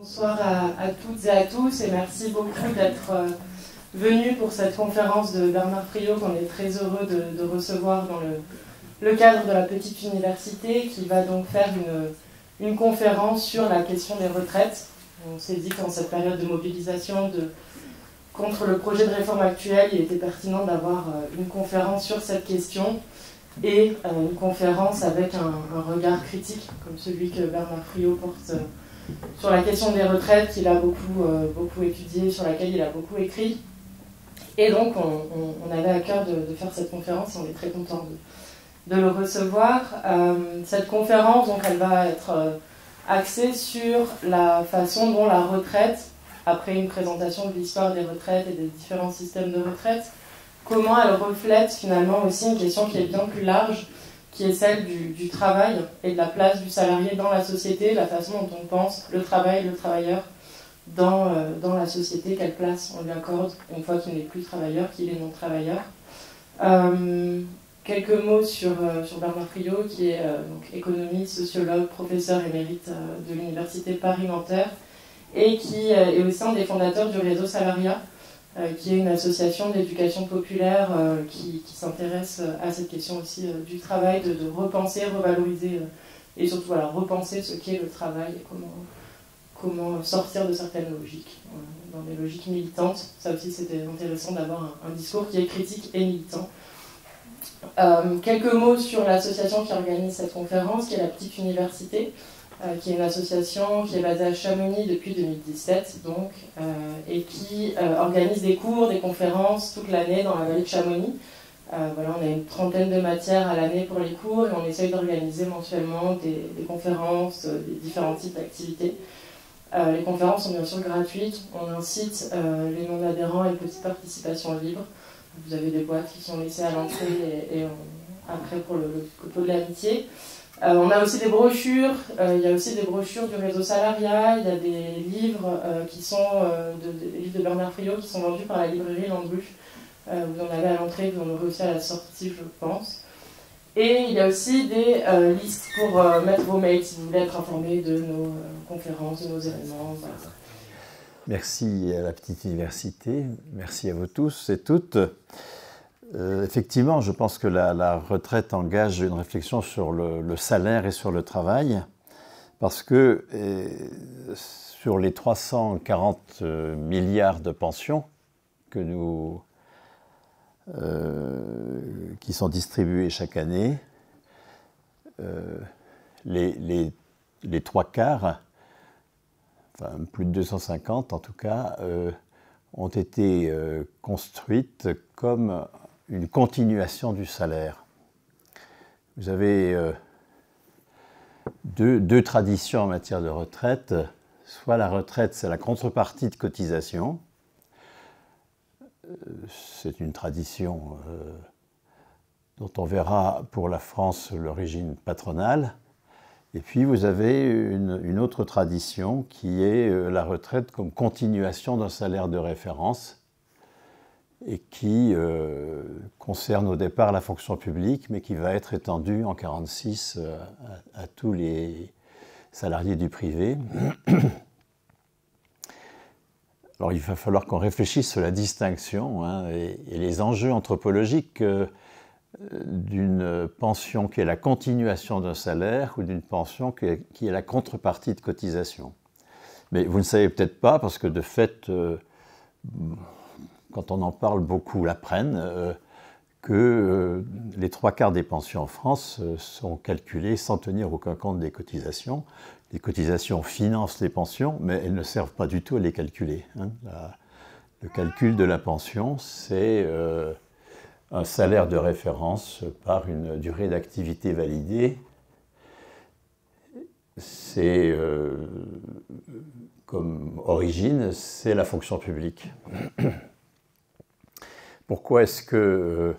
Bonsoir à, toutes et à tous et merci beaucoup d'être venu venus pour cette conférence de Bernard Friot qu'on est très heureux de, recevoir dans le, cadre de la petite université qui va donc faire une, conférence sur la question des retraites. On s'est dit qu'en cette période de mobilisation contre le projet de réforme actuel, il était pertinent d'avoir euh, une conférence sur cette question et euh, une conférence avec un, regard critique comme celui que Bernard Friot porte. Euh, sur la question des retraites qu'il a beaucoup, euh, beaucoup étudié sur laquelle il a beaucoup écrit. Et donc, on, avait à cœur de, faire cette conférence et on est très content de, le recevoir. Euh, cette conférence, donc, elle va être euh, axée sur la façon dont la retraite, après une présentation de l'histoire des retraites et des différents systèmes de retraite, comment elle reflète finalement aussi une question qui est bien plus large qui est celle du, travail et de la place du salarié dans la société, la façon dont on pense le travail, le travailleur dans, euh, dans la société, quelle place on lui accorde une fois qu'il n'est plus travailleur, qu'il est non-travailleur. Euh, quelques mots sur, euh, sur Bernard Friot, qui est donc, économiste, sociologue, professeur émérite de l'Université Paris-Nanterre et qui est aussi un des fondateurs du réseau Salariat euh, qui est une association d'éducation populaire euh, qui, s'intéresse euh, à cette question aussi du travail, de, repenser, revaloriser et surtout voilà, repenser ce qu'est le travail et comment, sortir de certaines logiques, dans des logiques militantes. Ça aussi, c'était intéressant d'avoir un, discours qui est critique et militant. quelques mots sur l'association qui organise cette conférence, qui est la Petite Université. Euh, qui est une association qui est basée à Chamonix depuis 2017 donc, euh, et qui euh, organise des cours, des conférences toute l'année dans la vallée de Chamonix. voilà, on a une trentaine de matières à l'année pour les cours et on essaye d'organiser mensuellement des, conférences, des différents types d'activités. les conférences sont bien sûr gratuites. On incite les non-adhérents à une petite participation libre. Vous avez des boîtes qui sont laissées à l'entrée et, après pour le, le pot de l'amitié. Euh, on a aussi des brochures, euh, il y a aussi des brochures du réseau salarial, il y a des livres euh, qui sont de, des livres de Bernard Friot qui sont vendus par la librairie Landru. vous en avez à l'entrée, vous en aurez aussi à la sortie, je pense. Et il y a aussi des listes pour mettre vos mails si vous voulez être informé de nos conférences, de nos événements. Merci à la petite université, merci à vous tous et toutes. Euh, effectivement, je pense que la, retraite engage une réflexion sur le, salaire et sur le travail, parce que euh, sur les 340 euh, milliards de pensions que nous, qui sont distribuées chaque année, les, trois quarts, plus de 250 en tout cas, ont été construites comme une continuation du salaire. Vous avez euh, deux, traditions en matière de retraite. Soit la retraite, c'est la contrepartie de cotisation. Euh, c'est une tradition euh, dont on verra pour la France l'origine patronale. Et puis vous avez une, autre tradition qui est la retraite comme continuation d'un salaire de référence et qui euh, concerne au départ la fonction publique, mais qui va être étendue en 1946 euh, à, tous les salariés du privé. Alors il va falloir qu'on réfléchisse sur la distinction hein, et, les enjeux anthropologiques euh, d'une pension qui est la continuation d'un salaire ou d'une pension qui est, la contrepartie de cotisation. Mais vous ne savez peut-être pas, parce que de fait, quand on en parle beaucoup, l'apprennent, euh, que euh, les trois quarts des pensions en France euh, sont calculées sans tenir aucun compte des cotisations. Les cotisations financent les pensions, mais elles ne servent pas du tout à les calculer. Hein. le calcul de la pension, c'est un salaire de référence par une durée d'activité validée. C'est comme origine, c'est la fonction publique. Pourquoi est-ce que euh,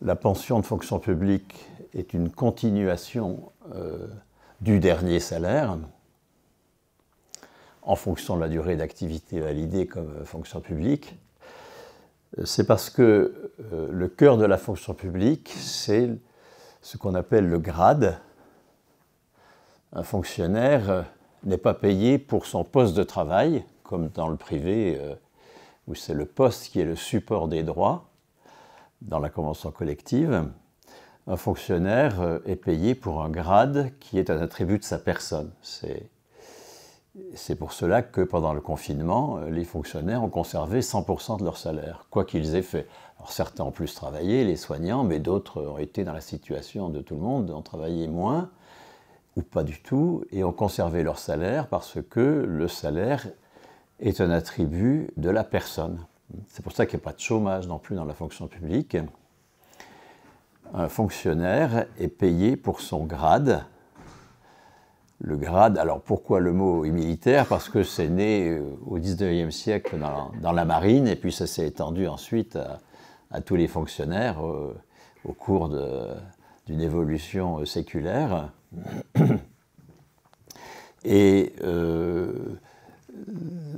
la pension de fonction publique est une continuation euh, du dernier salaire en fonction de la durée d'activité validée comme euh, fonction publique C'est parce que le cœur de la fonction publique, c'est ce qu'on appelle le grade. Un fonctionnaire n'est pas payé pour son poste de travail, comme dans le privé, où c'est le poste qui est le support des droits, dans la convention collective, un fonctionnaire euh, est payé pour un grade qui est un attribut de sa personne. C'est pour cela que pendant le confinement, euh, les fonctionnaires ont conservé 100% de leur salaire, quoi qu'ils aient fait. Alors certains ont plus travaillé, les soignants, mais d'autres ont été dans la situation de tout le monde, ont travaillé moins ou pas du tout, et ont conservé leur salaire parce que le salaire est un attribut de la personne. C'est pour ça qu'il n'y a pas de chômage non plus dans la fonction publique. Un fonctionnaire est payé pour son grade. Le grade, alors pourquoi le mot est militaire Parce que c'est né euh, au 19e siècle dans, la, marine et puis ça s'est étendu ensuite à, tous les fonctionnaires euh, au cours d'une évolution euh, séculaire. Et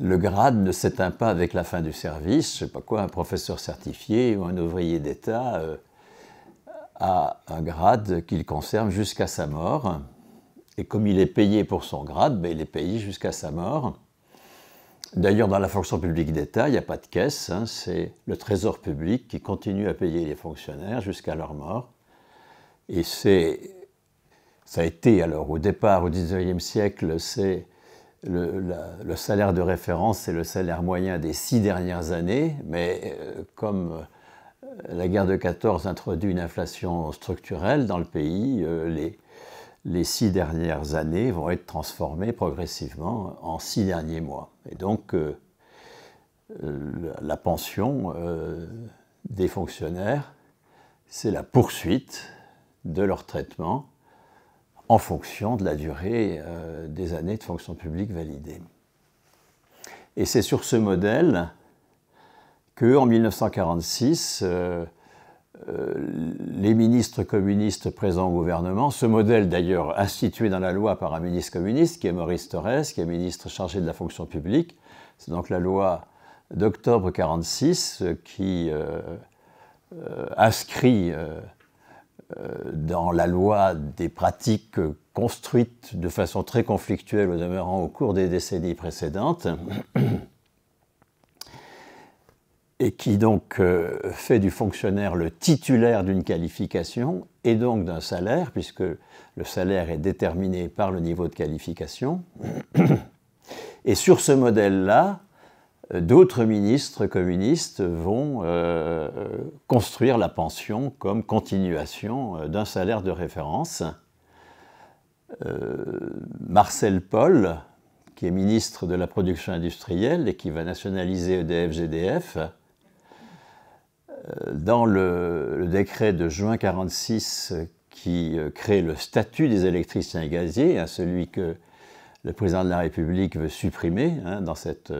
le grade ne s'éteint pas avec la fin du service. Je ne sais pas quoi, un professeur certifié ou un ouvrier d'État euh, a un grade qu'il conserve jusqu'à sa mort. Et comme il est payé pour son grade, ben, il est payé jusqu'à sa mort. D'ailleurs, dans la fonction publique d'État, il n'y a pas de caisse, hein, c'est le trésor public qui continue à payer les fonctionnaires jusqu'à leur mort. Et ça a été alors au départ, au 19e siècle, c'est le, salaire de référence, c'est le salaire moyen des six dernières années, mais euh, comme euh, la guerre de 14 introduit une inflation structurelle dans le pays, euh, les, six dernières années vont être transformées progressivement en six derniers mois. Et donc, la pension des fonctionnaires, c'est la poursuite de leur traitement en fonction de la durée euh, des années de fonction publique validées. Et c'est sur ce modèle que, en 1946, euh, euh, les ministres communistes présents au gouvernement, ce modèle d'ailleurs institué dans la loi par un ministre communiste qui est Maurice Torres, qui est ministre chargé de la fonction publique, c'est donc la loi d'octobre 1946 qui inscrit euh, dans la loi des pratiques construites de façon très conflictuelle au demeurant au cours des décennies précédentes, et qui donc euh, fait du fonctionnaire le titulaire d'une qualification et donc d'un salaire, puisque le salaire est déterminé par le niveau de qualification. Et sur ce modèle-là, euh, d'autres ministres communistes vont euh, euh, construire la pension comme continuation d'un salaire de référence. Marcel Paul, qui est ministre de la production industrielle et qui va nationaliser EDF-GDF, dans le, décret de juin 1946 qui crée le statut des électriciens et gaziers, à hein, celui que le président de la République veut supprimer hein, dans cette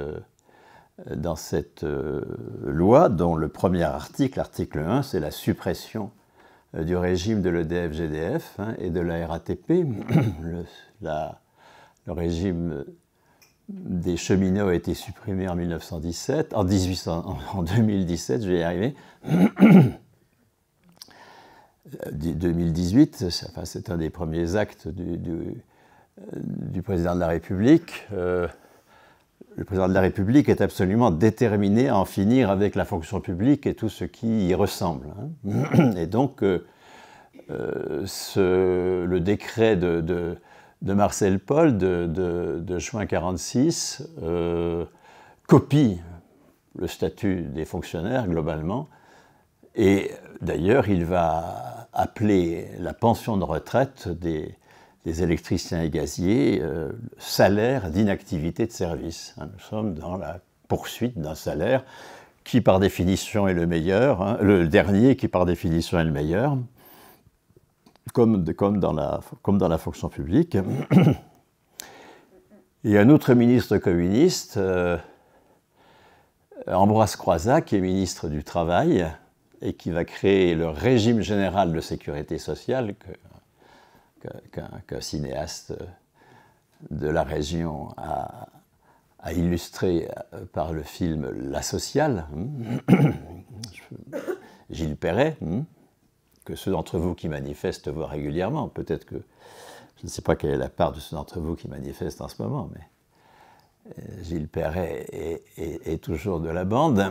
dans cette euh, loi, dont le premier article, l'article 1, c'est la suppression euh, du régime de l'EDF-GDF hein, et de la RATP, le, régime des cheminots a été supprimé en 1917, en, 2017, je vais y arriver. 2018, euh, c'est un des premiers actes du, président de la République le président de la République est absolument déterminé à en finir avec la fonction publique et tout ce qui y ressemble. Hein. Et donc, euh, euh, ce, le décret de, de, Marcel Paul de, juin 1946 euh, copie le statut des fonctionnaires globalement. Et d'ailleurs, il va appeler la pension de retraite des, des électriciens et gaziers, euh, salaire d'inactivité de service. Hein, nous sommes dans la poursuite d'un salaire qui par définition est le meilleur, hein, le dernier qui par définition est le meilleur, comme, dans, la, comme dans la fonction publique. Et un autre ministre communiste, euh, Ambroise Croizat, qui est ministre du Travail et qui va créer le régime général de sécurité sociale qu'un cinéaste de la région a, illustré euh, par le film La sociale, Gilles Perret, hmm, que ceux d'entre vous qui manifestent voient régulièrement. Peut-être que je ne sais pas quelle est la part de ceux d'entre vous qui manifestent en ce moment, mais euh, Gilles Perret est, toujours de la bande.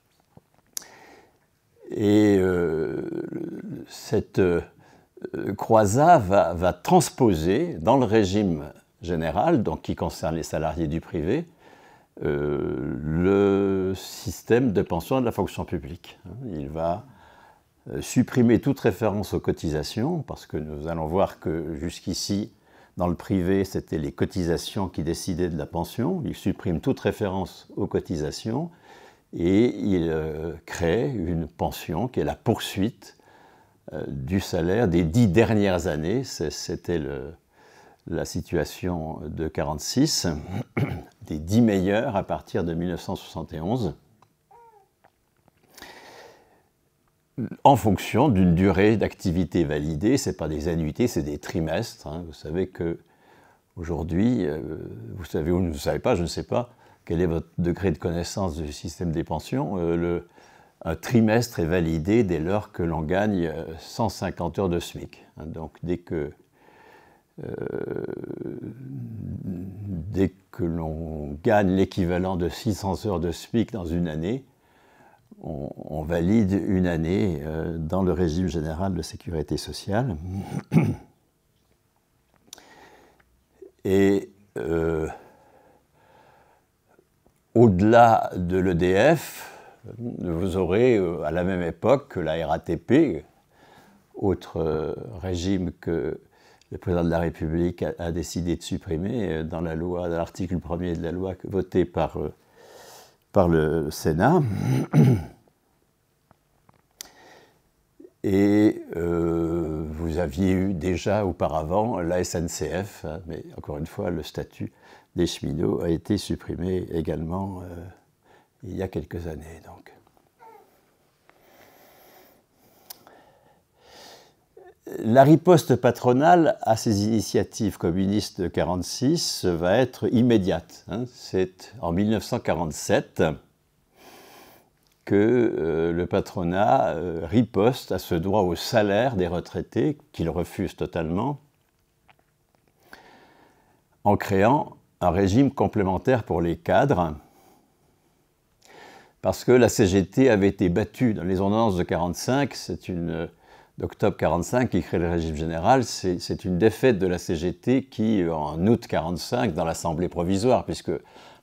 Et euh, cette euh, Croizat va, transposer dans le régime général, donc qui concerne les salariés du privé, euh, le système de pension de la fonction publique. Il va euh, supprimer toute référence aux cotisations, parce que nous allons voir que jusqu'ici, dans le privé, c'était les cotisations qui décidaient de la pension. Il supprime toute référence aux cotisations et il crée une pension qui est la poursuite euh, du salaire des dix dernières années. C'était la situation de 1946, des dix meilleurs à partir de 1971, en fonction d'une durée d'activité validée. Ce n'est pas des annuités, c'est des trimestres. Hein. Vous savez que aujourd'hui, euh, vous savez ou ne savez pas, je ne sais pas, quel est votre degré de connaissance du système des pensions. Euh, le, un trimestre est validé dès lors que l'on gagne 150 euh, heures de SMIC. Hein, donc dès que, euh, que l'on gagne l'équivalent de 600 heures de SMIC dans une année, on, valide une année euh, dans le régime général de sécurité sociale. Et au-delà de l'EDF, euh, vous aurez euh, à la même époque que la RATP, autre euh, régime que le président de la République a, décidé de supprimer dans la loi, dans l'article 1er de la loi votée par, par le Sénat. Et vous aviez eu déjà auparavant la SNCF, hein, mais encore une fois, le statut des cheminots a été supprimé également il y a quelques années donc. La riposte patronale à ces initiatives communistes de 1946 va être immédiate. Hein. C'est en 1947 que euh, le patronat euh, riposte à ce droit au salaire des retraités qu'il refuse totalement en créant un régime complémentaire pour les cadres parce que la CGT avait été battue dans les ordonnances de 45, c'est une euh, d'octobre 45 qui crée le régime général, c'est une défaite de la CGT qui, euh, en août 45, dans l'Assemblée provisoire, puisque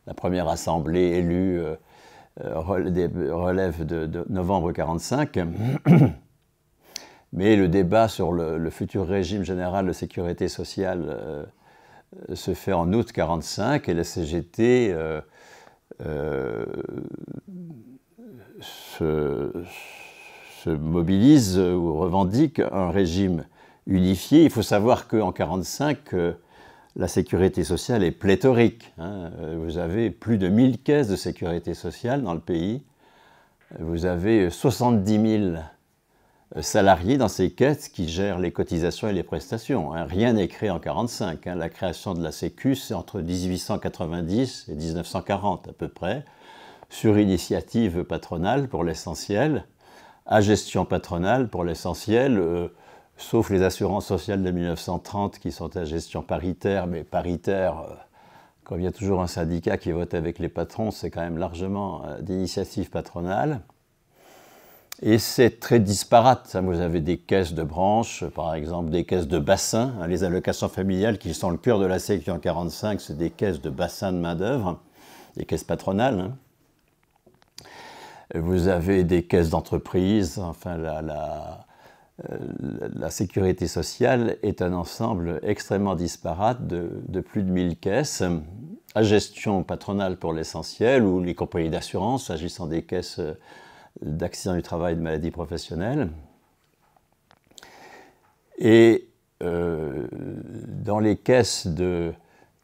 la première Assemblée élue euh, relève de, novembre 45, mais le débat sur le, futur régime général de sécurité sociale se fait en août 45 et la CGT euh, se, se, mobilise ou revendique un régime unifié. Il faut savoir qu'en 1945, euh, la sécurité sociale est pléthorique. Hein. Vous avez plus de 1000 caisses de sécurité sociale dans le pays. Vous avez 70 000 euh, salariés dans ces quêtes qui gèrent les cotisations et les prestations. Hein. Rien n'est créé en 1945. Hein. La création de la Sécu, c'est entre 1890 et 1940 à peu près, sur initiative patronale pour l'essentiel, à gestion patronale pour l'essentiel, euh, sauf les assurances sociales de 1930 qui sont à gestion paritaire, mais paritaire, quand euh, comme il y a toujours un syndicat qui vote avec les patrons, c'est quand même largement d'initiative patronale. Et c'est très disparate. Vous avez des caisses de branches, par exemple des caisses de bassins. Hein, les allocations familiales qui sont le cœur de la sélection en 45, c'est des caisses de bassins de main-d'œuvre, des caisses patronales. Hein. Vous avez des caisses d'entreprise. Enfin, euh, la, sécurité sociale est un ensemble extrêmement disparate de, de plus de 1000 caisses à gestion patronale pour l'essentiel ou les compagnies d'assurance, s'agissant des caisses euh, d'accidents du travail et de maladies professionnelles. Et euh, dans les caisses de,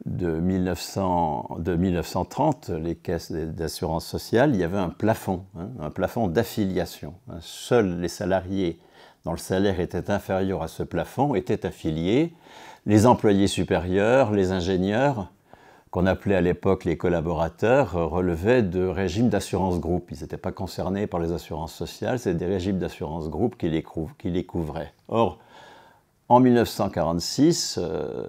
de, 1930, les caisses d'assurance sociale, il y avait un plafond, hein, un plafond d'affiliation. Hein, seuls les salariés dont le salaire était inférieur à ce plafond étaient affiliés. Les employés supérieurs, les ingénieurs, qu'on appelait à l'époque les collaborateurs euh, relevaient de régimes d'assurance groupe. Ils n'étaient pas concernés par les assurances sociales, c'est des régimes d'assurance groupe qui les, couvraient. Or, en 1946, euh,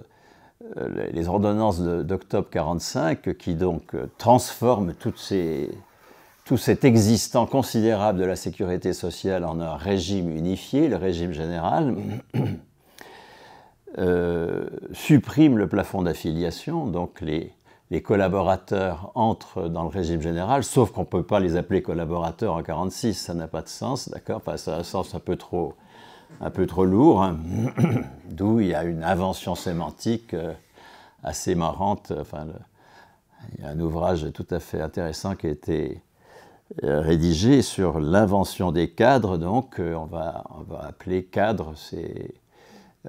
euh, les ordonnances d'octobre 1945, qui donc transforment tout cet existant considérable de la sécurité sociale en un régime unifié, le régime général, euh, supprime le plafond d'affiliation, donc les, collaborateurs entrent dans le régime général, sauf qu'on ne peut pas les appeler collaborateurs en 46, ça n'a pas de sens, d'accord Pas Ça a un sens un peu trop, un peu trop lourd, hein. d'où il y a une invention sémantique euh, assez marrante. Enfin, il y a un ouvrage tout à fait intéressant qui a été euh, rédigé sur l'invention des cadres, donc on va, appeler cadres, c'est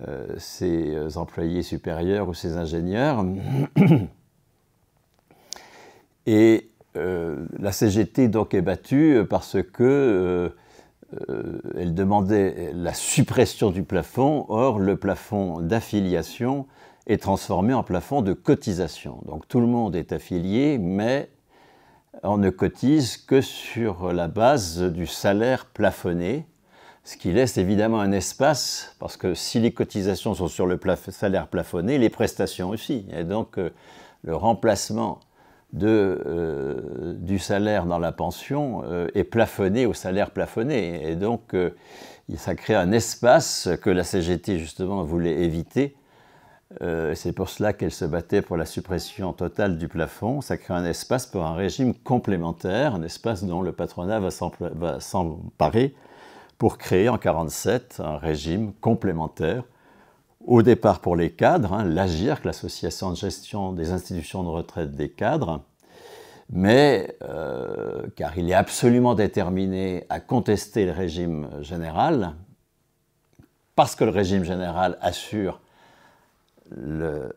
euh, ses euh, employés supérieurs ou ses ingénieurs. Et euh, la CGT donc est battue parce que elle demandait la suppression du plafond. Or, le plafond d'affiliation est transformé en plafond de cotisation. Donc tout le monde est affilié, mais on ne cotise que sur la base du salaire plafonné ce qui laisse évidemment un espace, parce que si les cotisations sont sur le salaire plafonné, les prestations aussi. Et donc euh, le remplacement euh, du salaire dans la pension euh, est plafonné au salaire plafonné. Et donc ça crée un espace que la CGT justement voulait éviter. C'est pour cela qu'elle se battait pour la suppression totale du plafond. Ça crée un espace pour un régime complémentaire, un espace dont le patronat va s'emparer pour créer en 1947 un régime complémentaire, au départ pour les cadres, hein, l'AGIRC, l'Association de gestion des institutions de retraite des cadres, mais euh, car il est absolument déterminé à contester le régime général, parce que le régime général assure une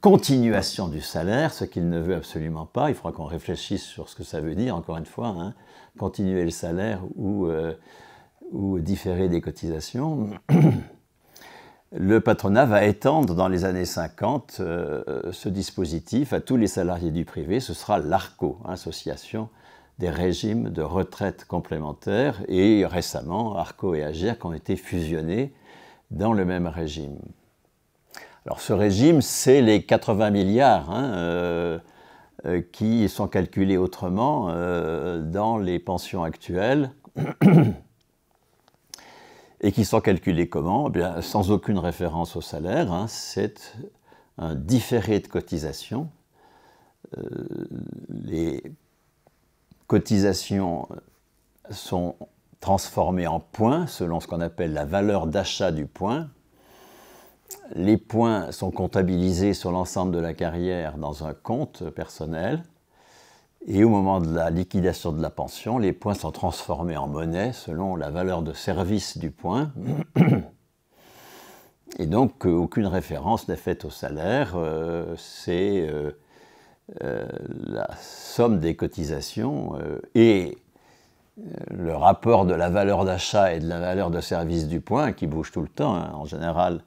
continuation du salaire, ce qu'il ne veut absolument pas. Il faudra qu'on réfléchisse sur ce que ça veut dire, encore une fois. Hein continuer le salaire ou, euh, différer des cotisations. le patronat va étendre dans les années 50 euh, ce dispositif à tous les salariés du privé. Ce sera l'ARCO, Association des régimes de retraite complémentaires, et récemment, ARCO et qui ont été fusionnés dans le même régime. Alors ce régime, c'est les 80 milliards hein, euh, euh, qui sont calculés autrement euh, dans les pensions actuelles. et qui sont calculés comment eh bien, Sans aucune référence au salaire, hein, c'est un différé de cotisation. Euh, les cotisations sont transformées en points selon ce qu'on appelle la valeur d'achat du point les points sont comptabilisés sur l'ensemble de la carrière dans un compte personnel. Et au moment de la liquidation de la pension, les points sont transformés en monnaie selon la valeur de service du point. Et donc, euh, aucune référence n'est faite au salaire. Euh, c'est euh, la somme des cotisations et le rapport de la valeur d'achat et de la valeur de service du point qui bouge tout le temps. Hein. En général,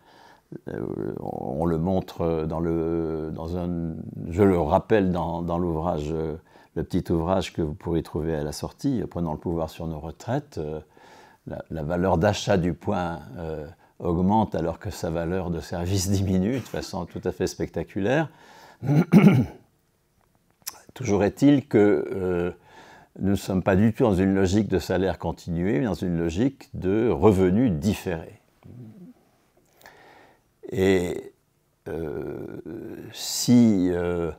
euh, on le montre dans le, dans un, je le rappelle dans, l'ouvrage, euh, le petit ouvrage que vous pourrez trouver à la sortie, euh, Prenant le pouvoir sur nos retraites, la, valeur d'achat du point augmente alors que sa valeur de service diminue de façon tout à fait spectaculaire. Toujours est-il que nous ne sommes pas du tout dans une logique de salaire continué, mais dans une logique de revenus différés. Et euh, si euh,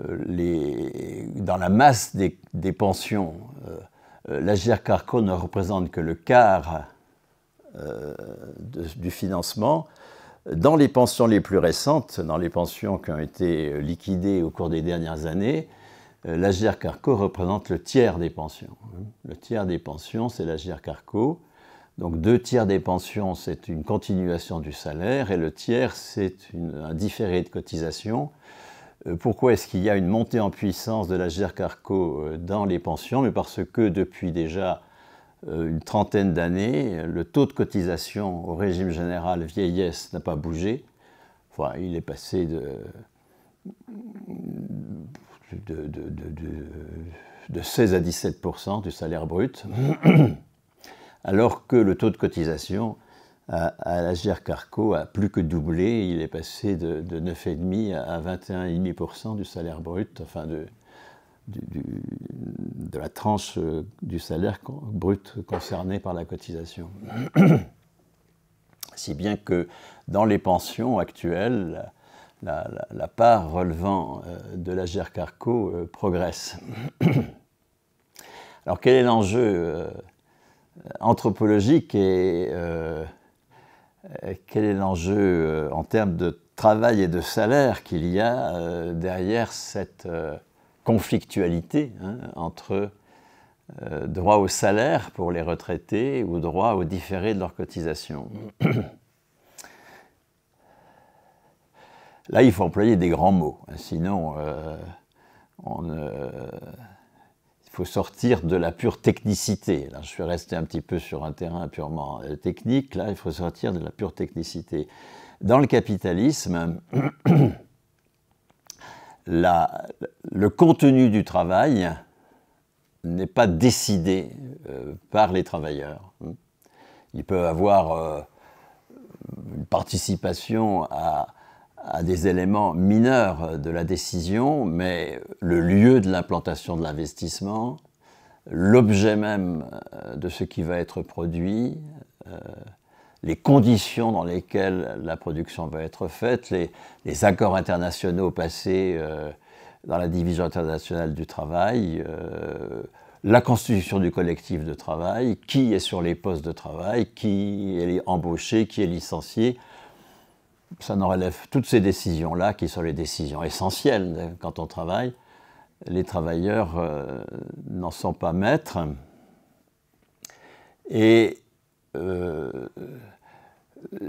dans la masse des, pensions, euh, euh Carco ne représente que le quart du financement, dans les pensions les plus récentes, dans les pensions qui ont été liquidées au cours des dernières années, l'AGER Carco représente le tiers des pensions. Le tiers des pensions, c'est l'AGER Carco. Donc deux tiers des pensions, c'est une continuation du salaire et le tiers, c'est un différé de cotisation. Euh, pourquoi est-ce qu'il y a une montée en puissance de la GERCARCO euh, dans les pensions Mais parce que depuis déjà euh, une trentaine d'années, le taux de cotisation au régime général vieillesse n'a pas bougé. Enfin, il est passé de, de, de 16 à 17 du salaire brut alors que le taux de cotisation à, à Carco a plus que doublé. Il est passé de, 9,5 à 21,5% du salaire brut, enfin de, de la tranche euh, du salaire brut concerné par la cotisation. si bien que dans les pensions actuelles, la, part relevant euh, de la Carco euh, progresse. Alors quel est l'enjeu euh, anthropologique et euh, euh, quel est l'enjeu en termes de travail et de salaire qu'il y a derrière cette conflictualité hein, entre droit au salaire pour les retraités ou droit au différé de leur cotisation. Là, il faut employer des grands mots, hein, sinon on, ne... Il faut sortir de la pure technicité. Là, je suis resté un petit peu sur un terrain purement euh, technique. Là, il faut sortir de la pure technicité. Dans le capitalisme, le contenu du travail n'est pas décidé euh, par les travailleurs. Ils peuvent avoir euh, une participation à à des éléments mineurs de la décision, mais le lieu de l'implantation de l'investissement, l'objet même euh, de ce qui va être produit, euh, les conditions dans lesquelles la production va être faite, les, accords internationaux passés euh, dans la division internationale du travail, la constitution du collectif de travail, qui est sur les postes de travail, qui est embauché, qui est licencié ça n'en relève toutes ces décisions-là, qui sont les décisions essentielles quand on travaille, les travailleurs euh, n'en sont pas maîtres. Et euh,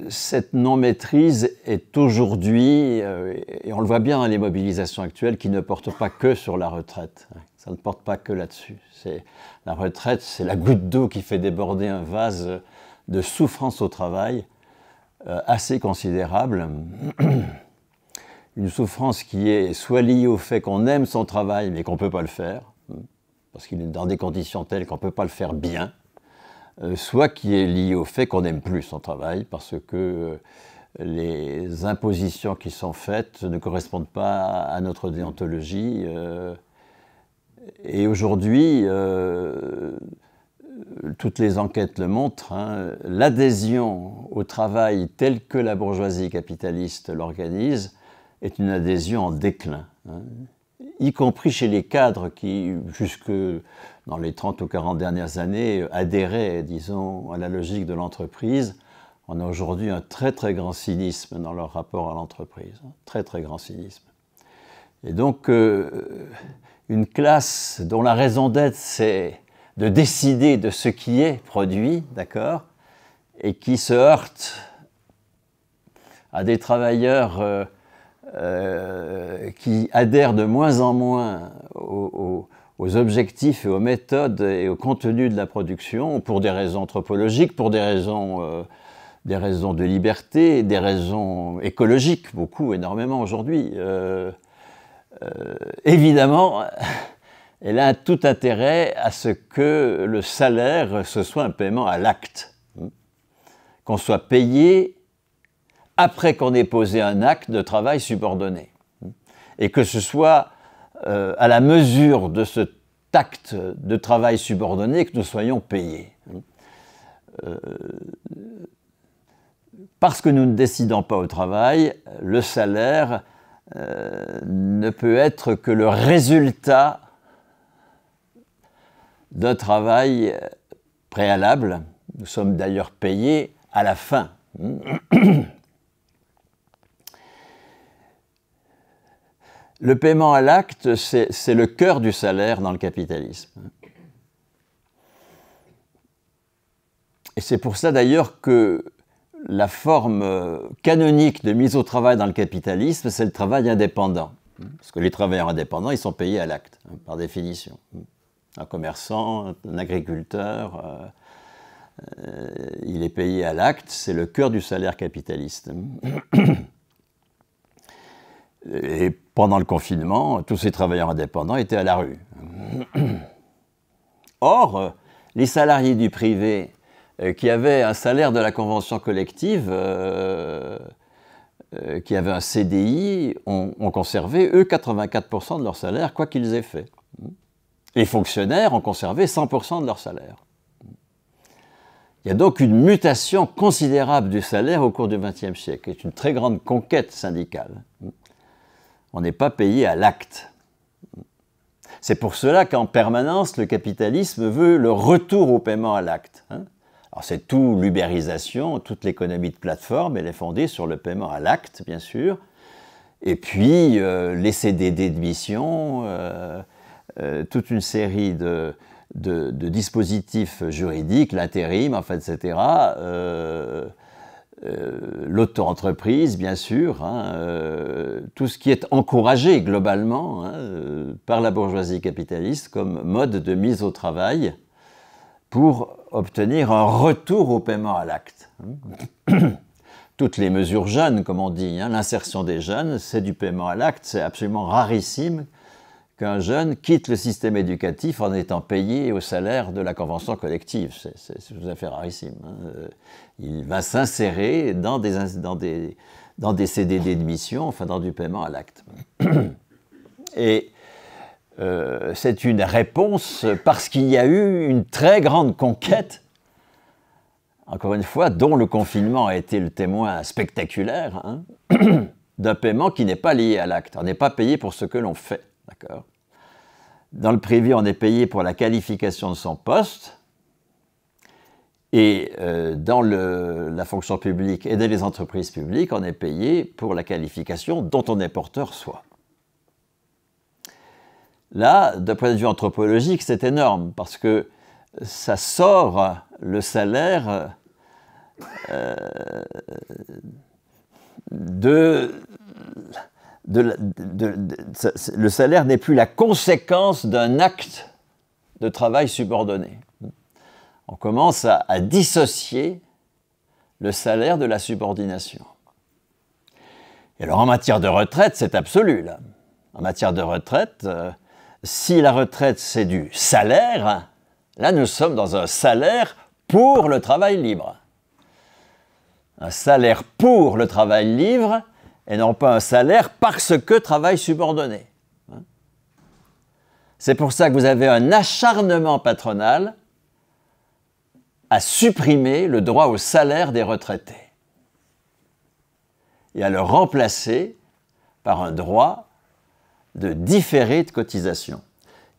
cette non-maîtrise est aujourd'hui, euh, et on le voit bien dans hein, les mobilisations actuelles, qui ne portent pas que sur la retraite. Ça ne porte pas que là-dessus. La retraite, c'est la goutte d'eau qui fait déborder un vase de souffrance au travail euh, assez considérable. Une souffrance qui est soit liée au fait qu'on aime son travail mais qu'on ne peut pas le faire, parce qu'il est dans des conditions telles qu'on ne peut pas le faire bien, euh, soit qui est liée au fait qu'on n'aime plus son travail, parce que euh, les impositions qui sont faites ne correspondent pas à notre déontologie. Et aujourd'hui, toutes les enquêtes le montrent, hein. l'adhésion au travail tel que la bourgeoisie capitaliste l'organise est une adhésion en déclin, hein. y compris chez les cadres qui, jusque dans les 30 ou 40 dernières années, adhéraient, disons, à la logique de l'entreprise. On a aujourd'hui un très très grand cynisme dans leur rapport à l'entreprise, hein. très très grand cynisme. Et donc, euh, une classe dont la raison d'être, c'est de décider de ce qui est produit, d'accord, et qui se heurte à des travailleurs euh, euh, qui adhèrent de moins en moins aux, objectifs et aux méthodes et au contenu de la production pour des raisons anthropologiques, pour des raisons, euh, des raisons de liberté, des raisons écologiques, beaucoup, énormément aujourd'hui. évidemment, elle a tout intérêt à ce que le salaire, ce soit un paiement à l'acte. Hein. Qu'on soit payé après qu'on ait posé un acte de travail subordonné. Hein. Et que ce soit euh, à la mesure de ce acte de travail subordonné que nous soyons payés. Hein. Euh, parce que nous ne décidons pas au travail, le salaire euh, ne peut être que le résultat d'un travail euh, préalable. Nous sommes d'ailleurs payés à la fin. Le paiement à l'acte, c'est le cœur du salaire dans le capitalisme. Et c'est pour ça d'ailleurs que la forme euh, canonique de mise au travail dans le capitalisme, c'est le travail indépendant. Parce que les travailleurs indépendants, ils sont payés à l'acte, hein, par définition un commerçant, un agriculteur. Euh, euh, il est payé à l'acte, c'est le cœur du salaire capitaliste. Et pendant le confinement, tous ces travailleurs indépendants étaient à la rue. Or, euh, les salariés du privé qui avaient un salaire de la convention collective, qui avaient un CDI, ont conservé, eux, 84% de leur salaire, quoi qu'ils aient fait. Les fonctionnaires ont conservé 100% de leur salaire. Il y a donc une mutation considérable du salaire au cours du XXe siècle, C'est une très grande conquête syndicale. On n'est pas payé à l'acte. C'est pour cela qu'en permanence, le capitalisme veut le retour au paiement à l'acte. Hein. Alors c'est tout l'ubérisation, toute l'économie de plateforme, elle est fondée sur le paiement à l'acte, bien sûr. Et puis euh, les CDD de mission, euh, euh, toute une série de, dispositifs juridiques, l'intérim, etc. Euh, euh, l'auto-entreprise, bien sûr, hein, tout ce qui est encouragé globalement hein, par la bourgeoisie capitaliste comme mode de mise au travail pour obtenir un retour au paiement à l'acte. Toutes les mesures jeunes, comme on dit, hein, l'insertion des jeunes, c'est du paiement à l'acte, c'est absolument rarissime qu'un jeune quitte le système éducatif en étant payé au salaire de la convention collective. C'est une affaire rarissime. Hein. Euh, il va s'insérer dans des, des, CDD de mission, enfin dans du paiement à l'acte. Et euh, c'est une réponse parce qu'il y a eu une très grande conquête, encore une fois, dont le confinement a été le témoin spectaculaire, hein, d'un paiement qui n'est pas lié à l'acte. On n'est pas payé pour ce que l'on fait. D'accord Dans le privé, on est payé pour la qualification de son poste. Et euh, dans la fonction publique et dans les entreprises publiques, on est payé pour la qualification dont on est porteur soi. Là, d'un point de vue anthropologique, c'est énorme parce que ça sort le salaire euh, de le salaire n'est plus la conséquence d'un acte de travail subordonné. On commence à, dissocier le salaire de la subordination. Et alors en matière de retraite, c'est absolu. Là. En matière de retraite, euh, si la retraite c'est du salaire, là nous sommes dans un salaire pour le travail libre. Un salaire pour le travail libre, et non pas un salaire parce que travail subordonné. Hein C'est pour ça que vous avez un acharnement patronal à supprimer le droit au salaire des retraités et à le remplacer par un droit de différé de cotisation.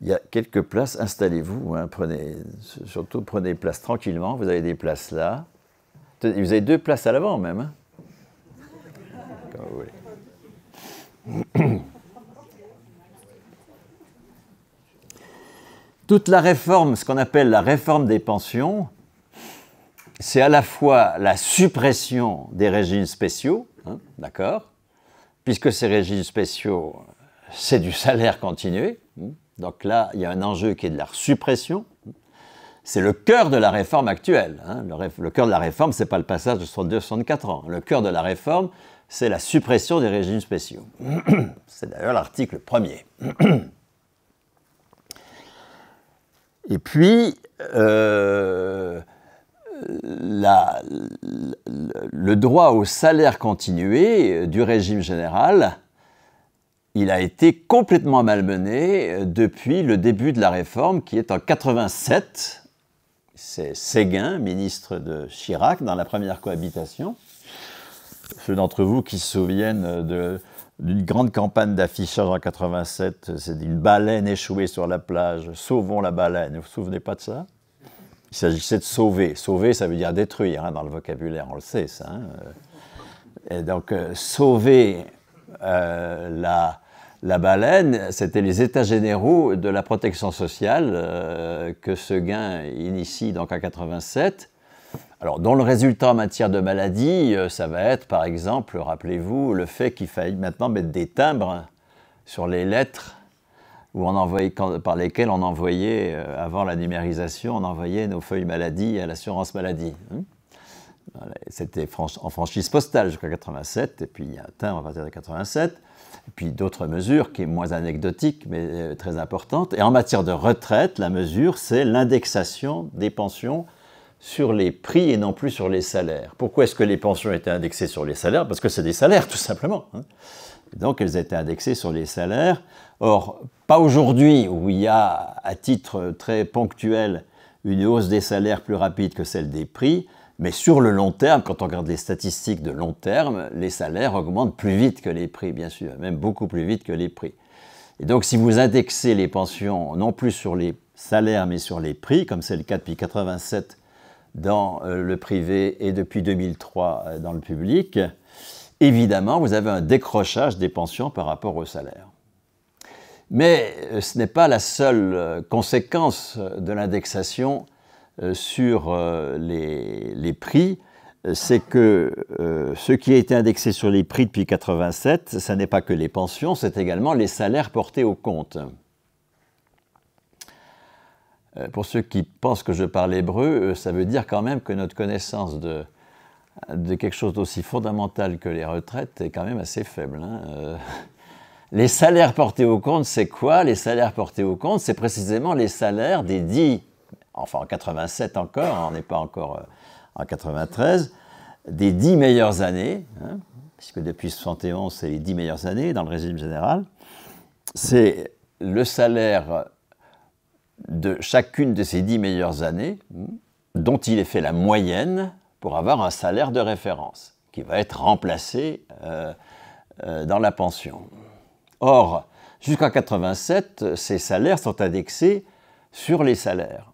Il y a quelques places, installez-vous, hein, prenez, surtout prenez place tranquillement, vous avez des places là. Vous avez deux places à l'avant même. Hein. Toute la réforme, ce qu'on appelle la réforme des pensions, c'est à la fois la suppression des régimes spéciaux, hein, d'accord, puisque ces régimes spéciaux, c'est du salaire continué. Hein, donc là, il y a un enjeu qui est de la suppression. C'est le cœur de la réforme actuelle. Hein, le, le, cœur de la réforme, ce n'est pas le passage de 62 64 ans. Le cœur de la réforme, c'est la suppression des régimes spéciaux. C'est d'ailleurs l'article premier. Et puis, euh, le droit au salaire continué du régime général, il a été complètement malmené depuis le début de la réforme qui est en 87. C'est Séguin, ministre de Chirac, dans la première cohabitation ceux d'entre vous qui se souviennent d'une grande campagne d'affichage en 87, c'est une baleine échouée sur la plage, sauvons la baleine, vous vous souvenez pas de ça Il s'agissait de sauver, sauver ça veut dire détruire hein, dans le vocabulaire, on le sait ça. Hein. Euh, et donc euh, sauver euh, la, la, baleine, c'était les états généraux de la protection sociale que Seguin initie donc en 87, alors, dans le résultat en matière de maladie, euh, ça va être, par exemple, rappelez-vous, le fait qu'il faille maintenant mettre des timbres sur les lettres où on envoyait, par lesquelles on envoyait, euh, avant la numérisation, on envoyait nos feuilles maladie à l'assurance maladie. Hein. C'était en franchise postale jusqu'à 87, et puis il y a un timbre à partir de 87, et puis d'autres mesures qui est moins anecdotique, mais euh, très importante. Et en matière de retraite, la mesure, c'est l'indexation des pensions sur les prix et non plus sur les salaires. Pourquoi est-ce que les pensions étaient indexées sur les salaires Parce que c'est des salaires, tout simplement. Hein. Donc elles étaient indexées sur les salaires. Or, pas aujourd'hui, où il y a, à titre très ponctuel, une hausse des salaires plus rapide que celle des prix, mais sur le long terme, quand on regarde les statistiques de long terme, les salaires augmentent plus vite que les prix, bien sûr, même beaucoup plus vite que les prix. Et donc si vous indexez les pensions non plus sur les salaires, mais sur les prix, comme c'est le cas depuis 87 dans euh, le privé et depuis 2003 euh, dans le public, évidemment, vous avez un décrochage des pensions par rapport au salaire. Mais euh, ce n'est pas la seule conséquence de l'indexation sur les, prix, c'est que ce qui a été indexé sur les prix depuis 1987, ce n'est pas que les pensions, c'est également les salaires portés au compte. Euh, pour ceux qui pensent que je parle hébreu, euh, ça veut dire quand même que notre connaissance de, de quelque chose d'aussi fondamental que les retraites est quand même assez faible. Hein. Euh, les salaires portés au compte, c'est quoi Les salaires portés au compte, c'est précisément les salaires des dix, enfin en 87 encore, on n'est pas encore en 93, des dix meilleures années, hein, puisque depuis 71, c'est les dix meilleures années dans le régime général. C'est le salaire de chacune de ces dix meilleures années, dont il est fait la moyenne pour avoir un salaire de référence, qui va être remplacé euh, euh, dans la pension. Or, jusqu'en 87, ces salaires sont indexés sur les salaires.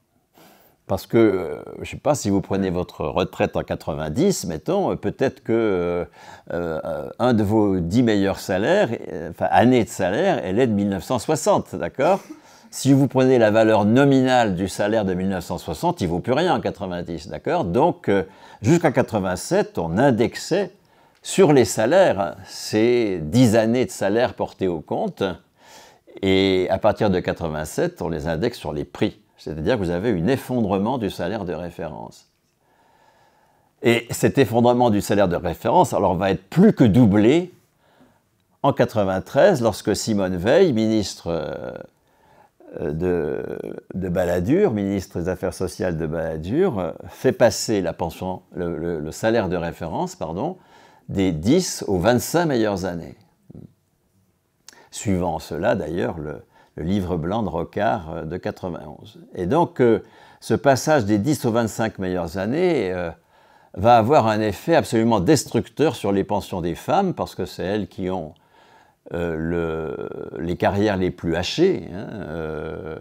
Parce que, euh, je ne sais pas, si vous prenez votre retraite en 90, mettons, peut-être que un de vos dix meilleurs salaires, enfin années de salaire, elle est de 1960, d'accord si vous prenez la valeur nominale du salaire de 1960, il vaut plus rien en 90, d'accord Donc, jusqu'à euh, jusqu'en 87, on indexait sur les salaires ces 10 années de salaire portées au compte. Et à partir de 87, on les indexe sur les prix. C'est-à-dire que vous avez un effondrement du salaire de référence. Et cet effondrement du salaire de référence, alors, va être plus que doublé en 93 lorsque Simone Veil, ministre euh, euh, de, de, Balladur, ministre des Affaires sociales de Balladur, euh, fait passer la pension, le, salaire de référence pardon, des 10 aux 25 meilleures années. Suivant cela, d'ailleurs, le, livre blanc de Rocard euh, de 91. Et donc, ce passage des 10 aux 25 meilleures années va avoir un effet absolument destructeur sur les pensions des femmes, parce que c'est elles qui ont euh, le, les carrières les plus hachées. Hein, euh,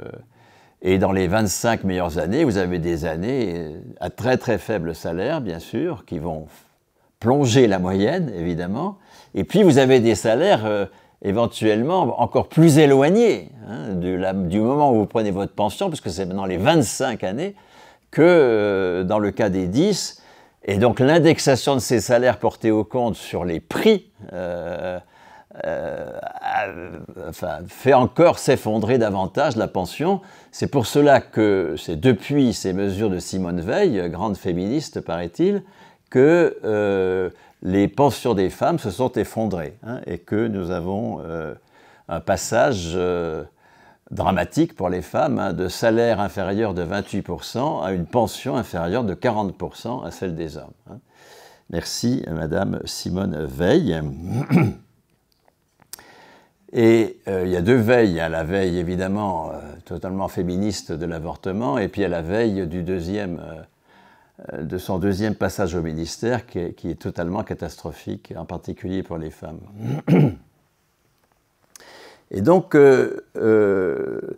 et dans les 25 meilleures années, vous avez des années à très très faible salaire, bien sûr, qui vont plonger la moyenne, évidemment. Et puis vous avez des salaires euh, éventuellement encore plus éloignés hein, du moment où vous prenez votre pension, puisque c'est maintenant les 25 années, que dans le cas des 10. Et donc l'indexation de ces salaires portés au compte sur les prix, euh, fait encore s'effondrer davantage la pension. C'est pour cela que c'est depuis ces mesures de Simone Veil, grande féministe paraît-il, que euh, les pensions des femmes se sont effondrées hein, et que nous avons euh, un passage dramatique pour les femmes hein, de salaire inférieur de 28% à une pension inférieure de 40% à celle des hommes. Hein. Merci Madame Simone Veil. Et euh, il y a deux veilles, à hein. la veille évidemment euh, totalement féministe de l'avortement, et puis à la veille du deuxième, euh, de son deuxième passage au ministère, qui est, totalement catastrophique, en particulier pour les femmes. Et donc, le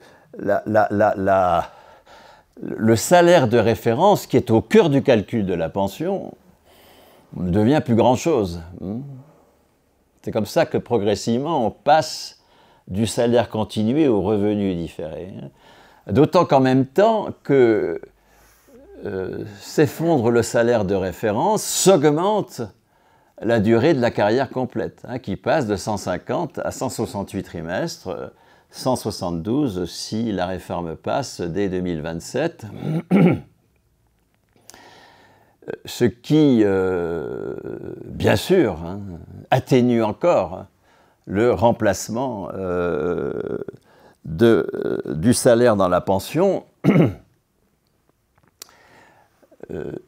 salaire de référence qui est au cœur du calcul de la pension ne devient plus grand-chose. Hein. C'est comme ça que progressivement on passe du salaire continué au revenu différé. D'autant qu'en même temps que euh, s'effondre le salaire de référence, s'augmente la durée de la carrière complète, hein, qui passe de 150 à 168 trimestres, 172 si la réforme passe dès 2027 ce qui, euh, bien sûr, hein, atténue encore le remplacement euh, euh, du salaire dans la pension,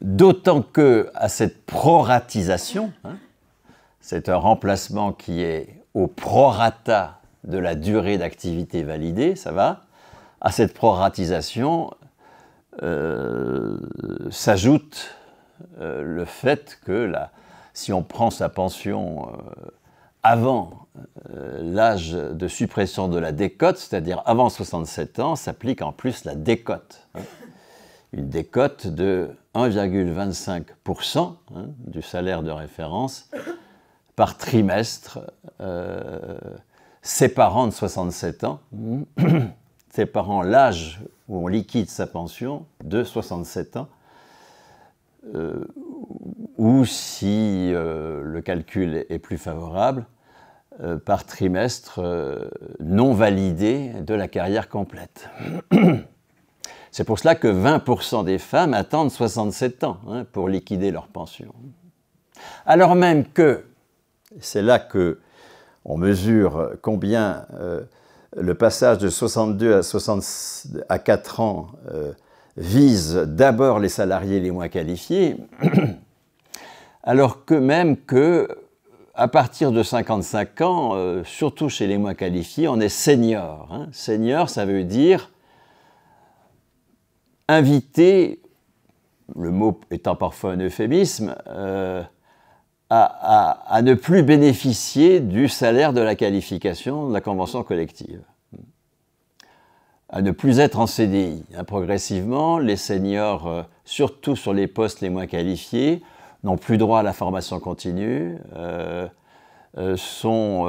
d'autant que à cette proratisation, hein, c'est un remplacement qui est au prorata de la durée d'activité validée, ça va, à cette proratisation s'ajoute euh, le fait que la, si on prend sa pension euh, avant euh, l'âge de suppression de la décote, c'est-à-dire avant 67 ans, s'applique en plus la décote. Une décote de 1,25% hein, du salaire de référence par trimestre séparant de 67 ans, séparant l'âge où on liquide sa pension de 67 ans euh, ou si euh, le calcul est plus favorable, euh, par trimestre non validé de la carrière complète. C'est pour cela que 20% des femmes attendent 67 ans hein, pour liquider leur pension. Alors même que, c'est là que on mesure combien le passage de 62 à, 60, à 4 ans vise d'abord les salariés les moins qualifiés, alors que même que à partir de 55 ans, euh, surtout chez les moins qualifiés, on est senior. Hein. Senior, ça veut dire invité, le mot étant parfois un euphémisme, euh, à ne plus bénéficier du salaire de la qualification de la convention collective à ne plus être en CDI. Hein, progressivement, les seniors, euh, surtout sur les postes les moins qualifiés, n'ont plus droit à la formation continue, euh, euh, sont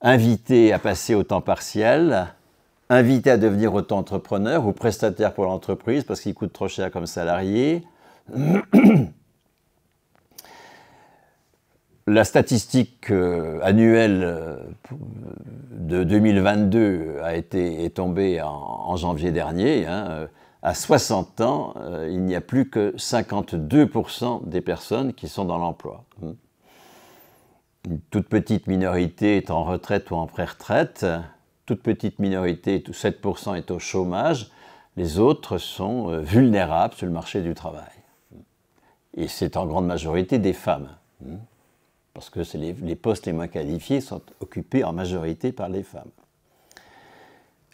invités à passer au temps partiel, invités à devenir auto-entrepreneurs ou prestataires pour l'entreprise parce qu'ils coûtent trop cher comme salariés. La statistique euh, annuelle euh, de 2022 a été, est tombée en, janvier dernier. Hein, euh, à 60 ans, il n'y a plus que 52% des personnes qui sont dans l'emploi. Hmm. Une toute petite minorité est en retraite ou en pré-retraite. Toute petite minorité, 7% est au chômage. Les autres sont vulnérables sur le marché du travail. Et c'est en grande majorité des femmes. Hmm parce que les, les, postes les moins qualifiés sont occupés en majorité par les femmes.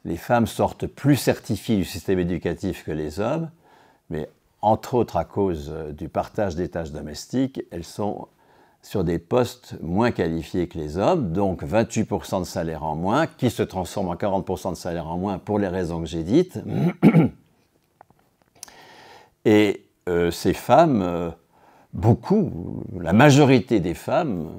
Les femmes sortent plus certifiées du système éducatif que les hommes, mais entre autres à cause euh, du partage des tâches domestiques, elles sont sur des postes moins qualifiés que les hommes, donc 28% de salaire en moins, qui se transforme en 40% de salaire en moins pour les raisons que j'ai dites. Et euh, ces femmes... Euh, beaucoup, la majorité des femmes,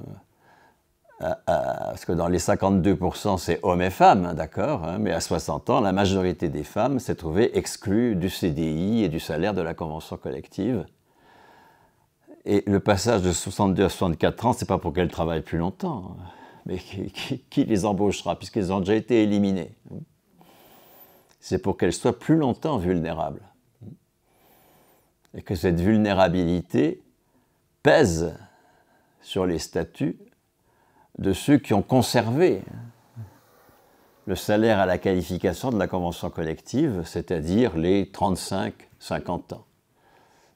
euh, euh, parce que dans les 52%, c'est hommes et femmes, hein, d'accord, hein, mais à 60 ans, la majorité des femmes s'est trouvée exclue du CDI et du salaire de la convention collective. Et le passage de 62 à 64 ans, c'est pas pour qu'elles travaillent plus longtemps, hein, mais qui les embauchera, puisqu'elles ont déjà été éliminées. C'est pour qu'elles soient plus longtemps vulnérables. Et que cette vulnérabilité, pèse sur les statuts de ceux qui ont conservé le salaire à la qualification de la convention collective, c'est-à-dire les 35-50 ans.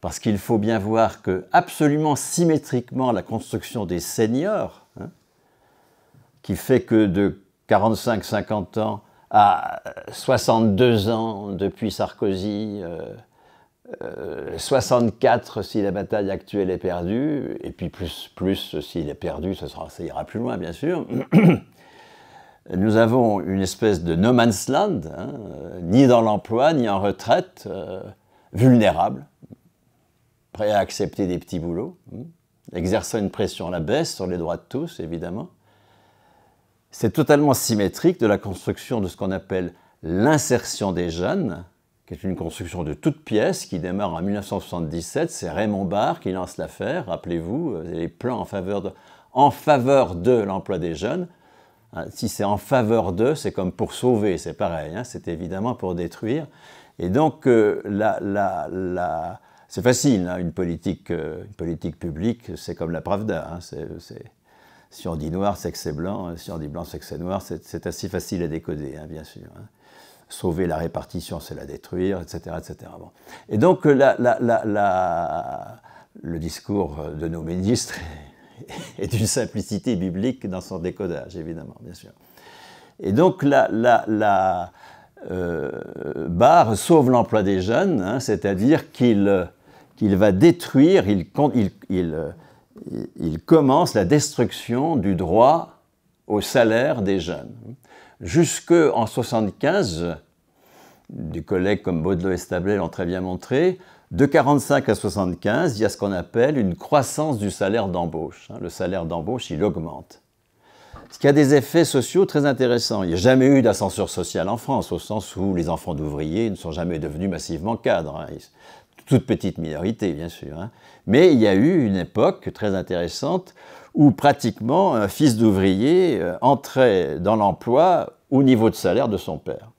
Parce qu'il faut bien voir que absolument symétriquement la construction des seniors, hein, qui fait que de 45-50 ans à 62 ans depuis Sarkozy, euh, 64 si la bataille actuelle est perdue, et puis plus, plus s'il est perdu, ça, sera, ça ira plus loin, bien sûr. Nous avons une espèce de no man's land, hein, ni dans l'emploi, ni en retraite, euh, vulnérable, prêt à accepter des petits boulots, hein, exerçant une pression à la baisse sur les droits de tous, évidemment. C'est totalement symétrique de la construction de ce qu'on appelle l'insertion des jeunes, qui est une construction de toutes pièces qui démarre en 1977. C'est Raymond Barre qui lance l'affaire, rappelez-vous, euh, les plans en faveur de, l'emploi des jeunes. Hein, si c'est en faveur d'eux, c'est comme pour sauver, c'est pareil, hein, c'est évidemment pour détruire. Et donc, euh, c'est facile, hein, une, politique, euh, politique publique, c'est comme la Pravda. si on dit noir, c'est que c'est blanc, si on dit blanc, c'est que c'est noir, c'est, assez facile à décoder, bien sûr sauver la répartition, c'est la détruire, etc. etc. Et donc euh, le discours de nos ministres est d'une simplicité biblique dans son décodage, évidemment, bien sûr. Et donc la, euh, Barre sauve l'emploi des jeunes, hein, c'est-à-dire qu'il va détruire, il commence la destruction du droit au salaire des jeunes. Jusqu'en 1975, des collègues comme Baudelot et Stablet l'ont très bien montré, de 1945 à 1975, il y a ce qu'on appelle une croissance du salaire d'embauche. Hein. Le salaire d'embauche, il augmente. Ce qui a des effets sociaux très intéressants. Il n'y a jamais eu d'ascenseur social en France, au sens où les enfants d'ouvriers ne sont jamais devenus massivement cadres. Hein. Toute petite minorité, bien sûr. Hein. Mais il y a eu une époque très intéressante où pratiquement un fils d'ouvrier euh, entrait dans l'emploi au niveau de salaire de son père.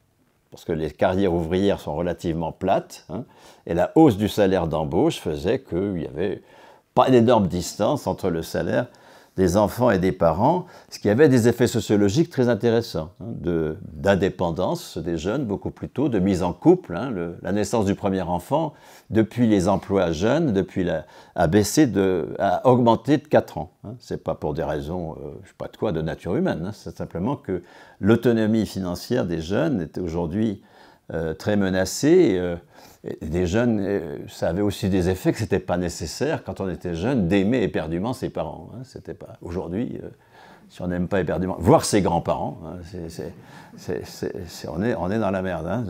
Parce que les carrières ouvrières sont relativement plates, hein, et la hausse du salaire d'embauche faisait qu'il n'y avait pas d'énorme distance entre le salaire des enfants et des parents, ce qui avait des effets sociologiques très intéressants, hein, d'indépendance des jeunes beaucoup plus tôt, de mise en couple, hein, la naissance du premier enfant, depuis les emplois jeunes, depuis la, a baissé de, a augmenté de 4 ans. Hein. ce n'est pas pour des raisons, euh, je pas de quoi, de nature humaine, c'est simplement que l'autonomie financière des jeunes est aujourd'hui euh, très menacée. Euh, des jeunes, euh, ça avait aussi des effets que ce c'était pas nécessaire quand on était jeune d'aimer éperdument ses parents. Hein. c'était pas aujourd'hui. Euh, si on n'aime pas éperdument, voir ses grands-parents, hein, on, est, dans la merde. Hein.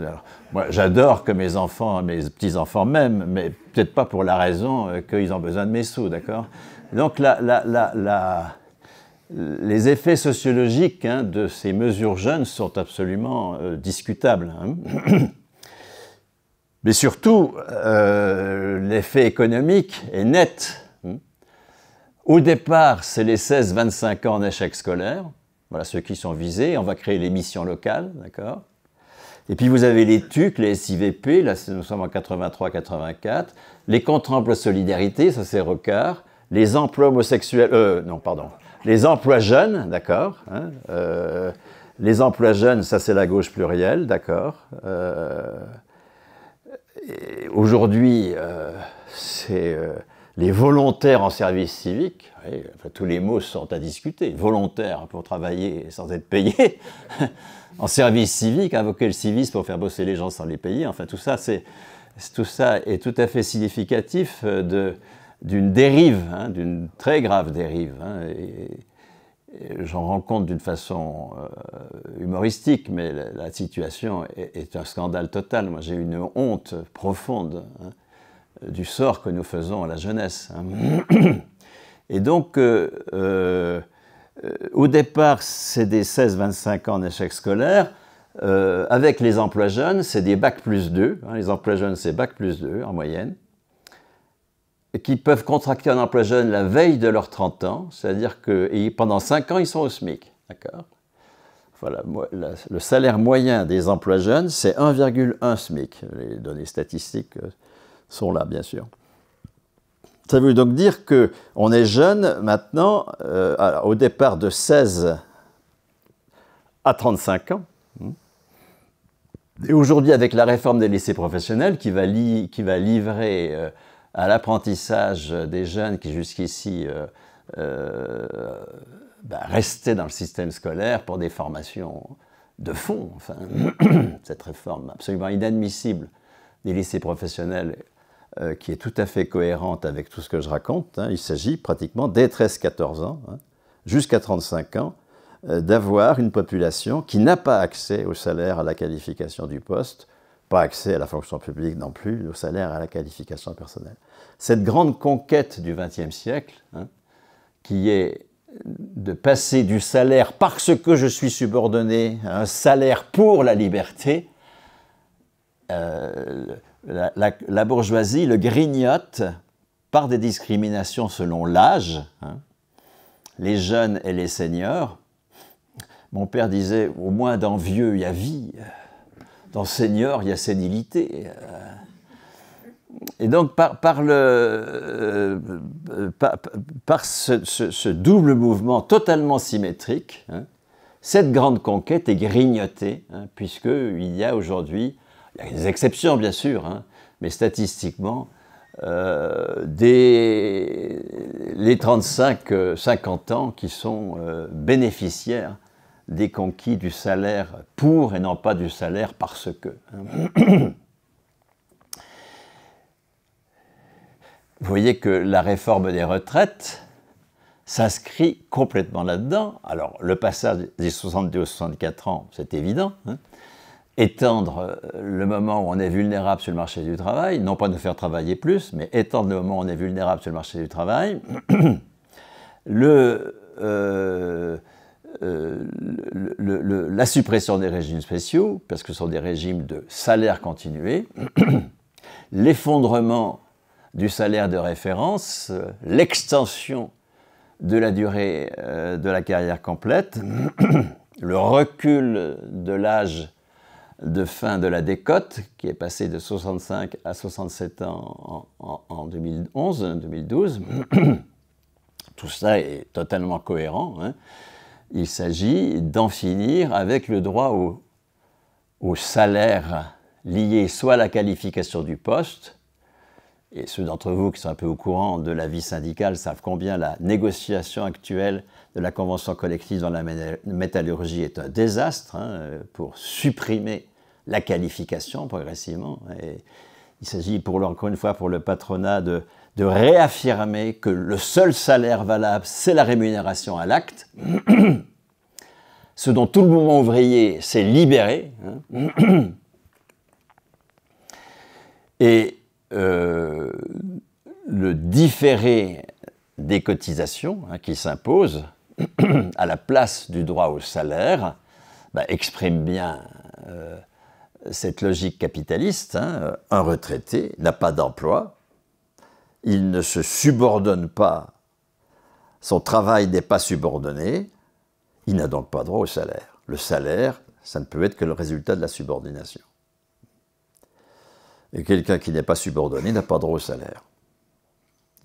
moi, j'adore que mes enfants, mes petits-enfants même, mais peut-être pas pour la raison euh, qu'ils ont besoin de mes sous, d'accord Donc, la, la, les effets sociologiques de ces mesures jeunes sont absolument discutables. Mais surtout, euh, l'effet économique est net. Hein. Au départ, c'est les 16-25 ans en scolaire. Voilà ceux qui sont visés. On va créer les missions locales, d'accord Et puis vous avez les TUC, les SIVP, là nous sommes en 83-84. Les contre-emplois solidarité, ça c'est Rocard. Les emplois homosexuels, euh, non, pardon. Les emplois jeunes, d'accord hein, euh, Les emplois jeunes, ça c'est la gauche plurielle, d'accord euh, Aujourd'hui, euh, c'est euh, les volontaires en service civique, enfin, tous les mots sont à discuter, volontaires pour travailler sans être payés, en service civique, invoquer le civisme pour faire bosser les gens sans les payer, enfin tout ça, c'est, tout ça est tout à fait significatif euh, de, d'une dérive, hein, d'une très grave dérive. Hein, j'en rends compte d'une façon euh, humoristique, mais la, situation est, un scandale total. Moi, j'ai une honte profonde hein, du sort que nous faisons à la jeunesse. Hein. Et donc, euh, euh, au départ, c'est des 16-25 ans d'échec scolaire. avec les emplois jeunes, c'est des bac plus 2. Hein. les emplois jeunes, c'est bac plus 2 en moyenne qui peuvent contracter un emploi jeune la veille de leurs 30 ans, c'est-à-dire que pendant 5 ans, ils sont au SMIC. D'accord voilà, le salaire moyen des emplois jeunes, c'est 1,1 SMIC. Les données statistiques euh, sont là, bien sûr. Ça veut donc dire qu'on est jeune maintenant, euh, au départ de 16 à 35 ans. Hmm, et aujourd'hui, avec la réforme des lycées professionnels qui va, qui va livrer euh, à l'apprentissage des jeunes qui jusqu'ici euh, euh, bah, restaient dans le système scolaire pour des formations de fond. cette réforme absolument inadmissible des lycées professionnels euh, qui est tout à fait cohérente avec tout ce que je raconte. Hein. Il s'agit pratiquement dès 13-14 ans, hein, jusqu'à 35 ans, d'avoir une population qui n'a pas accès au salaire, à la qualification du poste, pas accès à la fonction publique non plus, au salaire, à la qualification personnelle. Cette grande conquête du XXe siècle, hein, qui est de passer du salaire parce que je suis subordonné à un salaire pour la liberté, euh, la, bourgeoisie le grignote par des discriminations selon l'âge, hein. les jeunes et les seniors Mon père disait, au moins dans vieux, il y a vie dans Seigneur, il y a sénilité. Euh. Et donc, par, le, euh, euh, par, ce, double mouvement totalement symétrique, hein, cette grande conquête est grignotée, hein, puisque puisqu'il y a aujourd'hui, il y a des exceptions bien sûr, hein, mais statistiquement, des, les 35-50 ans qui sont bénéficiaires des conquis du salaire pour et non pas du salaire parce que. Hein. Vous voyez que la réforme des retraites s'inscrit complètement là-dedans. Alors, le passage des 62 aux 64 ans, c'est évident. Hein. étendre euh, le moment où on est vulnérable sur le marché du travail, non pas nous faire travailler plus, mais étendre le moment où on est vulnérable sur le marché du travail. le, euh, euh, la suppression des régimes spéciaux, parce que ce sont des régimes de salaire continué, l'effondrement du salaire de référence, euh, l'extension de la durée euh, de la carrière complète, le recul de l'âge de fin de la décote, qui est passé de 65 à 67 ans en, 2011, 2012. Tout ça est totalement cohérent. Hein il s'agit d'en finir avec le droit au, salaire lié soit à la qualification du poste, et ceux d'entre vous qui sont un peu au courant de la vie syndicale savent combien la négociation actuelle de la convention collective dans la métallurgie est un désastre hein, pour supprimer la qualification progressivement. il s'agit pour encore une fois pour le patronat de de réaffirmer que le seul salaire valable, c'est la rémunération à l'acte, ce dont tout le mouvement ouvrier s'est libéré. Hein. Et euh, le différé des cotisations hein, qui s'impose à la place du droit au salaire bah, exprime bien euh, cette logique capitaliste. Hein. Un retraité n'a pas d'emploi, il ne se subordonne pas, son travail n'est pas subordonné, il n'a donc pas droit au salaire. Le salaire, ça ne peut être que le résultat de la subordination. Et quelqu'un qui n'est pas subordonné n'a pas droit au salaire.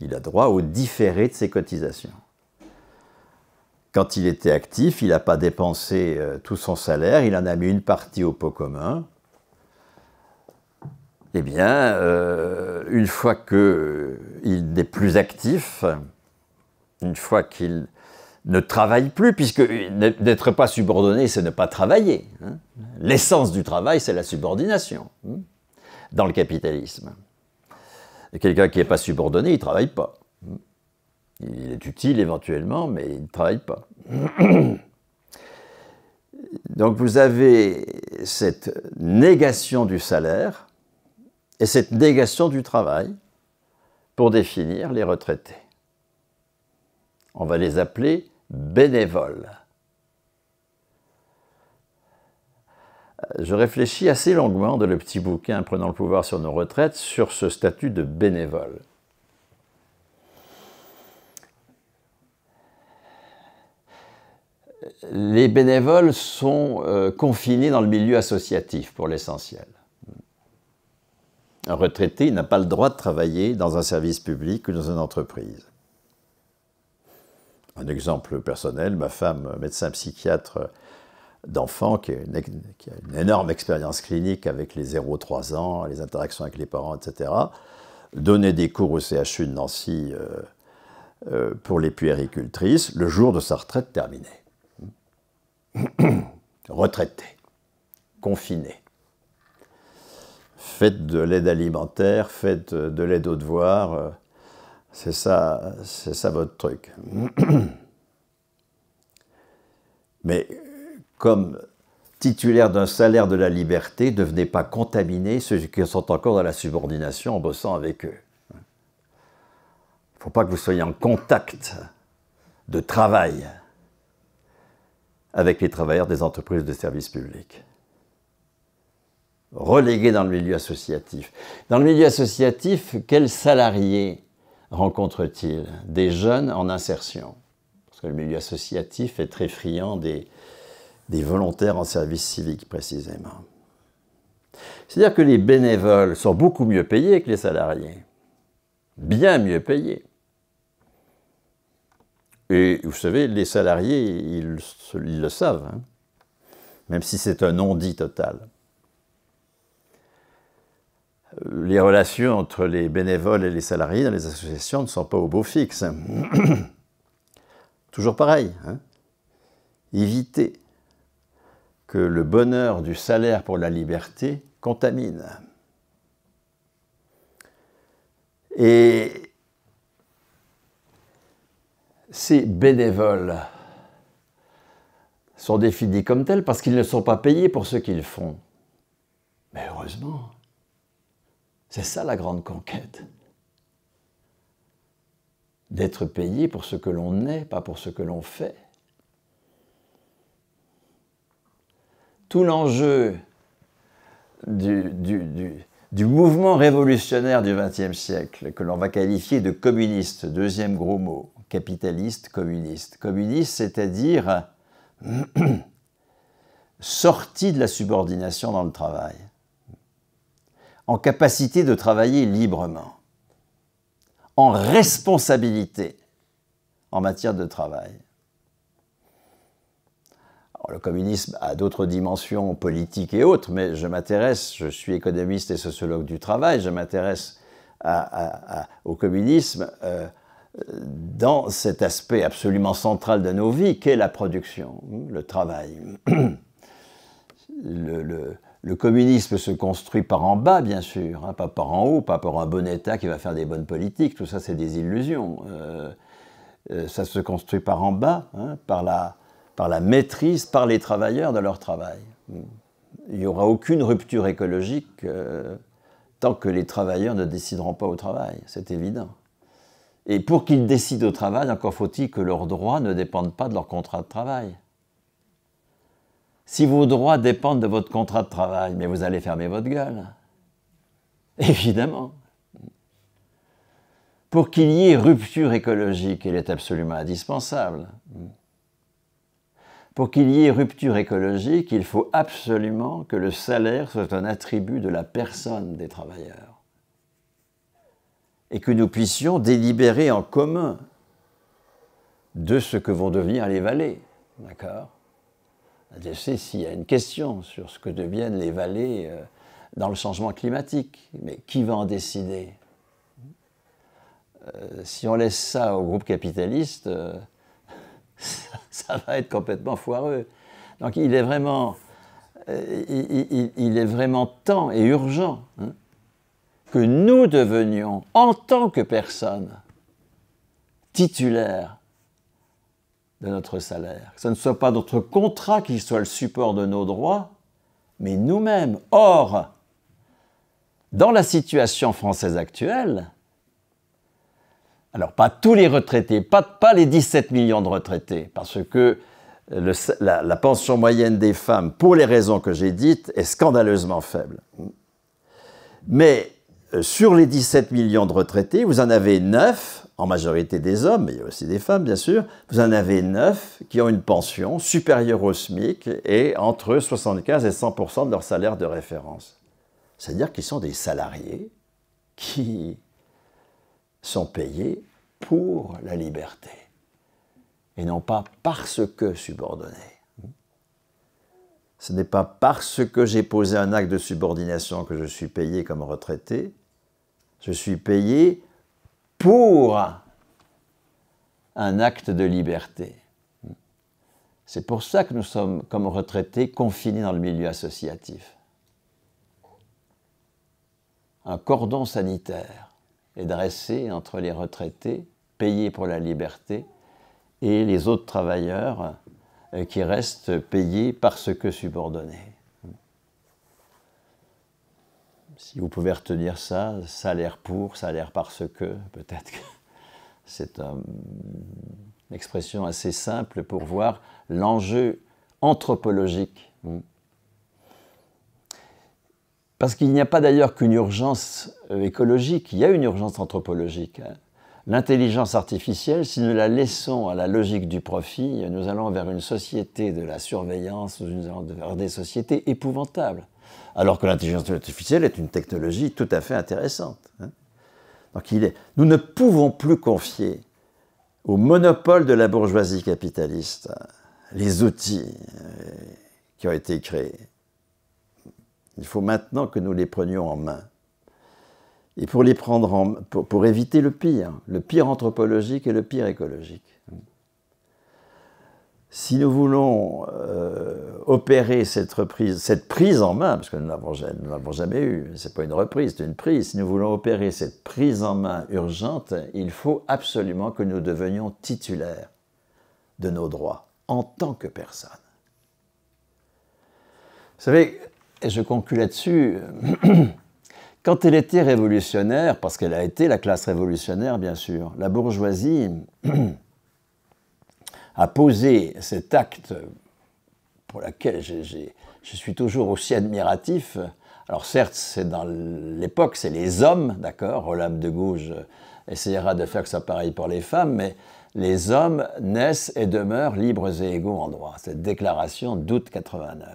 Il a droit au différé de ses cotisations. Quand il était actif, il n'a pas dépensé euh, tout son salaire, il en a mis une partie au pot commun, eh bien, euh, une fois qu'il euh, n'est plus actif, une fois qu'il ne travaille plus, puisque euh, n'être pas subordonné, c'est ne pas travailler. Hein. L'essence du travail, c'est la subordination hein, dans le capitalisme. Quelqu'un qui n'est pas subordonné, il ne travaille pas. Hein. Il est utile éventuellement, mais il ne travaille pas. Donc vous avez cette négation du salaire et cette négation du travail pour définir les retraités. On va les appeler bénévoles. Je réfléchis assez longuement dans le petit bouquin Prenant le pouvoir sur nos retraites sur ce statut de bénévole. les bénévoles sont euh, confinés dans le milieu associatif pour l'essentiel. Un retraité n'a pas le droit de travailler dans un service public ou dans une entreprise. Un exemple personnel, ma femme, médecin psychiatre d'enfants, qui, a une énorme expérience clinique avec les 0-3 ans, les interactions avec les parents, etc., donnait des cours au CHU de Nancy euh, euh, pour les puéricultrices le jour de sa retraite terminée. Retraité, confiné faites de l'aide alimentaire, faites euh, de l'aide au devoir, euh, C'est ça, c'est ça votre truc. Mais comme titulaire d'un salaire de la liberté, ne venez pas contaminer ceux qui sont encore dans la subordination en bossant avec eux. Il ne faut pas que vous soyez en contact de travail avec les travailleurs des entreprises de services publics. Relégué dans le milieu associatif. Dans le milieu associatif, quels salariés rencontrent-ils Des jeunes en insertion. Parce que le milieu associatif est très friand des, volontaires en service civique précisément. C'est-à-dire que les bénévoles sont beaucoup mieux payés que les salariés. Bien mieux payés. Et vous savez, les salariés, ils, le savent, hein. même si c'est un non-dit total les relations entre les bénévoles et les salariés dans les associations ne sont pas au beau fixe. Toujours pareil. Hein Éviter que le bonheur du salaire pour la liberté contamine. Et ces bénévoles sont définis comme tels parce qu'ils ne sont pas payés pour ce qu'ils font. Mais heureusement. C'est ça la grande conquête. D'être payé pour ce que l'on est, pas pour ce que l'on fait. Tout l'enjeu du, mouvement révolutionnaire du XXe siècle, que l'on va qualifier de communiste, deuxième gros mot, capitaliste, communiste. Communiste, c'est-à-dire sorti de la subordination dans le travail en capacité de travailler librement, en responsabilité en matière de travail. le communisme a d'autres dimensions politiques et autres, mais je m'intéresse, je suis économiste et sociologue du travail, je m'intéresse au communisme euh, dans cet aspect absolument central de nos vies qu'est la production, le travail. le le communisme se construit par en bas, bien sûr, hein, pas par en haut, pas par un bon État qui va faire des bonnes politiques, tout ça c'est des illusions. Euh, euh, ça se construit par en bas, hein, par, la, maîtrise, par les travailleurs de leur travail. Il n'y aura aucune rupture écologique euh, tant que les travailleurs ne décideront pas au travail, c'est évident. Et pour qu'ils décident au travail, encore faut-il que leurs droits ne dépendent pas de leur contrat de travail si vos droits dépendent de votre contrat de travail, mais vous allez fermer votre gueule. Évidemment. Pour qu'il y ait rupture écologique, il est absolument indispensable. Pour qu'il y ait rupture écologique, il faut absolument que le salaire soit un attribut de la personne des travailleurs. Et que nous puissions délibérer en commun de ce que vont devenir les vallées. D'accord je sais s'il y a une question sur ce que deviennent les vallées euh, dans le changement climatique. Mais qui va en décider euh, Si on laisse ça au groupe capitaliste, euh, ça, va être complètement foireux. Donc il est vraiment, il, est vraiment temps et urgent hein, que nous devenions, en tant que personnes, titulaires de notre salaire. Que ce ne soit pas notre contrat qui soit le support de nos droits, mais nous-mêmes. Or, dans la situation française actuelle, alors pas tous les retraités, pas, pas les 17 millions de retraités, parce que la, la pension moyenne des femmes, pour les raisons que j'ai dites, est scandaleusement faible. Mais euh, sur les 17 millions de retraités, vous en avez 9, en majorité des hommes, mais il y a aussi des femmes bien sûr, vous en avez 9 qui ont une pension supérieure au SMIC et entre 75 et 100 de leur salaire de référence. C'est-à-dire qu'ils sont des salariés qui sont payés pour la liberté et non pas parce que subordonnés. Ce n'est pas parce que j'ai posé un acte de subordination que je suis payé comme retraité, je suis payé pour un acte de liberté. C'est pour ça que nous sommes, comme retraités, confinés dans le milieu associatif. Un cordon sanitaire est dressé entre les retraités, payés pour la liberté, et les autres travailleurs euh, qui restent payés parce que subordonnés. vous pouvez retenir ça, ça l'air pour, ça l'air parce que, peut-être que c'est une expression assez simple pour voir l'enjeu anthropologique. Hmm. Parce qu'il n'y a pas d'ailleurs qu'une urgence euh, écologique, il y a une urgence anthropologique. Hein. L'intelligence artificielle, si nous la laissons à la logique du profit, nous allons vers une société de la surveillance, nous allons vers des sociétés épouvantables alors que l'intelligence artificielle est une technologie tout à fait intéressante. Hein. Donc il est, nous ne pouvons plus confier au monopole de la bourgeoisie capitaliste hein, les outils euh, qui ont été créés. Il faut maintenant que nous les prenions en main. Et pour éviter le pire, le pire anthropologique et le pire écologique si nous voulons euh, opérer cette reprise, cette prise en main, parce que nous ne l'avons jamais eue, ce n'est pas une reprise, c'est une prise, si nous voulons opérer cette prise en main urgente, il faut absolument que nous devenions titulaires de nos droits en tant que personne. Vous savez, et je conclue là-dessus, quand elle était révolutionnaire, parce qu'elle a été la classe révolutionnaire bien sûr, la bourgeoisie à poser cet acte pour lequel je suis toujours aussi admiratif. Alors certes, c'est dans l'époque, c'est les hommes, d'accord Roland de gauche essayera de faire que ça pareil pour les femmes, mais les hommes naissent et demeurent libres et égaux en droit. Cette déclaration d'août 89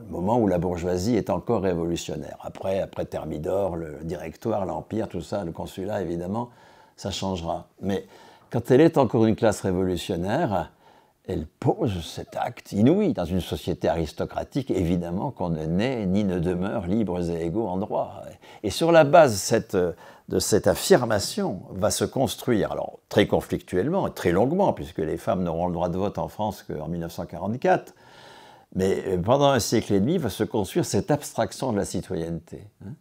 le moment où la bourgeoisie est encore révolutionnaire. Après, après Thermidor, le directoire, l'Empire, tout ça, le consulat, évidemment, ça changera. Mais quand elle est encore une classe révolutionnaire, elle pose cet acte inouï dans une société aristocratique, évidemment qu'on ne naît ni ne demeure libres et égaux en droit. Et sur la base de cette affirmation va se construire, alors très conflictuellement et très longuement, puisque les femmes n'auront le droit de vote en France qu'en 1944, mais euh, pendant un siècle et demi va se construire cette abstraction de la citoyenneté, hein,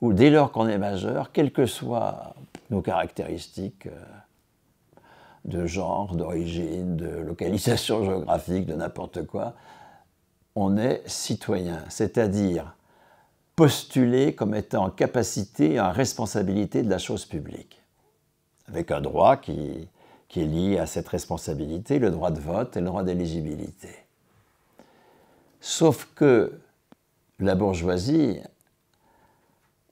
où dès lors qu'on est majeur, quelles que soient nos caractéristiques, euh, de genre, d'origine, de localisation géographique, de n'importe quoi. On est citoyen, c'est-à-dire postulé comme étant en capacité et en responsabilité de la chose publique, avec un droit qui, qui est lié à cette responsabilité, le droit de vote et le droit d'éligibilité. Sauf que la bourgeoisie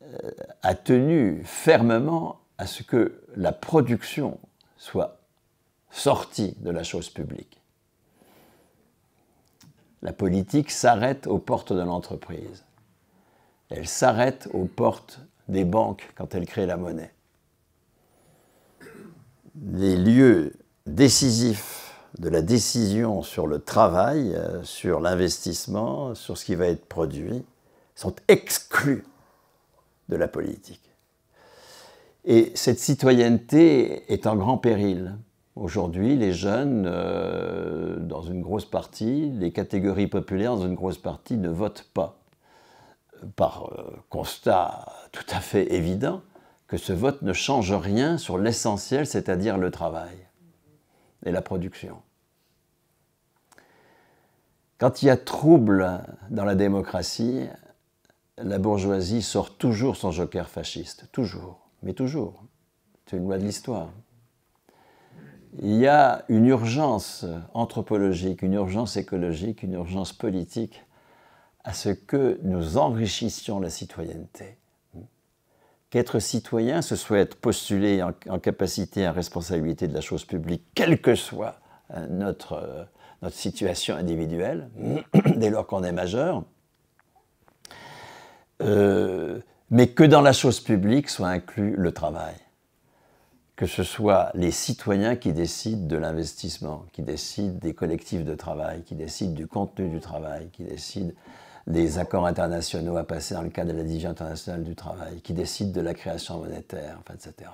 euh, a tenu fermement à ce que la production soit Sortie de la chose publique. La politique s'arrête aux portes de l'entreprise. Elle s'arrête aux portes des banques quand elle crée la monnaie. Les lieux décisifs de la décision sur le travail, euh, sur l'investissement, sur ce qui va être produit, sont exclus de la politique. Et cette citoyenneté est en grand péril, Aujourd'hui, les jeunes, euh, dans une grosse partie, les catégories populaires, dans une grosse partie, ne votent pas. Par euh, constat tout à fait évident que ce vote ne change rien sur l'essentiel, c'est-à-dire le travail et la production. Quand il y a trouble dans la démocratie, la bourgeoisie sort toujours son joker fasciste, toujours, mais toujours. C'est une loi de l'histoire il y a une urgence anthropologique, une urgence écologique, une urgence politique à ce que nous enrichissions la citoyenneté. Qu'être citoyen, ce soit être postulé en, capacité et en responsabilité de la chose publique, quelle que soit euh, euh, notre, situation individuelle, dès lors qu'on est majeur, euh, mais que dans la chose publique soit inclus le travail que ce soit les citoyens qui décident de l'investissement, qui décident des collectifs de travail, qui décident du contenu du travail, qui décident des accords internationaux à passer dans le cadre de la Division internationale du travail, qui décident de la création monétaire, etc.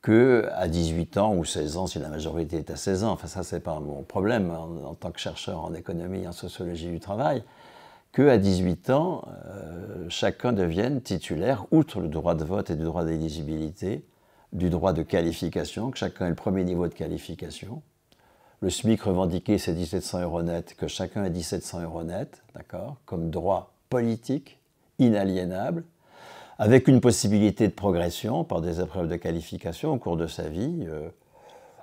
Que à 18 ans ou 16 ans, si la majorité est à 16 ans, enfin ça c'est pas mon problème en, tant que chercheur en économie et en sociologie du travail, que à 18 ans, euh, chacun devienne titulaire, outre le droit de vote et du droit d'éligibilité, du droit de qualification, que chacun ait le premier niveau de qualification. Le SMIC revendiqué, c'est 1700 euros net, que chacun ait 1700 euros net, d'accord, comme droit politique inaliénable, avec une possibilité de progression par des épreuves de qualification au cours de sa vie. Euh,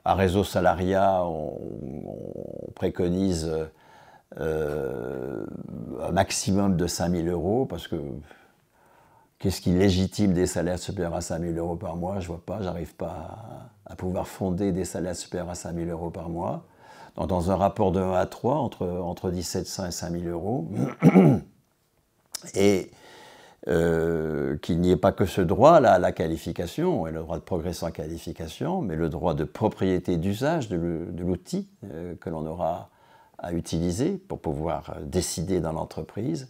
à Réseau Salariat, on, préconise euh, euh, un maximum de 5000 euros, parce que Qu'est-ce qui légitime des salaires supérieurs à 5 000 euros par mois Je vois pas, j'arrive pas à, pouvoir fonder des salaires supérieurs à 5 000 euros par mois. Dans, un rapport de 1 à 3, entre, entre 1700 et 5 000 euros. Et euh, qu'il n'y ait pas que ce droit-là à la qualification, et le droit de progresser en qualification, mais le droit de propriété d'usage de l'outil euh, que l'on aura à utiliser pour pouvoir euh, décider dans l'entreprise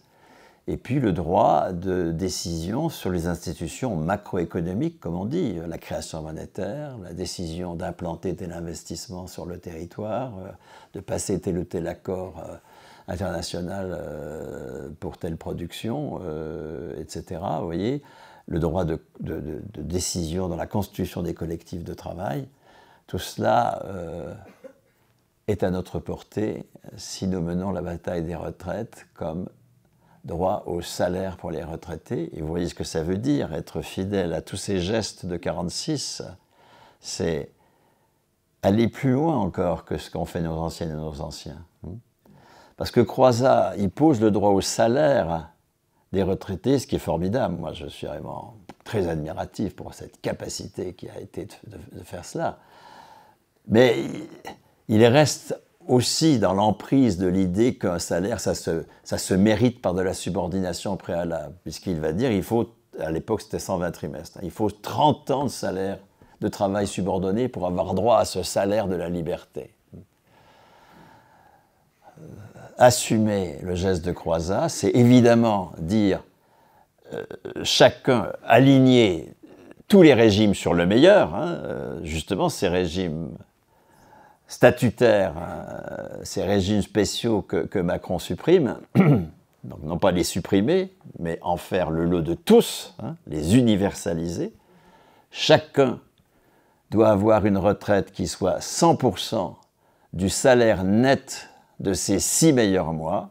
et puis le droit de décision sur les institutions macroéconomiques, comme on dit, la création monétaire, la décision d'implanter tel investissement sur le territoire, euh, de passer tel ou tel accord euh, international euh, pour telle production, etc. Vous voyez, le droit de, de, décision dans la constitution des collectifs de travail, tout cela est à notre portée si nous menons la bataille des retraites comme droit au salaire pour les retraités. Et vous voyez ce que ça veut dire, être fidèle à tous ces gestes de 46. C'est aller plus loin encore que ce qu'ont fait nos anciennes et nos anciens. Hmm. Parce que Croizat, il pose le droit au salaire des retraités, ce qui est formidable. Moi, je suis vraiment très admiratif pour cette capacité qui a été de faire cela. Mais il reste aussi dans l'emprise de l'idée qu'un salaire, ça se, ça se mérite par de la subordination préalable, puisqu'il va dire, il faut, à l'époque c'était 120 trimestres, hein, il faut 30 ans de salaire, de travail subordonné pour avoir droit à ce salaire de la liberté. Euh, assumer le geste de Croizat, c'est évidemment dire euh, chacun aligner tous les régimes sur le meilleur, hein, euh, justement ces régimes statutaires, hein, ces régimes spéciaux que, Macron supprime, donc non pas les supprimer, mais en faire le lot de tous, hein, les universaliser, chacun doit avoir une retraite qui soit 100% du salaire net de ses six meilleurs mois,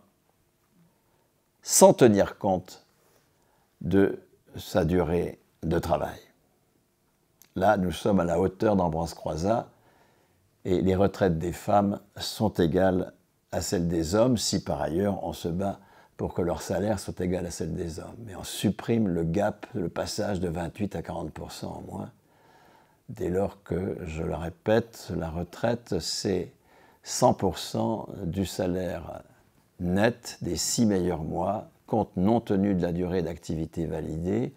sans tenir compte de sa durée de travail. Là, nous sommes à la hauteur d'Ambroise Croizat et les retraites des femmes sont égales à celles des hommes, si par ailleurs on se bat pour que leur salaire soit égal à celle des hommes. Mais on supprime le gap, le passage de 28 à 40% en moins, dès lors que, je le répète, la retraite, c'est 100% du salaire net des six meilleurs mois, compte non tenu de la durée d'activité validée,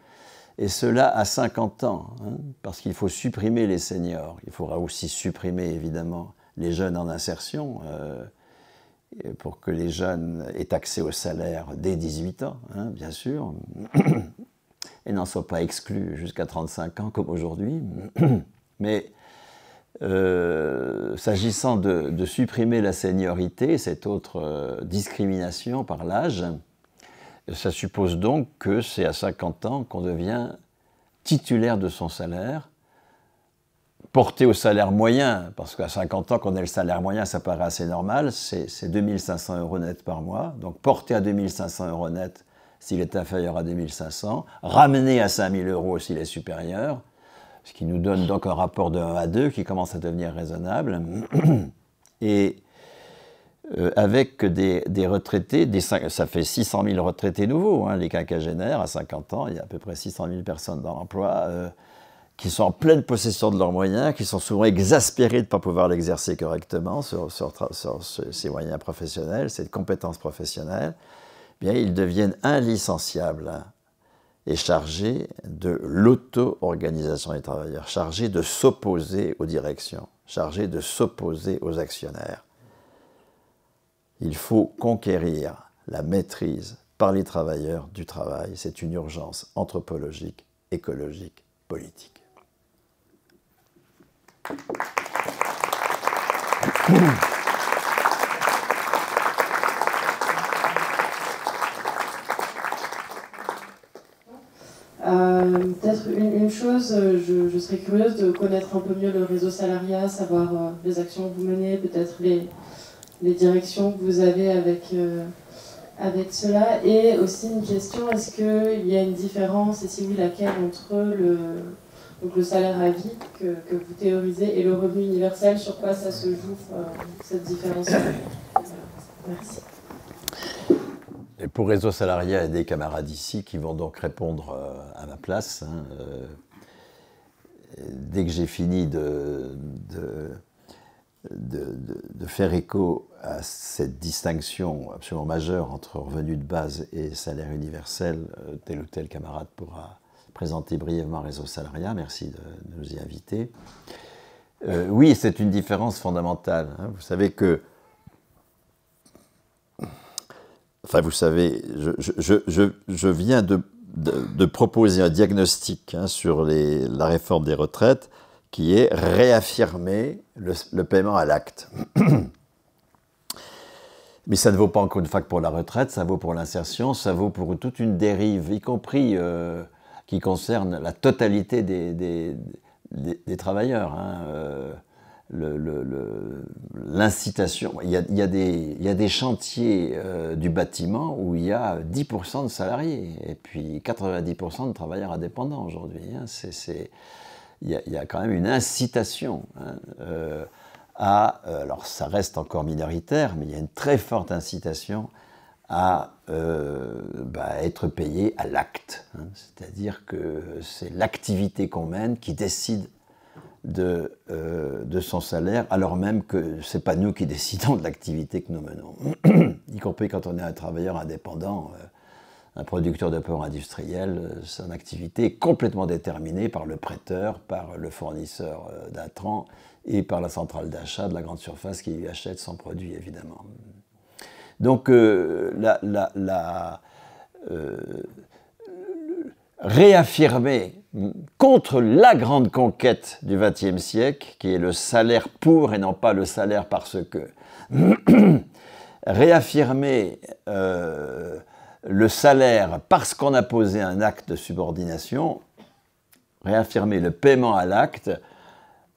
et cela à 50 ans, hein, parce qu'il faut supprimer les seniors. Il faudra aussi supprimer, évidemment, les jeunes en insertion, euh, pour que les jeunes aient accès au salaire dès 18 ans, hein, bien sûr, et n'en soient pas exclus jusqu'à 35 ans comme aujourd'hui. Mais euh, s'agissant de, supprimer la seniorité, cette autre euh, discrimination par l'âge, ça suppose donc que c'est à 50 ans qu'on devient titulaire de son salaire, porté au salaire moyen, parce qu'à 50 ans qu'on a le salaire moyen, ça paraît assez normal, c'est 2500 euros net par mois. Donc porté à 2500 euros net s'il est inférieur à 2500, ramené à 5000 euros s'il est supérieur, ce qui nous donne donc un rapport de 1 à 2 qui commence à devenir raisonnable. Euh, avec des, retraités, ça fait 600 000 retraités nouveaux, hein, les quinquagénaires, à 50 ans, il y a à peu près 600 000 personnes dans l'emploi, euh, qui sont en pleine possession de leurs moyens, qui sont souvent exaspérés de ne pas pouvoir l'exercer correctement sur, ces moyens professionnels, ces compétences professionnelles, eh bien, ils deviennent inlicenciables et chargés de l'auto-organisation des travailleurs, chargés de s'opposer aux directions, chargés de s'opposer aux actionnaires. Il faut conquérir la maîtrise par les travailleurs du travail. C'est une urgence anthropologique, écologique, politique. Euh, peut-être une, chose, euh, je, serais curieuse de connaître un peu mieux le réseau salariat, savoir euh, les actions que vous menez, peut-être les, les directions que vous avez avec, euh, avec cela Et aussi une question, est-ce qu'il y a une différence, et si oui, laquelle, entre le, donc le salaire à vie que, que vous théorisez et le revenu universel Sur quoi ça se joue, euh, cette différence Merci. Et pour Réseau Salariat et des camarades ici qui vont donc répondre euh, à ma place, hein, dès que j'ai fini de, de de, faire écho à cette distinction absolument majeure entre revenu de base et salaire universel, euh, tel ou tel camarade pourra présenter brièvement Réseau Salariat. Merci de, nous y inviter. Euh, oui, c'est une différence fondamentale. Hein. Vous savez que enfin vous savez, je, viens de, proposer un diagnostic hein, sur la réforme des retraites qui est réaffirmer le, paiement à l'acte. Mais ça ne vaut pas encore une fois que pour la retraite, ça vaut pour l'insertion, ça vaut pour toute une dérive, y compris euh, qui concerne la totalité des, des, travailleurs. l'incitation. il, y a, des, il des chantiers euh, du bâtiment où il y a 10% de salariés et puis 90% de travailleurs indépendants aujourd'hui. Hein. C'est il y, a quand même une incitation hein, euh, à, euh, alors ça reste encore minoritaire, mais il y a une très forte incitation à euh, bah, être payé à l'acte. Hein. C'est-à-dire que c'est l'activité qu'on mène qui décide de, de, son salaire, alors même que ce n'est pas nous qui décidons de l'activité que nous menons. y compris quand on est un travailleur indépendant, un producteur de porc industriel, euh, son activité est complètement déterminée par le prêteur, par le fournisseur euh, d'intrants et par la centrale d'achat de la grande surface qui lui achète son produit, évidemment. Donc, euh, la, la, réaffirmer contre la grande conquête du XXe siècle, qui est le salaire pour et non pas le salaire parce que, réaffirmer le salaire parce qu'on a posé un acte de subordination, réaffirmer le paiement à l'acte,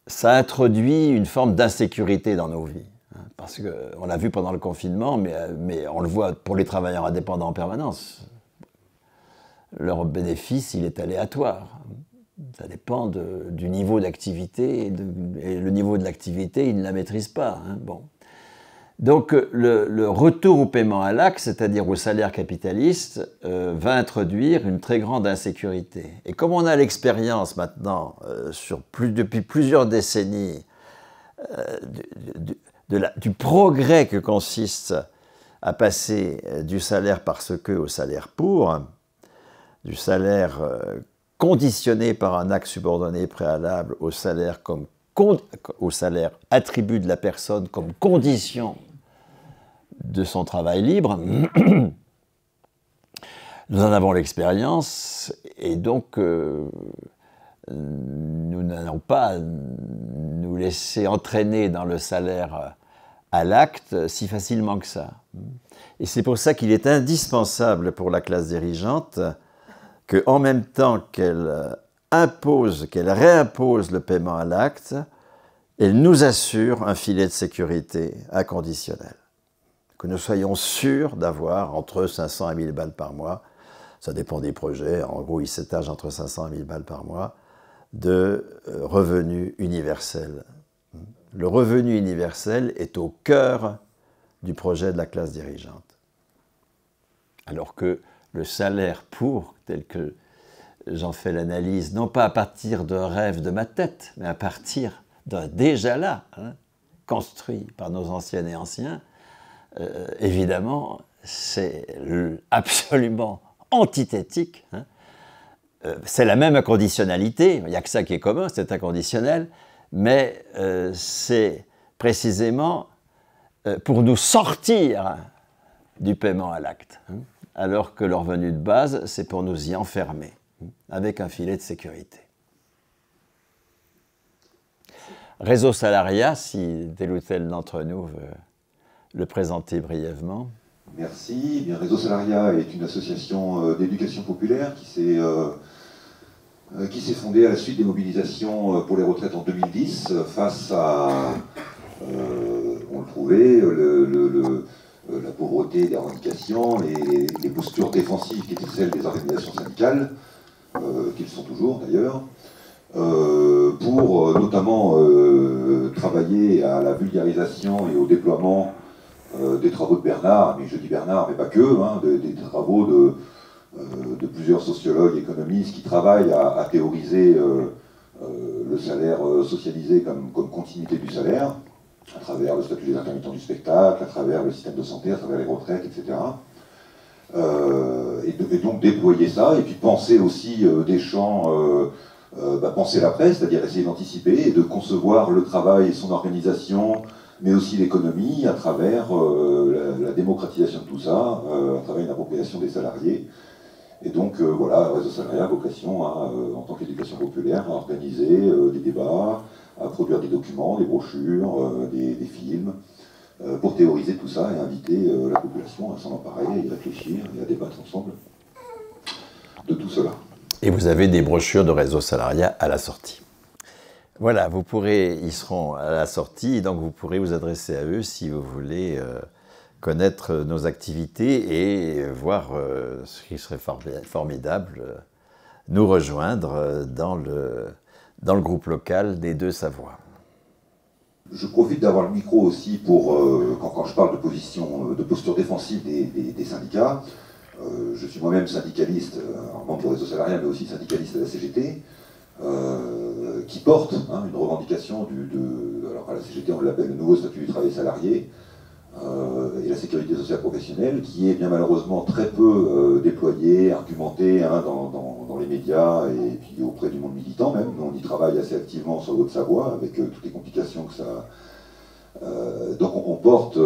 ça introduit une forme d'insécurité dans nos vies. Hein, parce qu'on l'a vu pendant le confinement, euh, mais, on le voit pour les travailleurs indépendants en permanence. Leur bénéfice, il est aléatoire. Ça dépend du niveau d'activité, et, le niveau de l'activité, ils ne la maîtrisent pas. Hein, bon, donc euh, le, retour au paiement à l'acte, c'est-à-dire au salaire capitaliste, euh, va introduire une très grande insécurité. Et comme on a l'expérience maintenant, euh, depuis plusieurs décennies, du, progrès que consiste à passer du salaire parce que au salaire pour, du salaire conditionné par un acte subordonné préalable au salaire comme au salaire attribut de la personne comme condition de son travail libre. Nous en avons l'expérience et donc euh, nous n'allons pas nous laisser entraîner dans le salaire à l'acte si facilement que ça. Et c'est pour ça qu'il est indispensable pour la classe dirigeante qu'en même temps qu'elle euh, impose, qu'elle réimpose le paiement à l'acte, elle nous assure un filet de sécurité inconditionnel que nous soyons sûrs d'avoir entre 500 et 1000 balles par mois, ça dépend des projets, en gros il s'étage entre 500 et 1000 balles par mois, de euh, revenu universel. Le revenu universel est au cœur du projet de la classe dirigeante. Alors que le salaire pour, tel que j'en fais l'analyse, non pas à partir d'un rêve de ma tête, mais à partir d'un déjà là, hein, construit par nos anciennes et anciens, euh, évidemment, c'est absolument antithétique. Hein. Euh, c'est la même inconditionnalité, il n'y a que ça qui est commun, c'est inconditionnel, mais euh, c'est précisément pour nous sortir du paiement à l'acte, hein, alors que leur revenu de base, c'est pour nous y enfermer, hein, avec un filet de sécurité. Réseau salariat, si tel ou tel d'entre nous veut le présenter brièvement Merci. Eh Réseau Salariat est une association euh, d'éducation populaire qui s'est euh, euh, qui s'est fondée à la suite des mobilisations pour les retraites en 2010 face à, on le trouvait, la pauvreté des revendications, les, les, postures défensives qui étaient celles des organisations syndicales, qu'ils sont toujours d'ailleurs, pour notamment travailler à la vulgarisation et au déploiement euh, des travaux de Bernard, mais je dis Bernard, mais pas que, hein, des, travaux euh, de, plusieurs sociologues, économistes qui travaillent à, théoriser euh, le salaire socialisé comme, continuité du salaire, à travers le statut des intermittents du spectacle, à travers le système de santé, à travers les retraites, etc. et, donc déployer ça, et puis penser aussi des champs, penser bah, penser l'après, c'est-à-dire essayer d'anticiper et de concevoir le travail et son organisation, mais aussi l'économie à travers euh, la, démocratisation de tout ça, euh, à travers une appropriation des salariés. Et donc euh, voilà, Réseau Salariat a vocation en tant qu'éducation populaire, à organiser des débats, à produire des documents, des brochures, des, des, films, pour théoriser tout ça et inviter la population à s'en emparer, à y réfléchir et à débattre ensemble de tout cela. Et vous avez des brochures de Réseau Salariat à la sortie. Voilà, vous pourrez, ils seront à la sortie, donc vous pourrez vous adresser à eux si vous voulez euh, connaître euh, nos activités et euh, voir ce qui serait formidable, nous rejoindre dans le, groupe local des deux Savoies. Je profite d'avoir le micro aussi pour, quand, je parle de position, de posture défensive des, syndicats, je suis moi-même syndicaliste, en membre du réseau salarial, mais aussi syndicaliste à la CGT. Euh, qui porte hein, une revendication du, de, alors à la CGT on l'appelle le nouveau statut du travail salarié, euh, et la sécurité sociale professionnelle, qui est bien malheureusement très peu euh, déployée, argumentée hein, dans, les médias et puis auprès du monde militant même. on y travaille assez activement sur votre savoie avec toutes les complications que ça... donc on, porte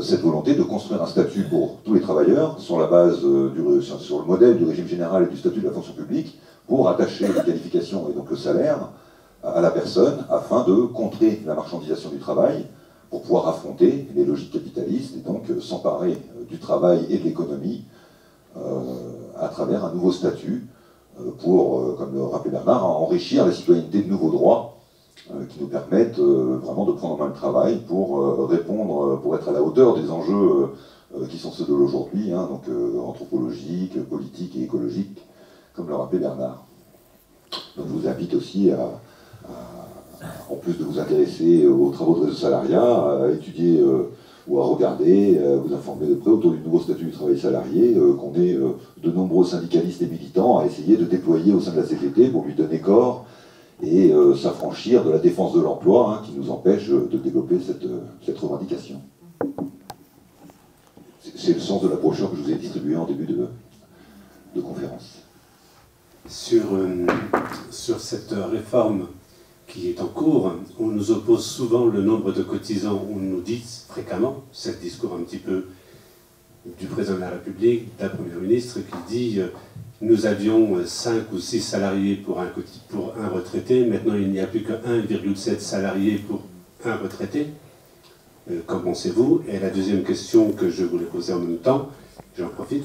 cette volonté de construire un statut pour tous les travailleurs sur la base du, sur, le modèle du régime général et du statut de la fonction publique, pour attacher les qualifications et donc le salaire à la personne afin de contrer la marchandisation du travail, pour pouvoir affronter les logiques capitalistes et donc euh, s'emparer euh, du travail et de l'économie euh, à travers un nouveau statut pour, comme le rappelait Bernard, enrichir la citoyenneté de nouveaux droits qui nous permettent vraiment de prendre en main le travail pour répondre, pour être à la hauteur des enjeux qui sont ceux de l'aujourd'hui, hein, donc anthropologiques, politiques et écologiques, comme le rappelait Bernard. Donc je vous invite aussi à, en plus de vous intéresser aux travaux de réseau salariat, à étudier euh, ou à regarder, à vous informer de près autour du nouveau statut du travail salarié, euh, qu'on est euh, de nombreux syndicalistes et militants à essayer de déployer au sein de la CGT pour lui donner corps et s'affranchir de la défense de l'emploi hein, qui nous empêche de développer cette, revendication. C'est le sens de la brochure que je vous ai distribuée en début de, de conférence sur, euh, sur cette réforme qui est en cours. On nous oppose souvent le nombre de cotisants, on nous dit fréquemment, c'est le discours un petit peu du président de la République, de la première ministre, qui dit euh, nous avions 5 ou 6 salariés pour un, pour un retraité, maintenant il n'y a plus que 1,7 salariés pour un retraité. Euh, pensez-vous Et la deuxième question que je voulais poser en même temps, j'en profite,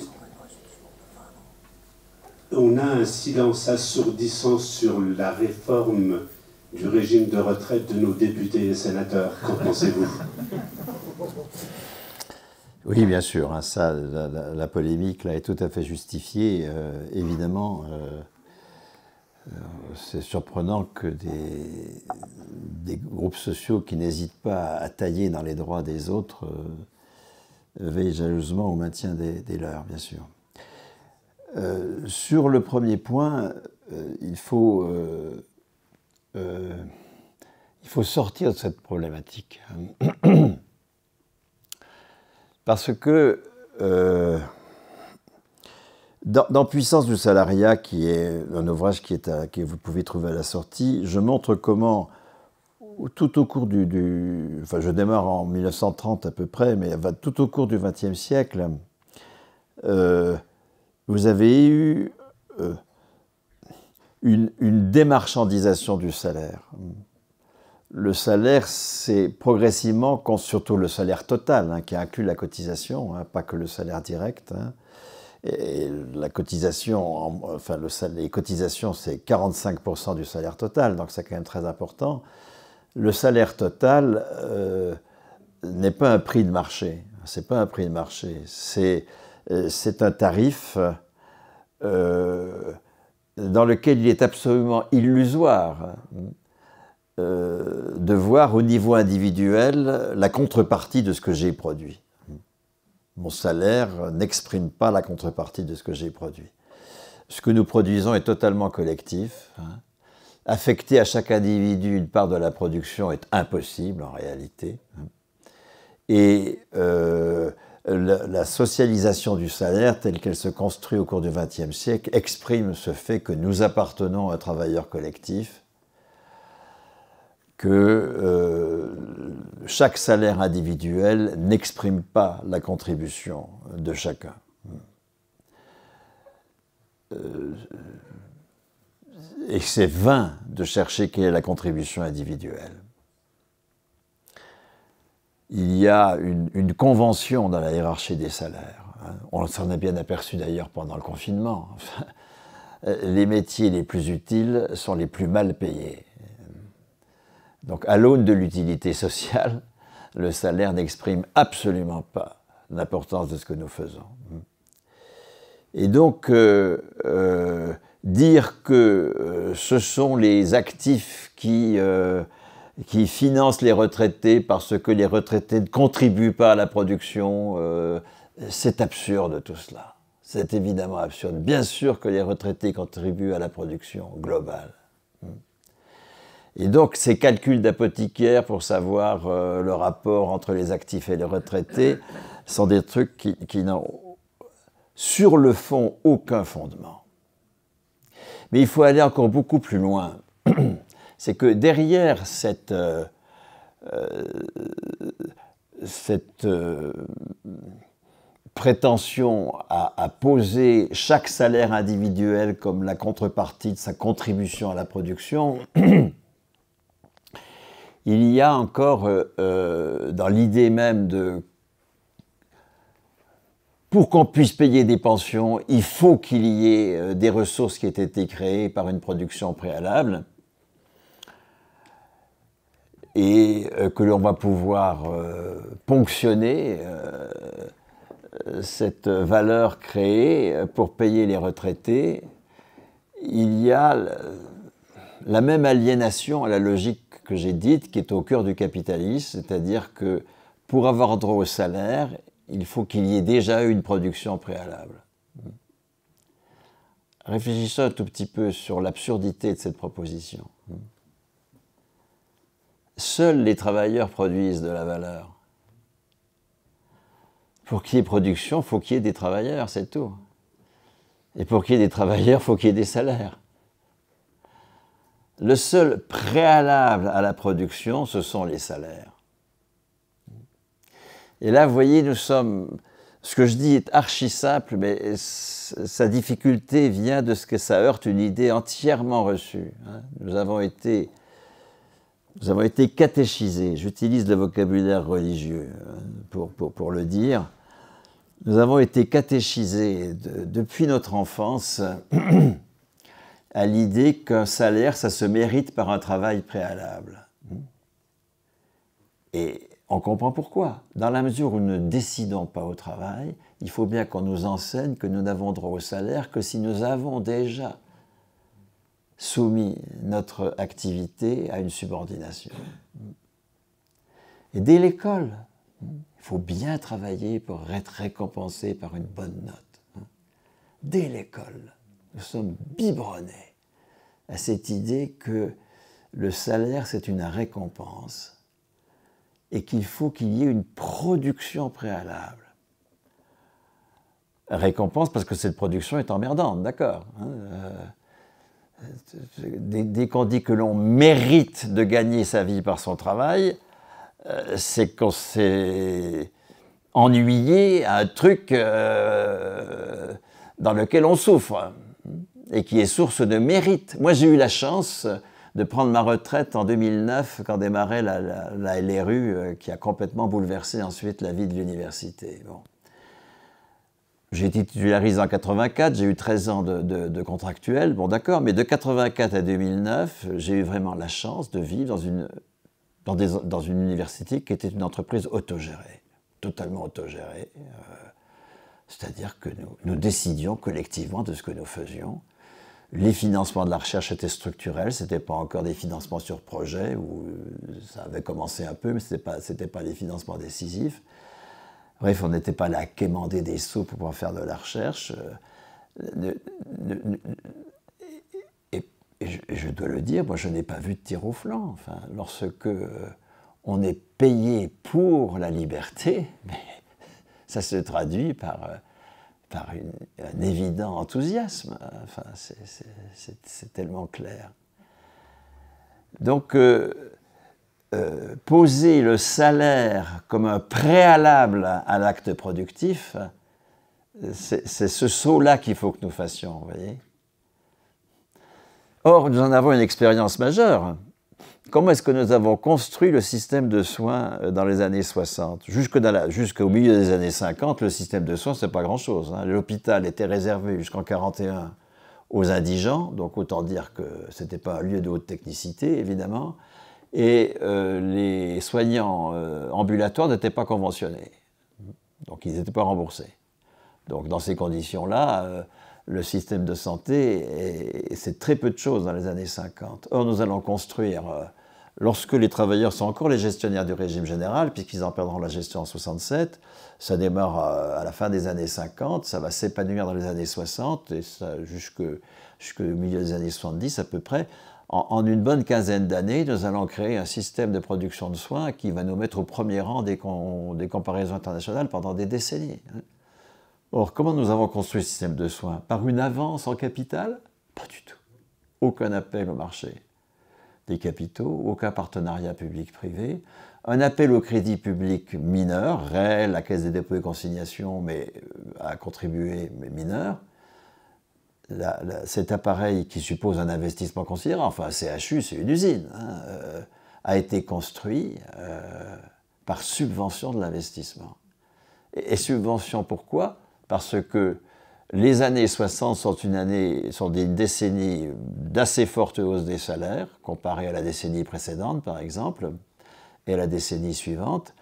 on a un silence assourdissant sur la réforme du régime de retraite de nos députés et sénateurs. Qu'en pensez-vous Oui, bien sûr. Hein, ça, la, polémique là est tout à fait justifiée. Euh, évidemment, euh, euh, c'est surprenant que des, groupes sociaux qui n'hésitent pas à tailler dans les droits des autres veillent jalousement au maintien des leurs, bien sûr. Euh, sur le premier point, euh, il, faut, euh, il, faut, sortir de cette problématique. Hein. Parce que dans, Puissance du salariat, qui est un ouvrage qui est à, que vous pouvez trouver à la sortie, je montre comment, tout au cours du, du Enfin, je démarre en 1930 à peu près, mais tout au cours du XXe siècle, vous avez eu euh, une, démarchandisation du salaire. Le salaire, c'est progressivement, surtout le salaire total, hein, qui inclut la cotisation, hein, pas que le salaire direct. Hein. et la cotisation, enfin le les cotisations, c'est 45% du salaire total, donc c'est quand même très important. Le salaire total euh, n'est pas un prix de marché. C'est pas un prix de marché. C'est euh, c'est un tarif euh, dans lequel il est absolument illusoire hein, euh, de voir au niveau individuel la contrepartie de ce que j'ai produit. Mon salaire n'exprime pas la contrepartie de ce que j'ai produit. Ce que nous produisons est totalement collectif. Hein. Affecter à chaque individu une part de la production est impossible en réalité. Hein. Et la, socialisation du salaire telle qu'elle se construit au cours du XXe siècle exprime ce fait que nous appartenons à un travailleur collectif, que euh, chaque salaire individuel n'exprime pas la contribution de chacun. Euh, et c'est vain de chercher quelle est la contribution individuelle il y a une, convention dans la hiérarchie des salaires. Hein. On s'en est bien aperçu d'ailleurs pendant le confinement. les métiers les plus utiles sont les plus mal payés. Donc à l'aune de l'utilité sociale, le salaire n'exprime absolument pas l'importance de ce que nous faisons. Et donc euh, euh, dire que euh, ce sont les actifs qui qui finance les retraités parce que les retraités ne contribuent pas à la production. Euh, c'est absurde tout cela. C'est évidemment absurde. Bien sûr que les retraités contribuent à la production globale. Et donc ces calculs d'apothicaire pour savoir euh, le rapport entre les actifs et les retraités sont des trucs qui, qui n'ont sur le fond aucun fondement. Mais il faut aller encore beaucoup plus loin. c'est que derrière cette, euh, euh, cette euh, prétention à, poser chaque salaire individuel comme la contrepartie de sa contribution à la production, il y a encore dans l'idée même de pour qu'on puisse payer des pensions, il faut qu'il y ait des ressources qui aient été créées par une production préalable et euh, que l'on va pouvoir euh, ponctionner euh, cette valeur créée pour payer les retraités, il y a la même aliénation à la logique que j'ai dite qui est au cœur du capitalisme, c'est-à-dire que pour avoir droit au salaire, il faut qu'il y ait déjà eu une production préalable. Réfléchissons un tout petit peu sur l'absurdité de cette proposition seuls les travailleurs produisent de la valeur. Pour qu'il y ait production, faut qu'il y ait des travailleurs, c'est tout. Et pour qu'il y ait des travailleurs, faut qu'il y ait des salaires. Le seul préalable à la production, ce sont les salaires. Et là, vous voyez, nous sommes. Ce que je dis est archi simple, mais sa difficulté vient de ce que ça heurte une idée entièrement reçue. Hein. Nous avons été nous avons été catéchisés, j'utilise le vocabulaire religieux euh, pour, le dire, nous avons été catéchisés depuis notre enfance à l'idée qu'un salaire, ça se mérite par un travail préalable. Et on comprend pourquoi. Dans la mesure où nous ne décidons pas au travail, il faut bien qu'on nous enseigne que nous n'avons droit au salaire que si nous avons déjà soumis notre activité à une subordination. Et dès l'école, il faut bien travailler pour être récompensé par une bonne note. Dès l'école, nous sommes biberonnés à cette idée que le salaire, c'est une récompense et qu'il faut qu'il y ait une production préalable. Récompense parce que cette production est emmerdante, d'accord hein, euh, dès, qu'on dit que l'on mérite de gagner sa vie par son travail, euh, c'est qu'on s'est ennuyé à un truc euh, dans lequel on souffre et qui est source de mérite. Moi, j'ai eu la chance de prendre ma retraite en 2009 quand démarrait la, LRU euh, qui a complètement bouleversé ensuite la vie de l'université. J'ai été titularisé en 84, j'ai eu 13 ans de, contractuel, bon d'accord, mais de 84 à 2009, j'ai eu vraiment la chance de vivre dans une, dans, une université qui était une entreprise autogérée, totalement autogérée. Euh, c'est-à-dire que nous, décidions collectivement de ce que nous faisions. Les financements de la recherche étaient structurels, ce n'était pas encore des financements sur projet, où euh, ça avait commencé un peu, mais ce n'était pas, pas des financements décisifs. Bref, on n'était pas là qu'à quémander des sous pour pouvoir faire de la recherche. Euh, et, je, dois le dire, moi je n'ai pas vu de tir au flanc. Enfin, lorsque euh, on est payé pour la liberté, ça se traduit par, euh, un évident enthousiasme. Enfin, c'est tellement clair. Donc, euh, poser le salaire comme un préalable à l'acte productif, c'est ce saut-là qu'il faut que nous fassions, vous voyez. Or, nous en avons une expérience majeure. Comment est-ce que nous avons construit le système de soins euh, dans les années 60 Jusqu'au milieu des années 50, le système de soins, n'est pas grand-chose. Hein. L'hôpital était réservé jusqu'en 41 aux indigents, donc autant dire que ce n'était pas un lieu de haute technicité, évidemment et euh, les soignants euh, ambulatoires n'étaient pas conventionnés. Donc ils n'étaient pas remboursés. Donc dans ces conditions-là, euh, le système de santé, c'est très peu de choses dans les années 50. Or, nous allons construire, lorsque les travailleurs sont encore les gestionnaires du régime général, puisqu'ils en perdront la gestion en 67, ça démarre à la fin des années 50, ça va s'épanouir dans les années 60, et jusqu'au milieu des années 70 à peu près en, une bonne quinzaine d'années, nous allons créer un système de production de soins qui va nous mettre au premier rang des, comparaisons internationales pendant des décennies. Hein. Or, comment nous avons construit ce système de soins Par une avance en capital Pas du tout. Aucun appel au marché des capitaux, aucun partenariat public-privé, un appel au crédit public mineur, réel, la Caisse des dépôts et consignations, mais euh, a contribué, mais mineur, cet appareil qui suppose un investissement considérable, enfin CHU, c'est une usine, hein, euh, a été construit euh, par subvention de l'investissement. Et, subvention pourquoi Parce que les années 60 sont, une année, sont des décennies d'assez forte hausse des salaires, comparée à la décennie précédente par exemple, et à la décennie suivante.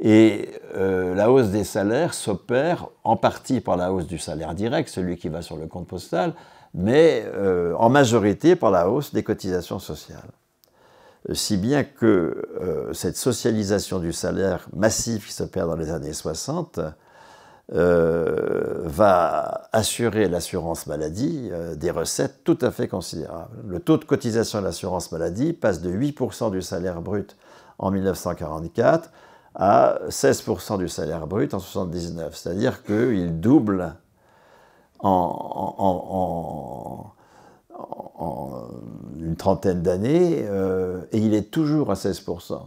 Et euh, la hausse des salaires s'opère en partie par la hausse du salaire direct, celui qui va sur le compte postal, mais euh, en majorité par la hausse des cotisations sociales. Si bien que euh, cette socialisation du salaire massif qui s'opère dans les années 60 va assurer l'assurance maladie des recettes tout à fait considérables. Le taux de cotisation à l'assurance maladie passe de 8% du salaire brut en 1944 à 16% du salaire brut en 79. C'est-à-dire qu'il double en, en, une trentaine d'années euh, et il est toujours à 16%,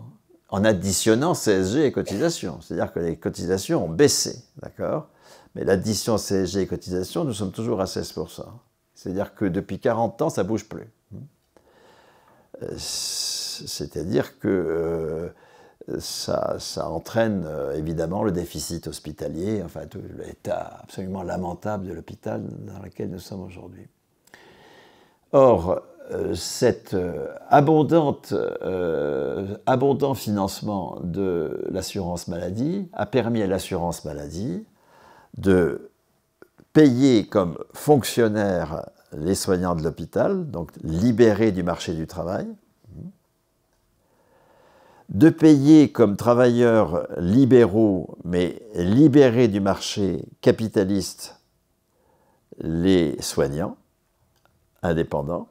en additionnant CSG et cotisations. C'est-à-dire que les cotisations ont baissé, d'accord Mais l'addition CSG et cotisations, nous sommes toujours à 16%. C'est-à-dire que depuis 40 ans, ça ne bouge plus. Euh, c'est-à-dire que... Euh, ça, entraîne euh, évidemment le déficit hospitalier, enfin l'état absolument lamentable de l'hôpital dans lequel nous sommes aujourd'hui. Or, euh, cet euh, abondant financement de l'assurance maladie a permis à l'assurance maladie de payer comme fonctionnaires les soignants de l'hôpital, donc libérés du marché du travail, de payer comme travailleurs libéraux, mais libérés du marché capitaliste, les soignants indépendants.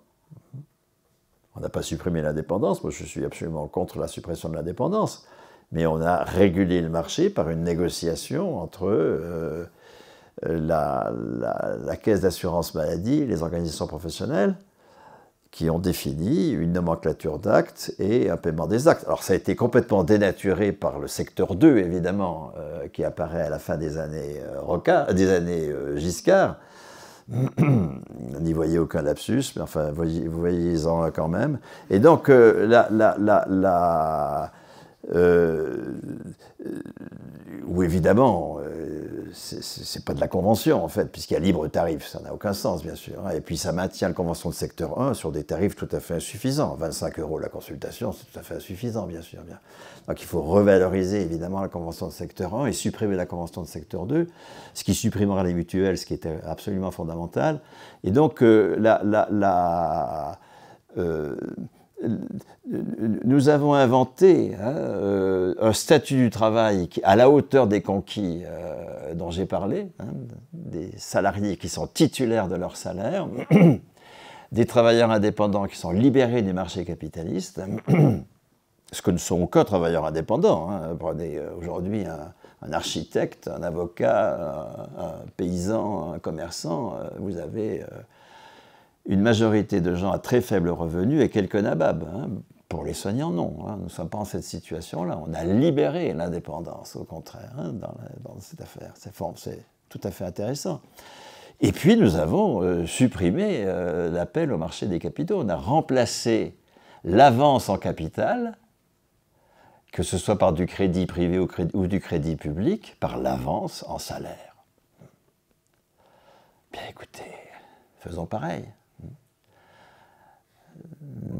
On n'a pas supprimé l'indépendance, moi je suis absolument contre la suppression de l'indépendance, mais on a régulé le marché par une négociation entre euh, la caisse d'assurance maladie, les organisations professionnelles, qui ont défini une nomenclature d'actes et un paiement des actes. Alors ça a été complètement dénaturé par le secteur 2, évidemment, euh, qui apparaît à la fin des années, euh, euh des années euh, Giscard. On n'y voyait aucun lapsus, mais enfin, vous voyez-en quand même. Et donc, la, la, la, la où évidemment, euh, c'est pas de la convention en fait, puisqu'il y a libre tarif, ça n'a aucun sens bien sûr. Hein. Et puis ça maintient la convention de secteur 1 sur des tarifs tout à fait insuffisants. 25 euros la consultation, c'est tout à fait insuffisant bien sûr. Bien. Donc il faut revaloriser évidemment la convention de secteur 1 et supprimer la convention de secteur 2, ce qui supprimera les mutuelles, ce qui était absolument fondamental. Et donc euh, la, euh, nous avons inventé hein, euh, un statut du travail à la hauteur des conquis euh, dont j'ai parlé, hein, des salariés qui sont titulaires de leur salaire, des travailleurs indépendants qui sont libérés des marchés capitalistes, ce que ne sont que travailleurs indépendants. Hein. prenez euh, aujourd'hui un, architecte, un avocat, un, paysan, un commerçant, vous avez une majorité de gens à très faible revenu et quelques nababs. Hein. Pour les soignants, non. Hein. Nous ne sommes pas en cette situation-là. On a libéré l'indépendance, au contraire, hein, dans, cette affaire. C'est tout à fait intéressant. Et puis, nous avons euh, supprimé euh, l'appel au marché des capitaux. On a remplacé l'avance en capital, que ce soit par du crédit privé ou, ou du crédit public, par l'avance en salaire. Bien écoutez, faisons pareil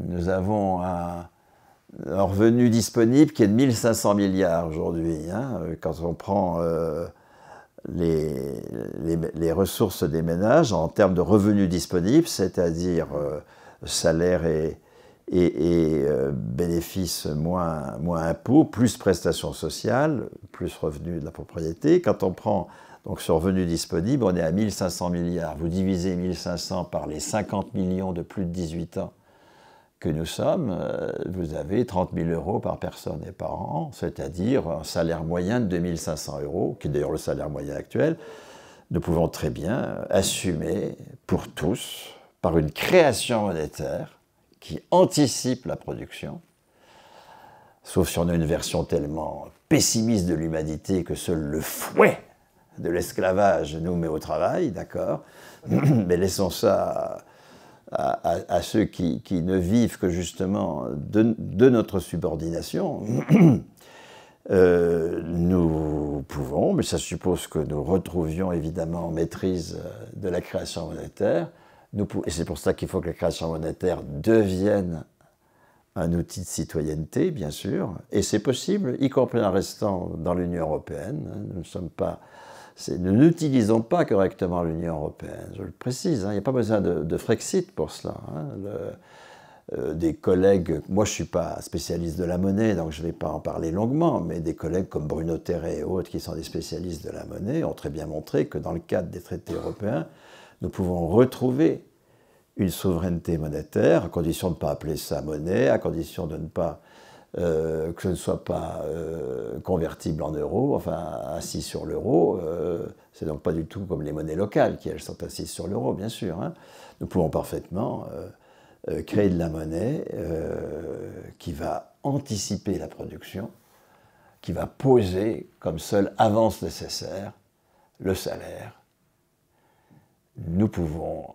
nous avons un, revenu disponible qui est de 1500 milliards aujourd'hui. Hein. quand on prend euh, les, ressources des ménages en termes de revenus disponibles, c'est-à-dire euh, salaire et, euh, bénéfices moins, impôts, plus prestations sociales, plus revenus de la propriété. Quand on prend donc ce revenu disponible, on est à 1500 milliards. Vous divisez 1500 par les 50 millions de plus de 18 ans que nous sommes, euh, vous avez 30 000 euros par personne et par an, c'est-à-dire un salaire moyen de 2500 euros, qui est d'ailleurs le salaire moyen actuel. Nous pouvons très bien assumer pour tous, par une création monétaire qui anticipe la production, sauf si on a une version tellement pessimiste de l'humanité que seul le fouet de l'esclavage nous met au travail, d'accord Mais laissons ça à, ceux qui, ne vivent que justement de, notre subordination, euh, nous pouvons, mais ça suppose que nous retrouvions évidemment maîtrise euh, de la création monétaire, et c'est pour ça qu'il faut que la création monétaire devienne un outil de citoyenneté, bien sûr, et c'est possible, y compris en restant dans l'Union européenne. Hein. Nous ne sommes pas nous n'utilisons pas correctement l'Union européenne. Je le précise, hein. il n'y a pas besoin de, Frexit pour cela. Hein. Euh, des collègues, moi je ne suis pas spécialiste de la monnaie, donc je ne vais pas en parler longuement, mais des collègues comme Bruno terre et autres qui sont des spécialistes de la monnaie ont très bien montré que dans le cadre des traités européens, nous pouvons retrouver une souveraineté monétaire, à condition de ne pas appeler ça monnaie, à condition de ne pas euh, que ce ne soit pas euh, convertible en euros, enfin assis sur l'euro. Euh, c'est donc pas du tout comme les monnaies locales qui, elles, sont assises sur l'euro, bien sûr. Hein. Nous pouvons parfaitement créer de la monnaie qui va anticiper la production, qui va poser comme seule avance nécessaire le salaire. Nous pouvons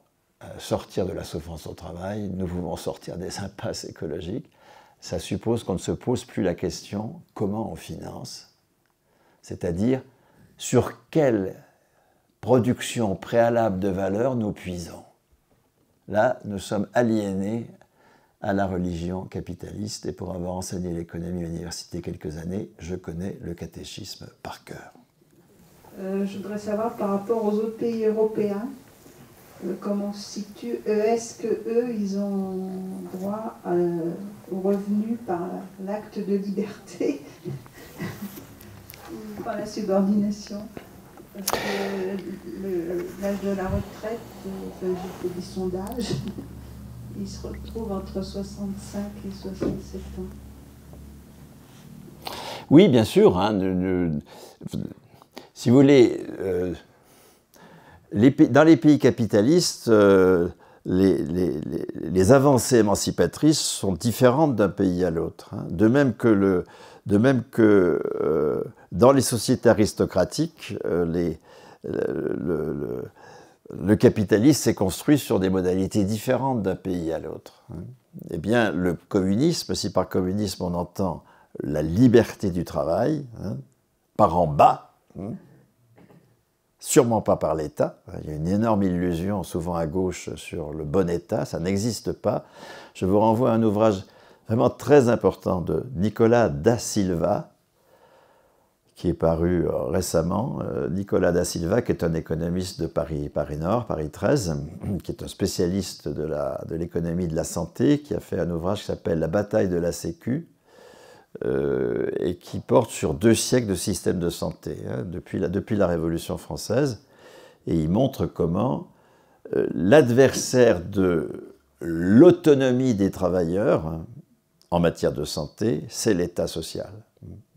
sortir de la souffrance au travail, nous pouvons sortir des impasses écologiques ça suppose qu'on ne se pose plus la question comment on finance, c'est-à-dire sur quelle production préalable de valeur nous puisons. Là, nous sommes aliénés à la religion capitaliste et pour avoir enseigné l'économie à l'université quelques années, je connais le catéchisme par cœur. Euh, je voudrais savoir par rapport aux autres pays européens, euh, comment se situe euh, ce que eux, ils ont droit à revenu par l'acte de liberté ou par la subordination. Parce que l'âge de la retraite, euh, j'ai fait des sondages, il se retrouve entre 65 et 67 ans. Oui, bien sûr. Hein, si vous voulez, euh, dans les pays capitalistes, euh, les, avancées émancipatrices sont différentes d'un pays à l'autre. Hein. De même que, euh, dans les sociétés aristocratiques, euh, le, capitalisme s'est construit sur des modalités différentes d'un pays à l'autre. Hein. Eh bien, le communisme, si par communisme on entend la liberté du travail, hein, par en bas, sûrement pas par l'État. Il y a une énorme illusion souvent à gauche sur le bon État, ça n'existe pas. Je vous renvoie à un ouvrage vraiment très important de Nicolas da Silva, qui est paru euh, récemment. Euh, Nicolas da Silva, qui est un économiste de Paris, Paris Nord, Paris 13, qui est un spécialiste de l'économie de, de la santé, qui a fait un ouvrage qui s'appelle La bataille de la Sécu, euh, et qui porte sur deux siècles de système de santé, hein, depuis, la, depuis, la, Révolution française. Et il montre comment euh, l'adversaire de l'autonomie des travailleurs hein, en matière de santé, c'est l'État social.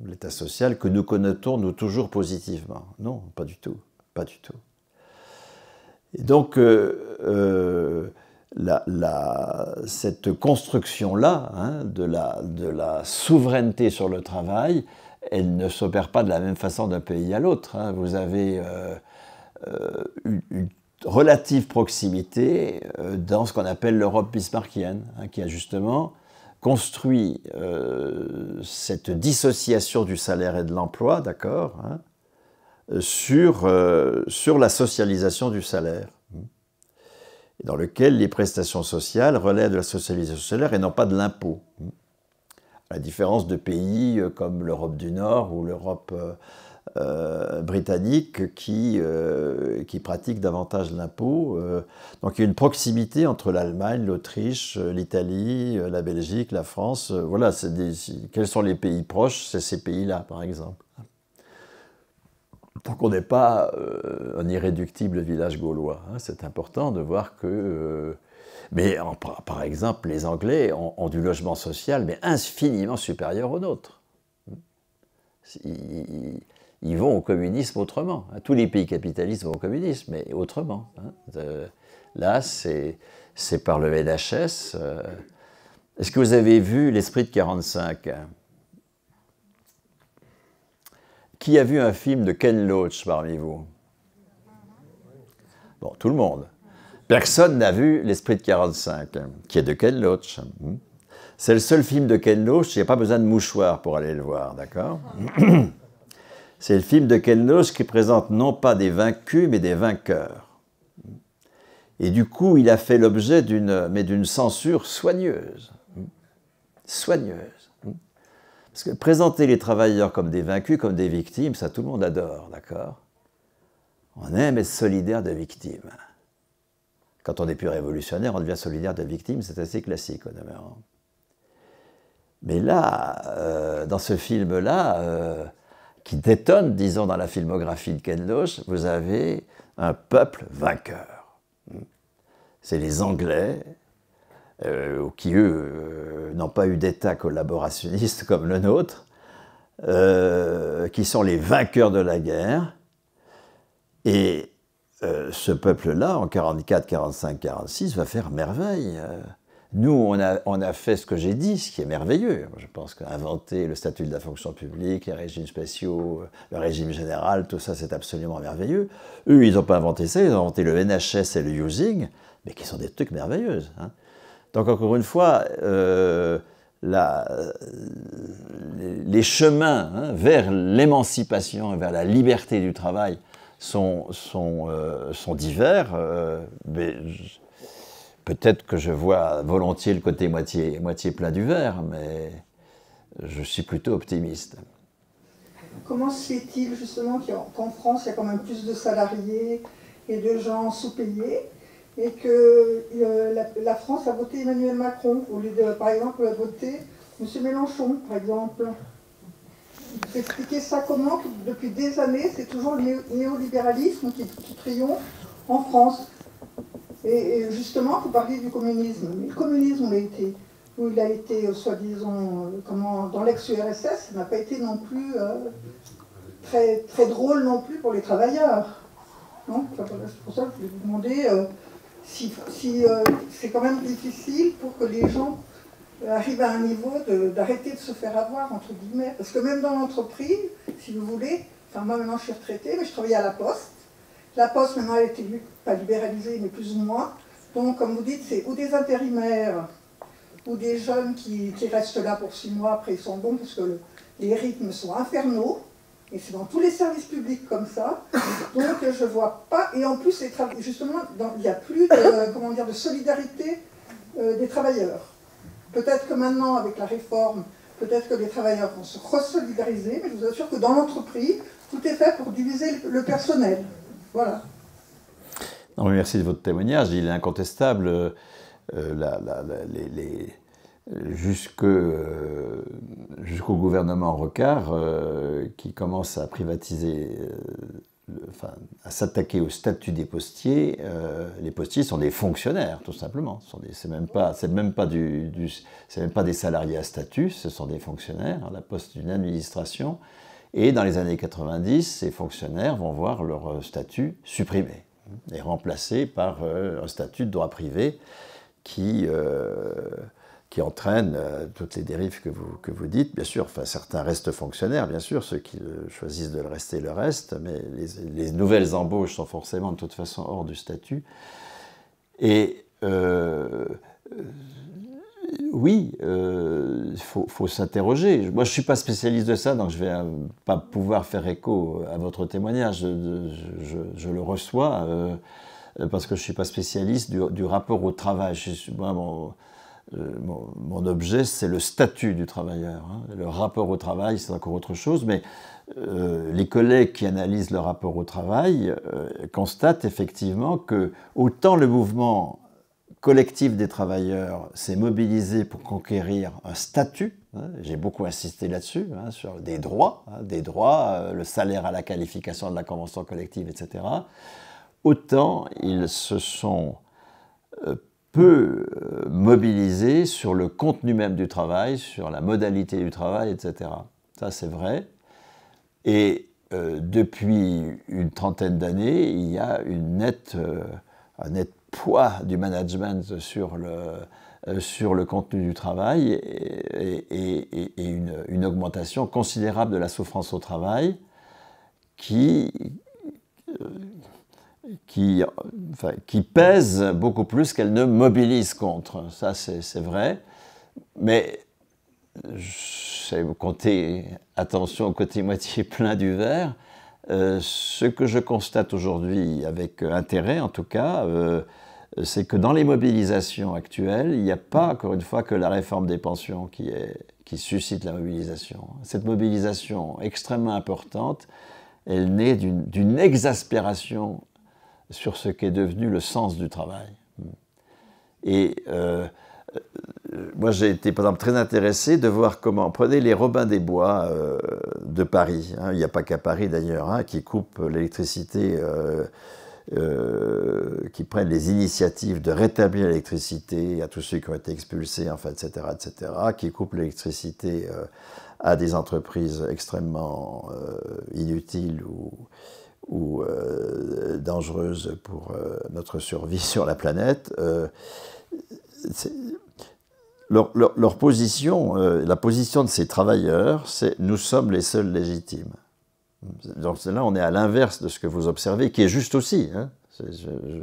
L'État social que nous connotons nous toujours positivement. Non, pas du tout, pas du tout. Et donc, euh, cette construction-là hein, de, la, souveraineté sur le travail, elle ne s'opère pas de la même façon d'un pays à l'autre. Hein. Vous avez euh, euh, une, relative proximité euh, dans ce qu'on appelle l'Europe bismarckienne, hein, qui a justement construit cette dissociation du salaire et de l'emploi, d'accord, sur la socialisation du salaire dans lequel les prestations sociales relèvent de la socialisation solaire et non pas de l'impôt. À la différence de pays euh, comme l'Europe du Nord ou l'Europe euh, euh, britannique qui, pratiquent davantage l'impôt. donc il y a une proximité entre l'Allemagne, l'Autriche, l'Italie, la Belgique, la France. voilà, quels sont les pays proches C'est ces pays-là, par exemple. Donc on n'est pas euh, un irréductible village gaulois. Hein, c'est important de voir que... Euh, mais par exemple, les Anglais ont, du logement social, mais infiniment supérieur au nôtre. Ils, vont au communisme autrement. Hein. Tous les pays capitalistes vont au communisme, mais autrement. Hein. Euh, là, c'est par le NHS. Est-ce que vous avez vu l'esprit de 45 qui a vu un film de Ken Loach parmi vous Bon, tout le monde. Personne n'a vu L'Esprit de 45, qui est de Ken Loach. Hmm. C'est le seul film de Ken Loach, il n'y a pas besoin de mouchoir pour aller le voir, d'accord C'est le film de Ken Loach qui présente non pas des vaincus, mais des vainqueurs. Hmm. Et du coup, il a fait l'objet d'une censure soigneuse. Hmm. Soigneuse. Parce que présenter les travailleurs comme des vaincus, comme des victimes, ça tout le monde adore, d'accord On aime être solidaire de victimes. Quand on n'est plus révolutionnaire, on devient solidaire de victimes, c'est assez classique au Mais là, euh, dans ce film-là, euh, qui détonne, disons, dans la filmographie de Ken Loach, vous avez un peuple vainqueur. C'est les Anglais, euh, qui eux euh, n'ont pas eu d'État collaborationniste comme le nôtre, euh, qui sont les vainqueurs de la guerre. Et ce peuple-là, en 44, 45, 46, va faire merveille. Nous, on a, on a fait ce que j'ai dit, ce qui est merveilleux. Je pense qu'inventer le statut de la fonction publique, les régimes spéciaux, le régime général, tout ça, c'est absolument merveilleux. Eux, ils n'ont pas inventé ça, ils ont inventé le NHS et le using, mais qui sont des trucs merveilleux. Hein. Donc encore une fois, euh, les chemins hein, vers l'émancipation et vers la liberté du travail sont, euh, divers. Euh, peut-être que je vois volontiers le côté moitié, moitié plein du verre, mais je suis plutôt optimiste. Comment se fait-il justement qu'en France, il y a quand même plus de salariés et de gens sous-payés et que euh, la, France a voté Emmanuel Macron au lieu de, par exemple, voter M. Mélenchon, par exemple. Vous expliquez ça comment Depuis des années, c'est toujours le néolibéralisme qui, triomphe en France. Et, justement, vous parliez du communisme. Mais le communisme, été où il a été, euh, soi-disant, euh, comment, dans l'ex-URSS, ça n'a pas été non plus très, très drôle non plus pour les travailleurs. C'est pour ça que je voulais vous demander si, euh, c'est quand même difficile pour que les gens euh, arrivent à un niveau d'arrêter de, se faire avoir, entre guillemets. Parce que même dans l'entreprise, si vous voulez, enfin moi maintenant je suis retraitée, mais je travaillais à la Poste. La Poste maintenant elle été pas libéralisée, mais plus ou moins. Donc comme vous dites, c'est ou des intérimaires, ou des jeunes qui, restent là pour six mois, après ils sont bons, parce que les rythmes sont infernaux. Et c'est dans tous les services publics comme ça. Donc je ne vois pas. Et en plus, les justement, il n'y a plus de, comment dire, de solidarité euh, des travailleurs. Peut-être que maintenant, avec la réforme, peut-être que les travailleurs vont se resolidariser, mais je vous assure que dans l'entreprise, tout est fait pour diviser le personnel. Voilà. merci de votre témoignage. Il est incontestable. Euh, les euh, jusqu'au gouvernement Rocard, euh, qui commence à privatiser euh, Enfin, à s'attaquer au statut des postiers, les postiers sont des fonctionnaires, tout simplement. Ce n'est même, pas, même, pas du, c'est même pas des salariés à statut, ce sont des fonctionnaires, hein, la poste d'une administration. Et dans les années 90, ces fonctionnaires vont voir leur statut supprimé et remplacé par un statut de droit privé qui, qui entraîne euh, toutes les dérives que vous, que vous dites. Bien sûr, enfin, certains restent fonctionnaires, bien sûr, ceux qui choisissent de le rester le restent, mais les, nouvelles embauches sont forcément de toute façon hors du statut. Et euh, euh, oui, il faut, faut s'interroger. Moi, je ne suis pas spécialiste de ça, donc je ne vais pas pouvoir faire écho à votre témoignage. Je, je, le reçois parce que je ne suis pas spécialiste du, rapport au travail. Je suis, vraiment... Euh, mon, objet, c'est le statut du travailleur. Hein. Le rapport au travail, c'est encore autre chose, mais euh, les collègues qui analysent le rapport au travail euh, constatent effectivement que autant le mouvement collectif des travailleurs s'est mobilisé pour conquérir un statut, hein, j'ai beaucoup insisté là-dessus, hein, sur des droits, des droits, le salaire à la qualification de la convention collective, etc., autant ils se sont peut euh, mobiliser sur le contenu même du travail, sur la modalité du travail, etc. Ça, c'est vrai. Et euh, depuis une trentaine d'années, il y a une nette, euh, un net poids du management sur le, sur le contenu du travail et, une, une, augmentation considérable de la souffrance au travail qui qui, enfin, qui pèse beaucoup plus qu'elle ne mobilise contre. Ça, c'est vrai. Mais vous comptez, attention, au côté moitié plein du verre. Euh, ce que je constate aujourd'hui, avec euh, intérêt en tout cas, euh, c'est que dans les mobilisations actuelles, il n'y a pas, encore une fois, que la réforme des pensions qui, est, qui suscite la mobilisation. Cette mobilisation extrêmement importante, elle naît d'une exaspération sur ce qu'est devenu le sens du travail. Et euh, moi, j'ai été, par exemple, très intéressé de voir comment. Prenez les Robins des Bois euh, de Paris. Hein. il n'y a pas qu'à Paris d'ailleurs, hein, qui coupent l'électricité, euh, qui prennent les initiatives de rétablir l'électricité à tous ceux qui ont été expulsés, enfin, etc., etc., qui coupent l'électricité à des entreprises extrêmement inutiles ou ou euh, dangereuse pour euh, notre survie sur la planète, euh, leur, leur, position, la position de ces travailleurs, c'est nous sommes les seuls légitimes. Donc là, on est à l'inverse de ce que vous observez, qui est juste aussi. Hein.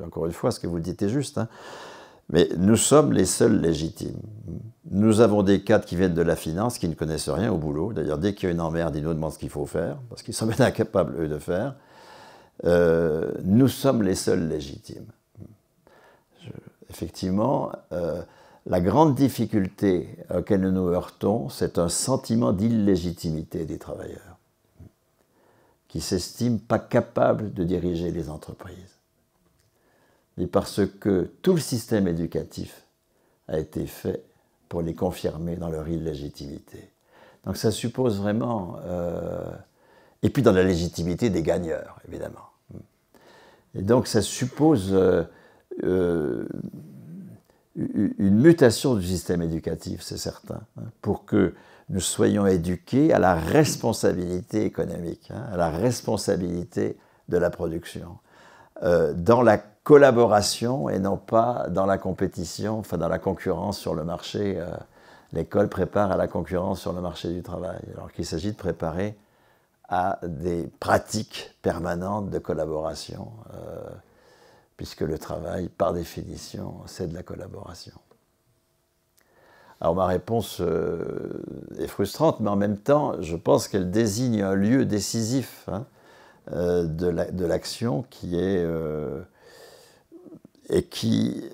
encore une fois, ce que vous dites est juste. Hein. Mais nous sommes les seuls légitimes. Nous avons des cadres qui viennent de la finance, qui ne connaissent rien au boulot. D'ailleurs, dès qu'il y a une emmerde, ils nous demandent ce qu'il faut faire, parce qu'ils sont incapables, eux, de faire. Euh, nous sommes les seuls légitimes. effectivement, euh, la grande difficulté à laquelle nous nous heurtons, c'est un sentiment d'illégitimité des travailleurs, qui s'estiment pas capables de diriger les entreprises. Mais parce que tout le système éducatif a été fait pour les confirmer dans leur illégitimité. Donc ça suppose vraiment euh, et puis dans la légitimité des gagneurs, évidemment. Et donc ça suppose euh, euh, une mutation du système éducatif, c'est certain, hein, pour que nous soyons éduqués à la responsabilité économique, hein, à la responsabilité de la production, euh, dans la collaboration et non pas dans la compétition, enfin dans la concurrence sur le marché. L'école prépare à la concurrence sur le marché du travail, alors qu'il s'agit de préparer à des pratiques permanentes de collaboration, euh, puisque le travail, par définition, c'est de la collaboration. Alors ma réponse euh, est frustrante, mais en même temps, je pense qu'elle désigne un lieu décisif hein, euh, de l'action qui est et qui,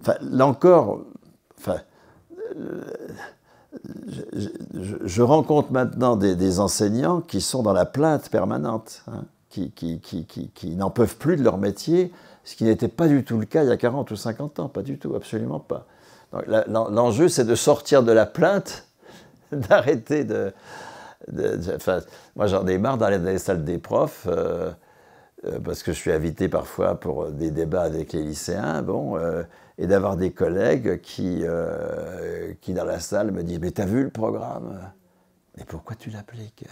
enfin, là encore, enfin, je, rencontre maintenant des, enseignants qui sont dans la plainte permanente, hein, qui, qui, n'en peuvent plus de leur métier, ce qui n'était pas du tout le cas il y a 40 ou 50 ans, pas du tout, absolument pas. L'enjeu, c'est de sortir de la plainte, d'arrêter de... moi, j'en ai marre dans les, salles des profs, euh, euh, parce que je suis invité parfois pour des débats avec les lycéens. Bon, euh, et d'avoir des collègues qui, euh, qui, dans la salle, me disent Mais t'as vu le programme Mais pourquoi tu l'appliques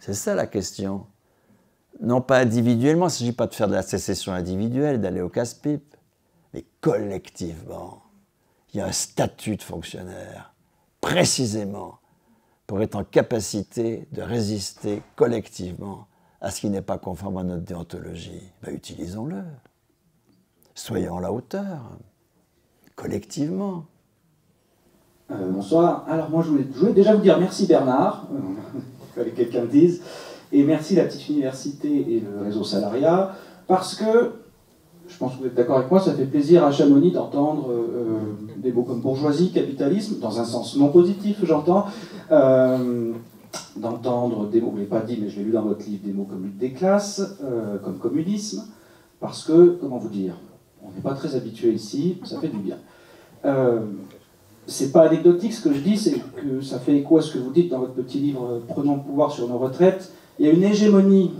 C'est ça la question. Non pas individuellement, il ne s'agit pas de faire de la sécession individuelle, d'aller au casse-pipe, mais collectivement. Il y a un statut de fonctionnaire, précisément, pour être en capacité de résister collectivement à ce qui n'est pas conforme à notre déontologie. Ben, utilisons-le soyons en la hauteur, collectivement. Euh, bonsoir. Alors moi je voulais, déjà vous dire merci Bernard, euh, que quelqu'un me dise, et merci la petite université et le réseau salariat, parce que, je pense que vous êtes d'accord avec moi, ça fait plaisir à Chamonix d'entendre euh, euh, des mots comme bourgeoisie, capitalisme, dans un sens non positif j'entends, d'entendre des mots, vous ne l'avez pas dit, mais je l'ai lu dans votre livre, des mots comme lutte des classes, comme communisme, parce que, comment vous dire, on n'est pas très habitué ici, ça fait du bien. Ce euh, c'est pas anecdotique ce que je dis, c'est que ça fait écho à ce que vous dites dans votre petit livre euh, Prenons le pouvoir sur nos retraites. Il y a une hégémonie,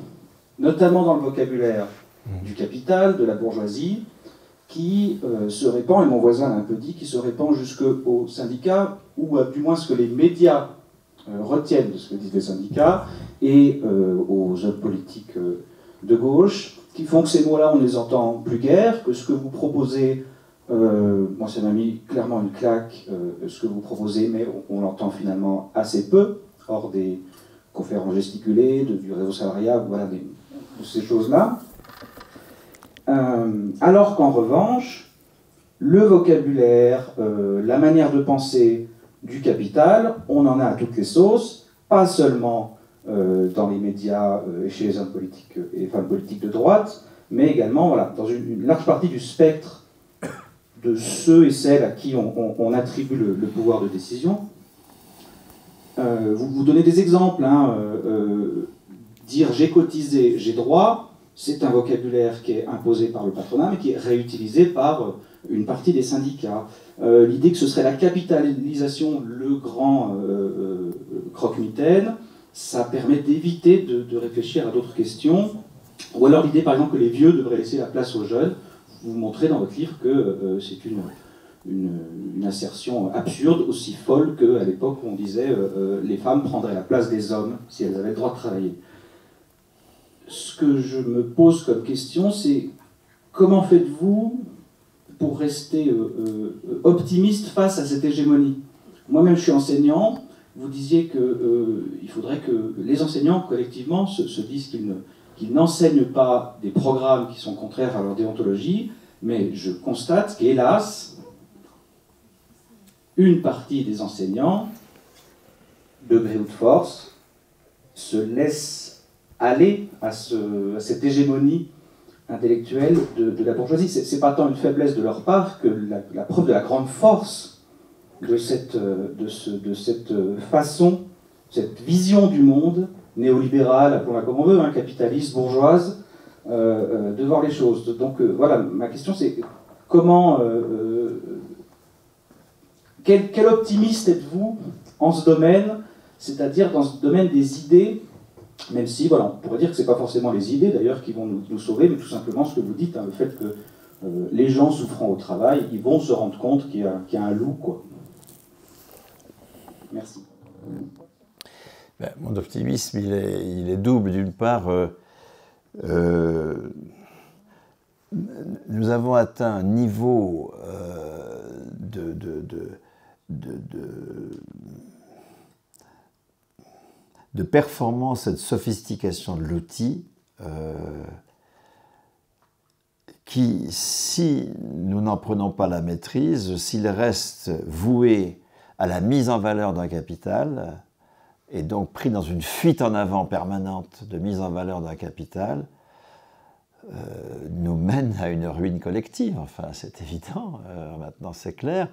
notamment dans le vocabulaire mmh. du capital, de la bourgeoisie, qui euh, se répand, et mon voisin l'a un peu dit, qui se répand jusqu'aux syndicats, ou du moins ce que les médias retiennent de ce que disent les syndicats, et aux hommes politiques de gauche, qui font que ces mots-là, on les entend plus guère, que ce que vous proposez, euh, Moi, ça m'a mis clairement une claque, euh, ce que vous proposez, mais on, l'entend finalement assez peu, hors des conférences gesticulées, de, du réseau salarial, voilà, ces choses-là. Euh, alors qu'en revanche, le vocabulaire, la manière de penser du capital, on en a à toutes les sauces, pas seulement euh, dans les médias euh, et chez les hommes politiques euh, et femmes politiques de droite, mais également voilà, dans une, large partie du spectre de ceux et celles à qui on, attribue le, pouvoir de décision. vous vous donnez des exemples. Hein, dire j'ai cotisé, j'ai droit, c'est un vocabulaire qui est imposé par le patronat, mais qui est réutilisé par une partie des syndicats. L'idée que ce serait la capitalisation le grand croque-mitaine, ça permet d'éviter de, réfléchir à d'autres questions. Ou alors l'idée, par exemple, que les vieux devraient laisser la place aux jeunes. Vous montrez dans votre livre que euh, c'est une, une, une, assertion absurde, aussi folle qu'à l'époque où on disait euh, euh, les femmes prendraient la place des hommes si elles avaient le droit de travailler. Ce que je me pose comme question, c'est comment faites-vous pour rester optimiste face à cette hégémonie Moi-même, je suis enseignant, vous disiez qu'il euh, faudrait que les enseignants, collectivement, se, disent qu'ils n'enseignent pas des programmes qui sont contraires à leur déontologie, mais je constate qu'hélas, une partie des enseignants, gré ou de force, se laisse aller à, cette hégémonie intellectuelle de, la bourgeoisie. Ce n'est pas tant une faiblesse de leur part que la preuve de la grande force de cette, euh, de, de cette euh, façon, cette vision du monde néolibérale, pour la comme on veut, hein, capitaliste, bourgeoise, euh, de voir les choses. Donc voilà, ma question c'est comment, quel, optimiste êtes-vous en ce domaine, c'est-à-dire dans ce domaine des idées même si, voilà, on pourrait dire que ce n'est pas forcément les idées d'ailleurs qui vont nous, sauver, mais tout simplement ce que vous dites, hein, le fait que les gens souffrant au travail, ils vont se rendre compte qu'il y, y, a un loup, quoi. Merci. Ben, mon optimisme, il est, double. D'une part, euh, euh, nous avons atteint un niveau euh, de, de, performance et de sophistication de l'outil qui, si nous n'en prenons pas la maîtrise, s'il reste voué à la mise en valeur d'un capital, et donc pris dans une fuite en avant permanente de mise en valeur d'un capital, euh, nous mène à une ruine collective. Enfin, c'est évident, euh, maintenant c'est clair.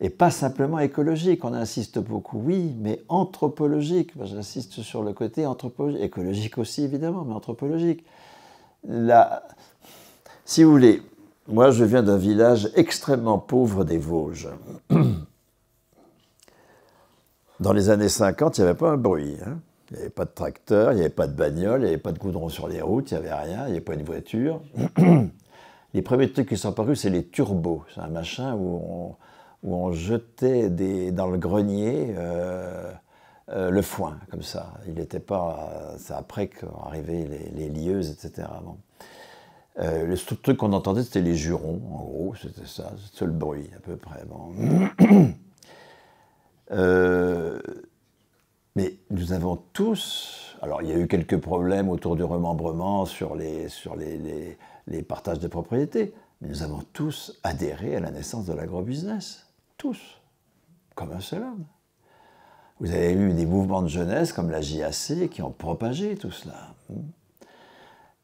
Et pas simplement écologique, on insiste beaucoup, oui, mais anthropologique. J'insiste sur le côté anthropologique, écologique aussi évidemment, mais anthropologique. Si vous voulez, moi je viens d'un village extrêmement pauvre des Vosges. Dans les années 50, il n'y avait pas un bruit. Hein. Il n'y avait pas de tracteur, il n'y avait pas de bagnole, il n'y avait pas de goudron sur les routes, il n'y avait rien, il n'y avait pas une voiture. les premiers trucs qui sont apparus, c'est les turbos. C'est un machin où on, où on jetait des, dans le grenier euh, euh, le foin, comme ça. Il n'était pas. C'est après qu'ont arrivé les, les, lieuses, etc. Euh, le seul truc qu'on entendait, c'était les jurons, en gros, c'était ça, c'était le bruit, à peu près. Bon. Euh, mais nous avons tous. Alors, il y a eu quelques problèmes autour du remembrement sur les, sur les, les, partages de propriétés, mais nous avons tous adhéré à la naissance de l'agrobusiness. Tous. Comme un seul homme. Vous avez eu des mouvements de jeunesse comme la JAC qui ont propagé tout cela.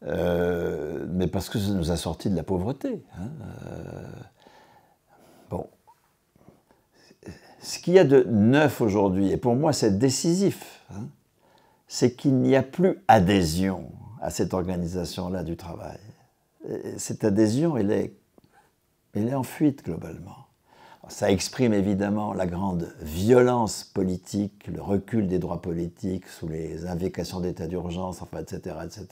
Euh, mais parce que ça nous a sortis de la pauvreté. Hein. Euh, bon, ce qu'il y a de neuf aujourd'hui, et pour moi c'est décisif, hein, c'est qu'il n'y a plus adhésion à cette organisation-là du travail. cette adhésion, elle est, elle est en fuite globalement. ça exprime évidemment la grande violence politique, le recul des droits politiques sous les invocations d'état d'urgence, enfin, etc., etc.,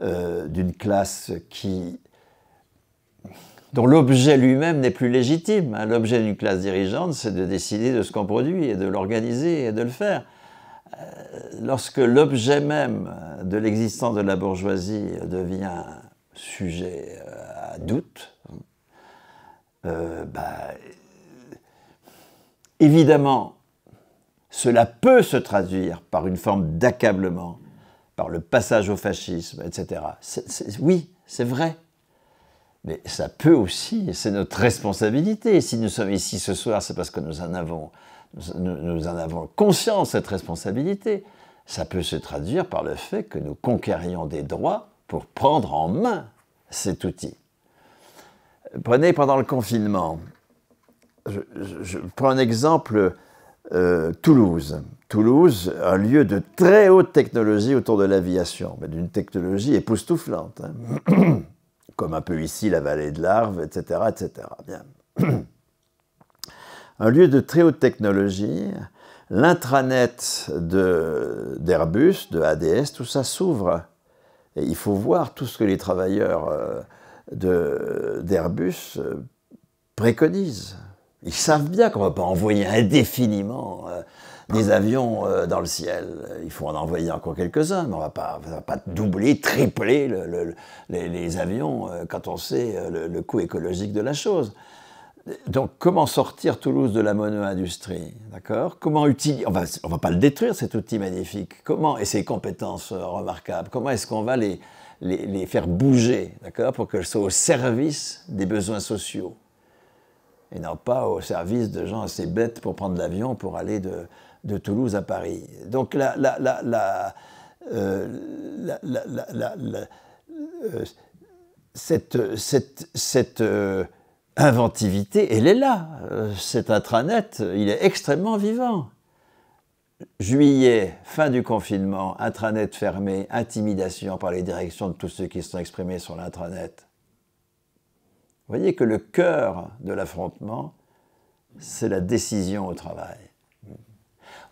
euh, d'une classe qui dont l'objet lui-même n'est plus légitime. Hein. L'objet d'une classe dirigeante, c'est de décider de ce qu'on produit et de l'organiser et de le faire. Euh, lorsque l'objet même de l'existence de la bourgeoisie devient sujet euh, à doute, euh, bah, évidemment, cela peut se traduire par une forme d'accablement, par le passage au fascisme, etc. oui, c'est vrai. Mais ça peut aussi, c'est notre responsabilité. Si nous sommes ici ce soir, c'est parce que nous en avons, nous, en avons conscience, cette responsabilité. Ça peut se traduire par le fait que nous conquérions des droits pour prendre en main cet outil. Prenez pendant le confinement, je, prends un exemple, euh, Toulouse. Toulouse, un lieu de très haute technologie autour de l'aviation, mais d'une technologie époustouflante. Hein. comme un peu ici la vallée de l'Arve, etc. etc. Bien. un lieu de très haute technologie, l'intranet d'Airbus, de, de, ADS, tout ça s'ouvre. Et il faut voir tout ce que les travailleurs euh, d'Airbus euh, préconisent. Ils savent bien qu'on ne va pas envoyer indéfiniment euh, des avions euh, dans le ciel. Il faut en envoyer encore quelques-uns, mais on ne va pas, doubler, tripler le, les, avions euh, quand on sait euh, le, coût écologique de la chose. Donc, comment sortir Toulouse de la mono-industrie D'accord Comment utiliser. On ne va pas le détruire, cet outil magnifique. Comment, et ses compétences remarquables, comment est-ce qu'on va les, les, les, faire bouger, d'accord Pour qu'elles soient au service des besoins sociaux et non pas au service de gens assez bêtes pour prendre l'avion pour aller de, de Toulouse à Paris. Donc cette, inventivité, elle est là. Euh, cet intranet, il est extrêmement vivant. Juillet, fin du confinement, intranet fermé, intimidation par les directions de tous ceux qui se sont exprimés sur l'intranet. Vous voyez que le cœur de l'affrontement, c'est la décision au travail.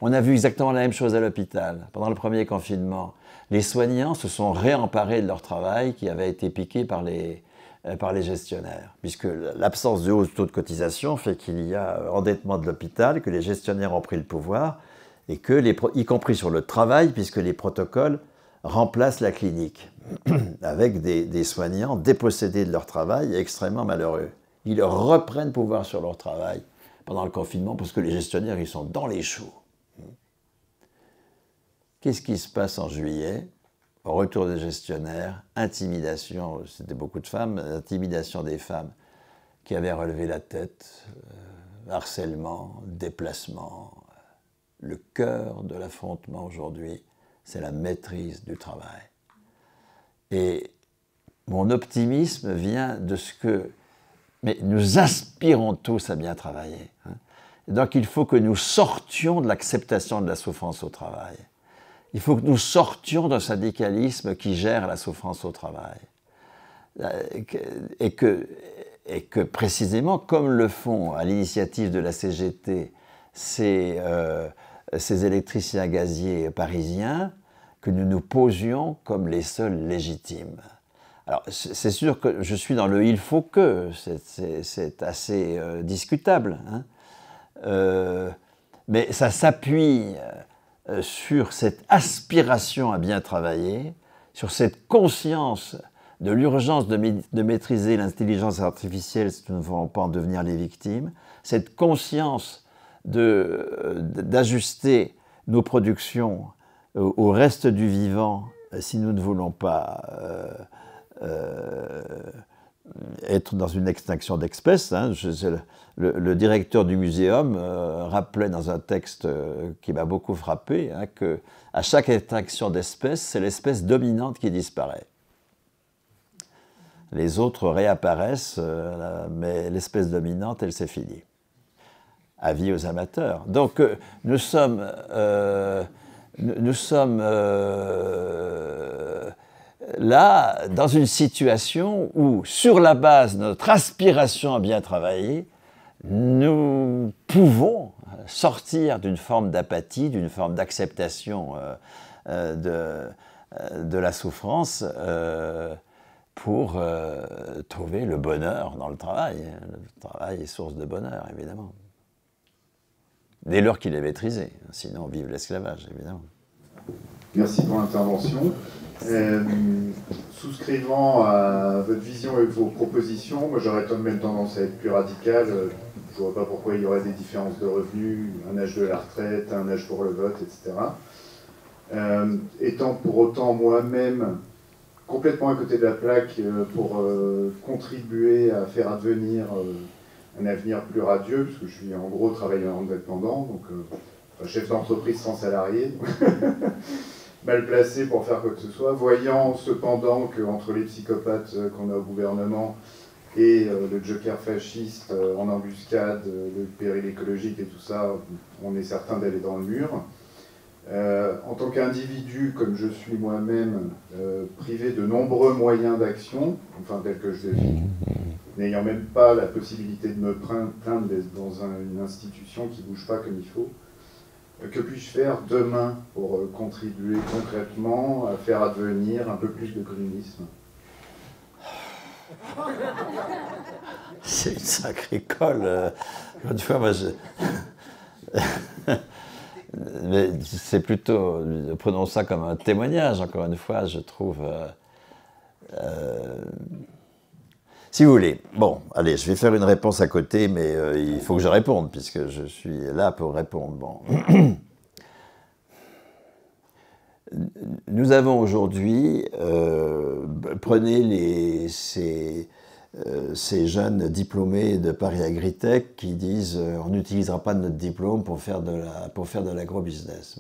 On a vu exactement la même chose à l'hôpital pendant le premier confinement. Les soignants se sont réemparés de leur travail qui avait été piqué par les, euh, par les gestionnaires, puisque l'absence de hausse taux de cotisation fait qu'il y a endettement de l'hôpital, que les gestionnaires ont pris le pouvoir, et que, les, y compris sur le travail, puisque les protocoles remplacent la clinique, avec des, soignants dépossédés de leur travail et extrêmement malheureux. Ils reprennent pouvoir sur leur travail pendant le confinement, parce que les gestionnaires, ils sont dans les choux. Qu'est-ce qui se passe en juillet Retour des gestionnaires, intimidation, c'était beaucoup de femmes, intimidation des femmes qui avaient relevé la tête, euh, harcèlement, déplacement. Le cœur de l'affrontement aujourd'hui, c'est la maîtrise du travail. Et mon optimisme vient de ce que... Mais nous aspirons tous à bien travailler. Hein. Donc il faut que nous sortions de l'acceptation de la souffrance au travail. Il faut que nous sortions d'un syndicalisme qui gère la souffrance au travail. Euh, et que, et que précisément, comme le font à l'initiative de la CGT ces, euh, ces électriciens gaziers parisiens, que nous nous posions comme les seuls légitimes. Alors, c'est sûr que je suis dans le il faut que, c'est assez euh, discutable, hein. mais ça s'appuie euh, sur cette aspiration à bien travailler, sur cette conscience de l'urgence de, maîtriser l'intelligence artificielle si nous ne voulons pas en devenir les victimes, cette conscience euh, d'ajuster nos productions au, reste du vivant euh, si nous ne voulons pas euh, être dans une extinction d'espèces. Hein, le, directeur du muséum euh, rappelait dans un texte euh, qui m'a beaucoup frappé hein, que à chaque extinction d'espèces, c'est l'espèce dominante qui disparaît. Les autres réapparaissent, mais l'espèce dominante, elle s'est finie. Avis aux amateurs. Donc nous sommes, nous sommes là dans une situation où, sur la base de notre aspiration à bien travailler, nous pouvons sortir d'une forme d'apathie, d'une forme d'acceptation euh, euh, euh, de, la souffrance pour trouver le bonheur dans le travail. Hein. Le travail est source de bonheur, évidemment. Dès lors qu'il est maîtrisé, hein, sinon vive l'esclavage, évidemment. Merci pour l'intervention. Euh, souscrivant à votre vision et vos propositions, moi j'aurais de même tendance à être plus radical. Euh, je ne vois pas pourquoi il y aurait des différences de revenus, un âge de la retraite, un âge pour le vote, etc. Euh, étant pour autant moi-même complètement à côté de la plaque pour contribuer à faire advenir un avenir plus radieux, puisque je suis en gros travailleur indépendant, donc chef d'entreprise sans salarié. mal placé pour faire quoi que ce soit, voyant cependant qu'entre les psychopathes euh, qu'on a au gouvernement et euh, le joker fasciste euh, en embuscade, le péril écologique et tout ça, on est certain d'aller dans le mur. en tant qu'individu, comme je suis moi-même, privé de nombreux moyens d'action, enfin tels que je n'ayant même pas la possibilité de me plaindre dans une institution qui ne bouge pas comme il faut, euh, que puis-je faire demain pour euh, contribuer concrètement à faire advenir un peu plus de communisme C'est une sacrée colle. Une euh. fois, moi, je... Mais c'est plutôt, prenons ça comme un témoignage, encore une fois, je trouve. Si vous voulez. Bon, allez, je vais faire une réponse à côté, mais euh, il faut que je réponde, puisque je suis là pour répondre. Bon. Nous avons aujourd'hui, euh, prenez les, euh, ces, jeunes diplômés de Paris Agritech qui disent on n'utilisera pas notre diplôme pour faire de l'agro-business.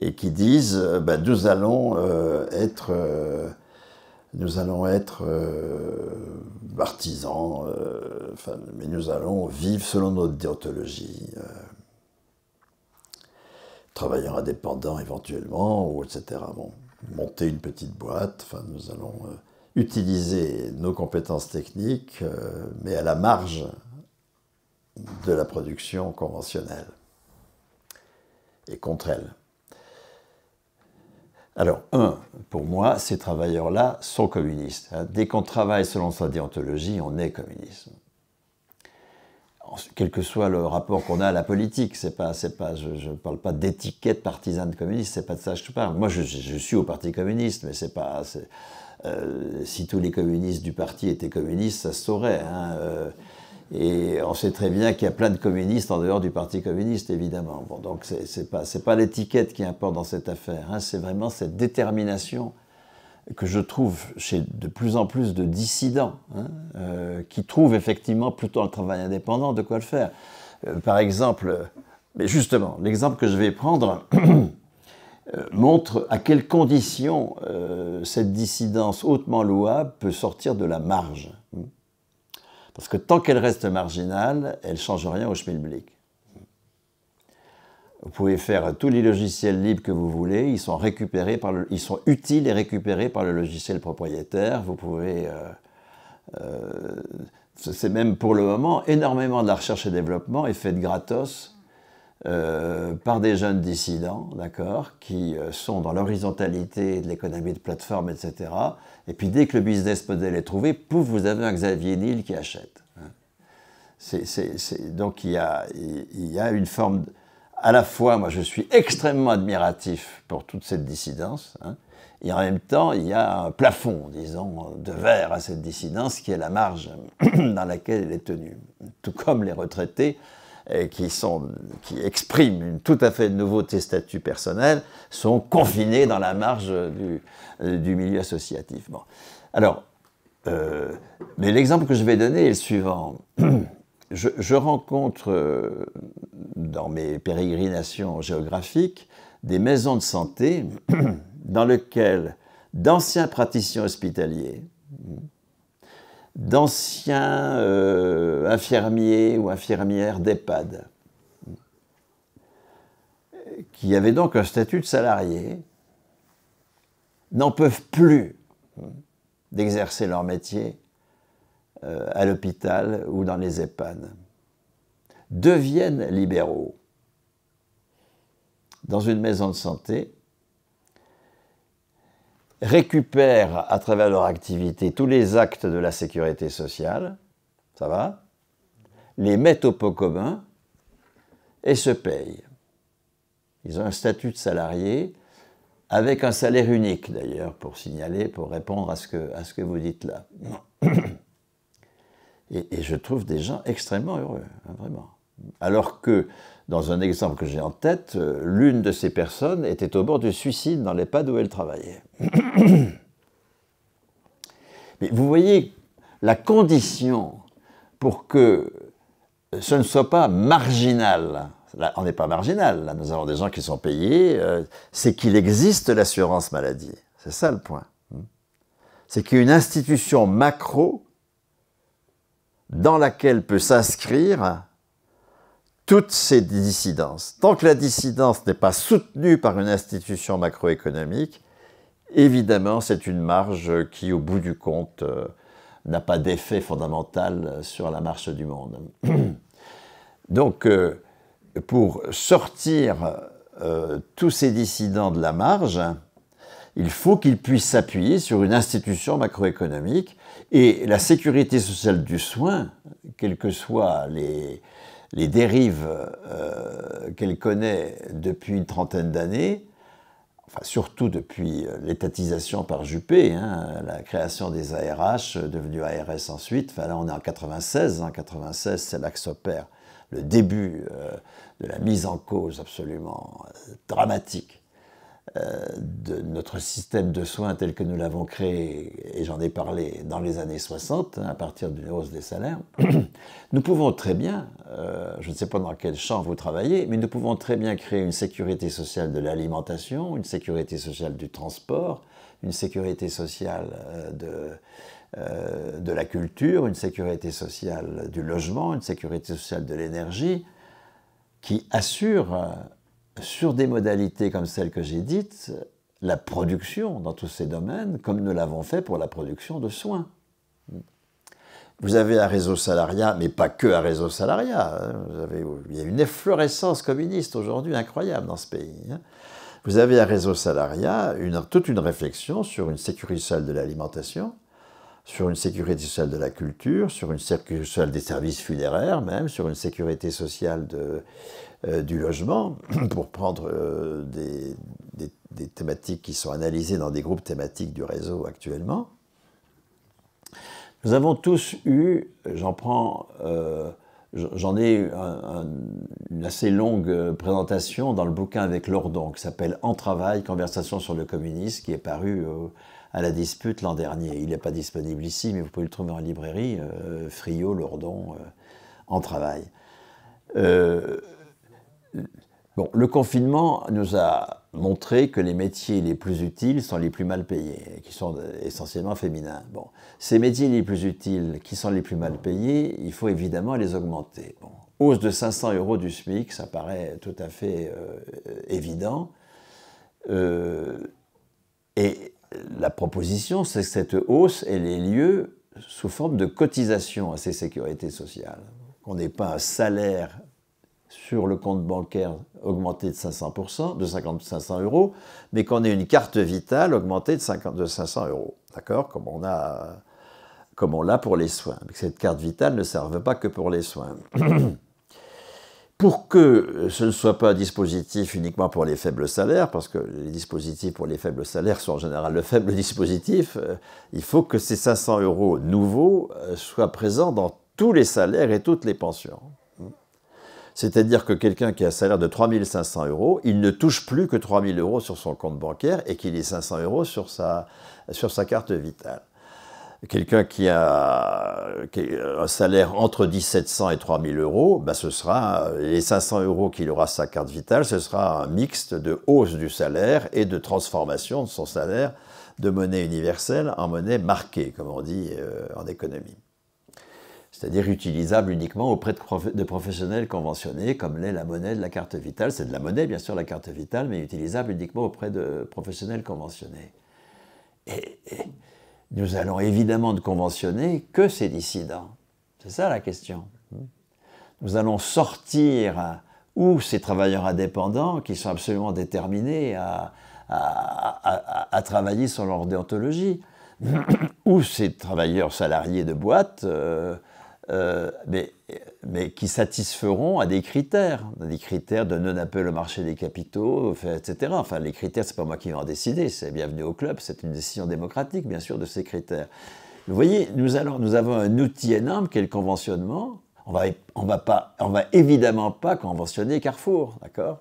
Et qui disent bah, nous allons être nous allons être euh, artisans, euh, mais nous allons vivre selon notre déontologie, euh, Travaillant indépendant indépendants éventuellement, ou etc. monter une petite boîte, enfin, nous allons utiliser nos compétences techniques, mais à la marge de la production conventionnelle et contre elle. Alors, un, pour moi, ces travailleurs-là sont communistes. Hein. Dès qu'on travaille selon sa déontologie, on est communiste. Quel que soit le rapport qu'on a à la politique, c'est pas, c'est pas, je ne parle pas d'étiquette partisane communiste, c'est pas de ça que je parle. Moi, je, suis au Parti communiste, mais c'est pas. Euh, si tous les communistes du parti étaient communistes, ça se saurait. Hein, euh. Et on sait très bien qu'il y a plein de communistes en dehors du Parti communiste, évidemment. donc ce n'est pas, pas l'étiquette qui importe dans cette affaire, hein. c'est vraiment cette détermination que je trouve chez de plus en plus de dissidents, hein, euh, qui trouvent effectivement plutôt un travail indépendant de quoi le faire. Euh, par exemple, mais justement, l'exemple que je vais prendre euh, montre à quelles conditions cette dissidence hautement louable peut sortir de la marge. Parce que tant qu'elle reste marginale, elle ne change rien au schmilblick. Vous pouvez faire tous les logiciels libres que vous voulez, ils sont, récupérés par ils sont utiles et récupérés par le logiciel propriétaire. Vous pouvez. Euh, euh, c'est même pour le moment énormément de la recherche et développement est faite gratos euh, par des jeunes dissidents, d'accord, qui sont dans l'horizontalité de l'économie de plateforme, etc., et puis dès que le business model est trouvé, pouf, vous avez un Xavier Niel qui achète. Hein. donc il y, a, une forme... À la fois, moi je suis extrêmement admiratif pour toute cette dissidence, hein, et en même temps, il y a un plafond, disons, de verre à cette dissidence qui est la marge dans laquelle elle est tenue. Tout comme les retraités et qui, sont, qui expriment une tout à fait nouveauté statut personnel, sont confinés dans la marge du, du milieu associatif. Bon. Alors, euh, mais l'exemple que je vais donner est le suivant. Je, rencontre euh, dans mes pérégrinations géographiques des maisons de santé dans lesquelles d'anciens praticiens hospitaliers, d'anciens euh, infirmiers ou infirmières d'EHPAD, qui avaient donc un statut de salarié, n'en peuvent plus d'exercer leur métier euh, à l'hôpital ou dans les EHPAD, deviennent libéraux dans une maison de santé récupèrent à travers leur activité tous les actes de la sécurité sociale, ça va, les mettent au pot commun et se payent. Ils ont un statut de salarié, avec un salaire unique d'ailleurs, pour signaler, pour répondre à ce que, vous dites là. Et, je trouve des gens extrêmement heureux, hein, vraiment. Alors que dans un exemple que j'ai en tête, euh, l'une de ces personnes était au bord du suicide dans l'EHPAD où elle travaillait. Mais vous voyez la condition pour que ce ne soit pas marginal. on n'est pas marginal, nous avons des gens qui sont payés, euh, c'est qu'il existe l'assurance maladie. C'est ça le point. Hmm. C'est une institution macro dans laquelle peut s'inscrire toutes ces dissidences. Tant que la dissidence n'est pas soutenue par une institution macroéconomique, évidemment, c'est une marge qui, au bout du compte, euh, n'a pas d'effet fondamental sur la marche du monde. Donc, euh, pour sortir euh, tous ces dissidents de la marge, il faut qu'ils puissent s'appuyer sur une institution macroéconomique et la sécurité sociale du soin, quelles que soient les, les dérives euh, qu'elle connaît depuis une trentaine d'années, surtout depuis euh, l'étatisation par Juppé, hein, la création des ARH, euh, devenue ARS ensuite, enfin là on est en 96, 96 hein, c'est l'axe opère, le début de la mise en cause absolument dramatique euh, de notre système de soins tel que nous l'avons créé, et j'en ai parlé dans les années 60, hein, à partir d'une hausse des salaires, nous pouvons très bien, euh, je ne sais pas dans quel champ vous travaillez, mais nous pouvons très bien créer une sécurité sociale de l'alimentation, une sécurité sociale du transport, une sécurité sociale euh, de, de la culture, une sécurité sociale du logement, une sécurité sociale de l'énergie, qui assure sur des modalités comme celles que j'ai dites, la production dans tous ces domaines, comme nous l'avons fait pour la production de soins. Vous avez un réseau salariat, mais pas que un réseau salariat. Hein. Vous avez, il y a une efflorescence communiste aujourd'hui incroyable dans ce pays. Hein. Vous avez un réseau salariat, une, toute une réflexion sur une sécurité sociale de l'alimentation, sur une sécurité sociale de la culture, sur une sécurité sociale des services funéraires même, sur une sécurité sociale de, euh, du logement pour prendre euh, des, thématiques qui sont analysées dans des groupes thématiques du réseau actuellement. Nous avons tous eu, j'en prends, euh, j'en ai une assez longue présentation dans le bouquin avec Lordon qui s'appelle En travail, conversation sur le communisme qui est paru à la dispute l'an dernier. Il n'est pas disponible ici, mais vous pouvez le trouver en librairie, Friot, Lordon, En travail. Bon, le confinement nous a montré que les métiers les plus utiles sont les plus mal payés, qui sont essentiellement féminins. Bon, ces métiers les plus utiles, qui sont les plus mal payés, il faut évidemment les augmenter. Bon. Hausse de 500 euros du SMIC, ça paraît tout à fait euh, évident. Euh, et la proposition, c'est que cette hausse, elle est lieu sous forme de cotisation à ces sécurités sociales. qu'on n'est pas un salaire sur le compte bancaire augmenté de 500%, de euros, mais qu'on ait une carte vitale augmentée de, 500 euros, d'accord Comme on comme on l'a pour les soins. Cette carte vitale ne serve pas que pour les soins. pour que ce ne soit pas un dispositif uniquement pour les faibles salaires, parce que les dispositifs pour les faibles salaires sont en général le faible dispositif, euh, il faut que ces 500 euros nouveaux euh, soient présents dans tous les salaires et toutes les pensions. C'est-à-dire que quelqu'un qui a un salaire de 3500 euros, il ne touche plus que 3000 euros sur son compte bancaire et qu'il ait 500 euros sur sa, sur sa carte vitale. Quelqu'un qui a, un salaire entre 1700 et 3000 euros, ben ce sera euh, les 500 euros qu'il aura sa carte vitale, ce sera un mixte de hausse du salaire et de transformation de son salaire de monnaie universelle en monnaie marquée, comme on dit euh, en économie c'est-à-dire utilisable uniquement auprès de, professionnels conventionnés, comme l'est la monnaie de la carte vitale. C'est de la monnaie, bien sûr, la carte vitale, mais utilisable uniquement auprès de professionnels conventionnés. Et, nous allons évidemment ne conventionner que ces dissidents. C'est ça la question. Nous allons sortir euh, ou ces travailleurs indépendants qui sont absolument déterminés à, travailler sur leur déontologie, ou ces travailleurs salariés de boîte euh, euh, mais, mais, qui satisferont à des critères, des critères de non appel au marché des capitaux, etc. Enfin, les critères, c'est pas moi qui vais en décider, c'est bienvenu au club, c'est une décision démocratique, bien sûr, de ces critères. Vous voyez, nous, allons, nous avons un outil énorme qui est le conventionnement. On va, on va pas, on va évidemment pas conventionner Carrefour, d'accord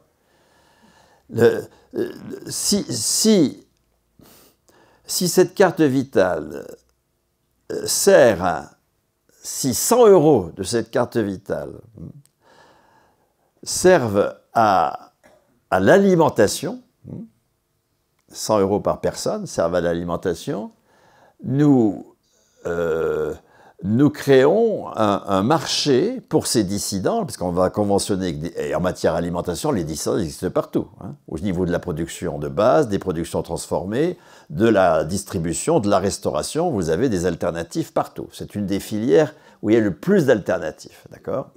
euh, si, si, si cette carte vitale euh, sert à si 100 euros de cette carte vitale servent à, à l'alimentation, 100 euros par personne servent à l'alimentation, nous euh, nous créons un, marché pour ces dissidents, parce qu'on va conventionner, et en matière alimentation, les dissidents existent partout, hein, au niveau de la production de base, des productions transformées, de la distribution, de la restauration, vous avez des alternatives partout. C'est une des filières où il y a le plus d'alternatives, d'accord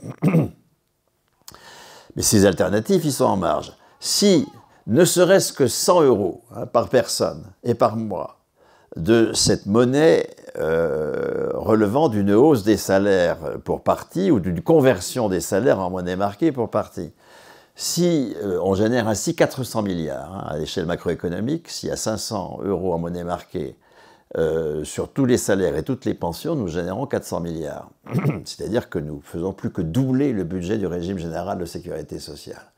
Mais ces alternatives, ils sont en marge. Si ne serait-ce que 100 euros hein, par personne et par mois de cette monnaie euh, relevant d'une hausse des salaires pour partie ou d'une conversion des salaires en monnaie marquée pour partie. Si euh, on génère ainsi 400 milliards hein, à l'échelle macroéconomique, s'il y a 500 euros en monnaie marquée euh, sur tous les salaires et toutes les pensions, nous générons 400 milliards. C'est-à-dire que nous faisons plus que doubler le budget du régime général de sécurité sociale.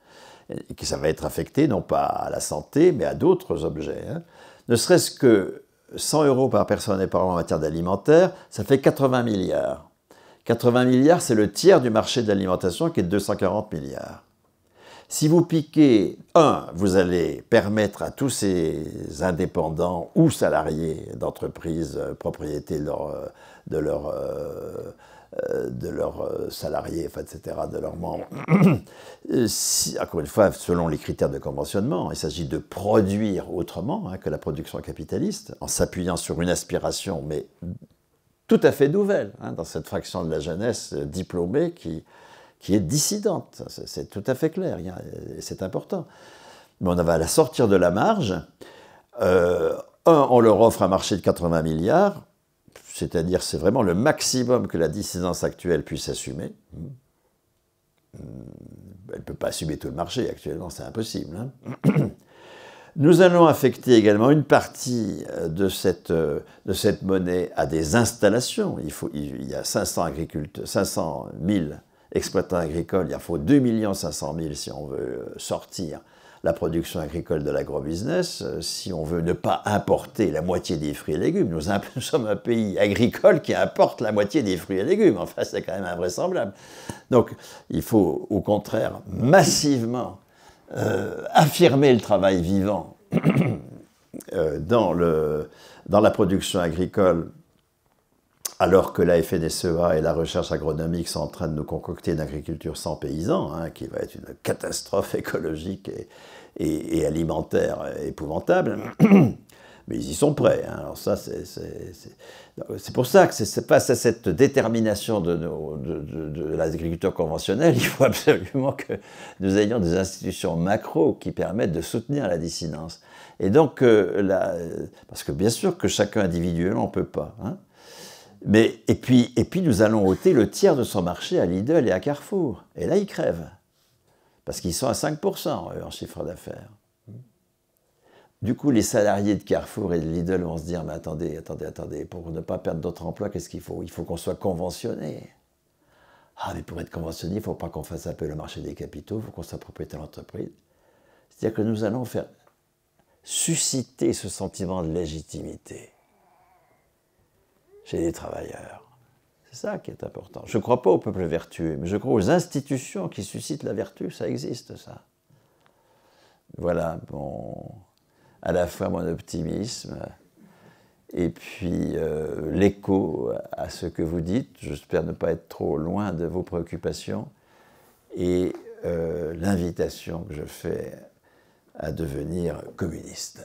Et que ça va être affecté non pas à la santé, mais à d'autres objets. Hein. Ne serait-ce que 100 euros par personne et par an en matière d'alimentaire, ça fait 80 milliards. 80 milliards, c'est le tiers du marché de l'alimentation qui est de 240 milliards. Si vous piquez, un, vous allez permettre à tous ces indépendants ou salariés d'entreprises euh, propriétés de leur euh, euh, euh, de leurs euh, salariés, etc., de leurs membres. Euh, si, encore une fois, selon les critères de conventionnement, il s'agit de produire autrement hein, que la production capitaliste, en s'appuyant sur une aspiration, mais tout à fait nouvelle, hein, dans cette fraction de la jeunesse diplômée qui, est dissidente. C'est tout à fait clair, c'est important. Mais on va la sortir de la marge. un, on leur offre un marché de 80 milliards c'est-à-dire c'est vraiment le maximum que la dissidence actuelle puisse assumer. Hmm. Elle ne peut pas assumer tout le marché actuellement, c'est impossible. Hein. Nous allons affecter également une partie euh, de cette, euh, de cette monnaie à des installations. Il, faut, il y a 500, agriculteurs, 500 000 exploitants agricoles, il en faut 2 500 000 si on veut euh, sortir la production agricole de l'agrobusiness, euh, si on veut ne pas importer la moitié des fruits et légumes, nous, sommes un pays agricole qui importe la moitié des fruits et légumes, enfin c'est quand même invraisemblable. Donc il faut au contraire massivement euh, affirmer le travail vivant euh, dans, le, dans la production agricole alors que la FNSEA et la recherche agronomique sont en train de nous concocter une agriculture sans paysans, hein, qui va être une catastrophe écologique et, alimentaire épouvantable, mais ils y sont prêts. Hein. Alors ça, c'est pour ça que c'est face à cette détermination de, de, de, de l'agriculture conventionnelle, il faut absolument que nous ayons des institutions macro qui permettent de soutenir la dissidence. Et donc, euh, parce que bien sûr que chacun individuel, on ne peut pas. Hein et, puis, et puis, nous allons ôter le tiers de son marché à Lidl et à Carrefour. Et là, ils crèvent. Parce qu'ils sont à 5% euh, en chiffre d'affaires. Du coup, les salariés de Carrefour et de Lidl vont se dire Mais attendez, attendez, attendez, pour ne pas perdre d'autres emplois, qu'est-ce qu'il faut Il faut qu'on soit conventionné. Ah, mais pour être conventionné, il ne faut pas qu'on fasse appel au marché des capitaux il faut qu'on s'approprie à l'entreprise. C'est-à-dire que nous allons faire susciter ce sentiment de légitimité chez les travailleurs. C'est ça qui est important. Je ne crois pas au peuple vertueux, mais je crois aux institutions qui suscitent la vertu. Ça existe, ça. Voilà, bon, à la fois mon optimisme et puis euh, l'écho à ce que vous dites. J'espère ne pas être trop loin de vos préoccupations et euh, l'invitation que je fais à devenir communiste.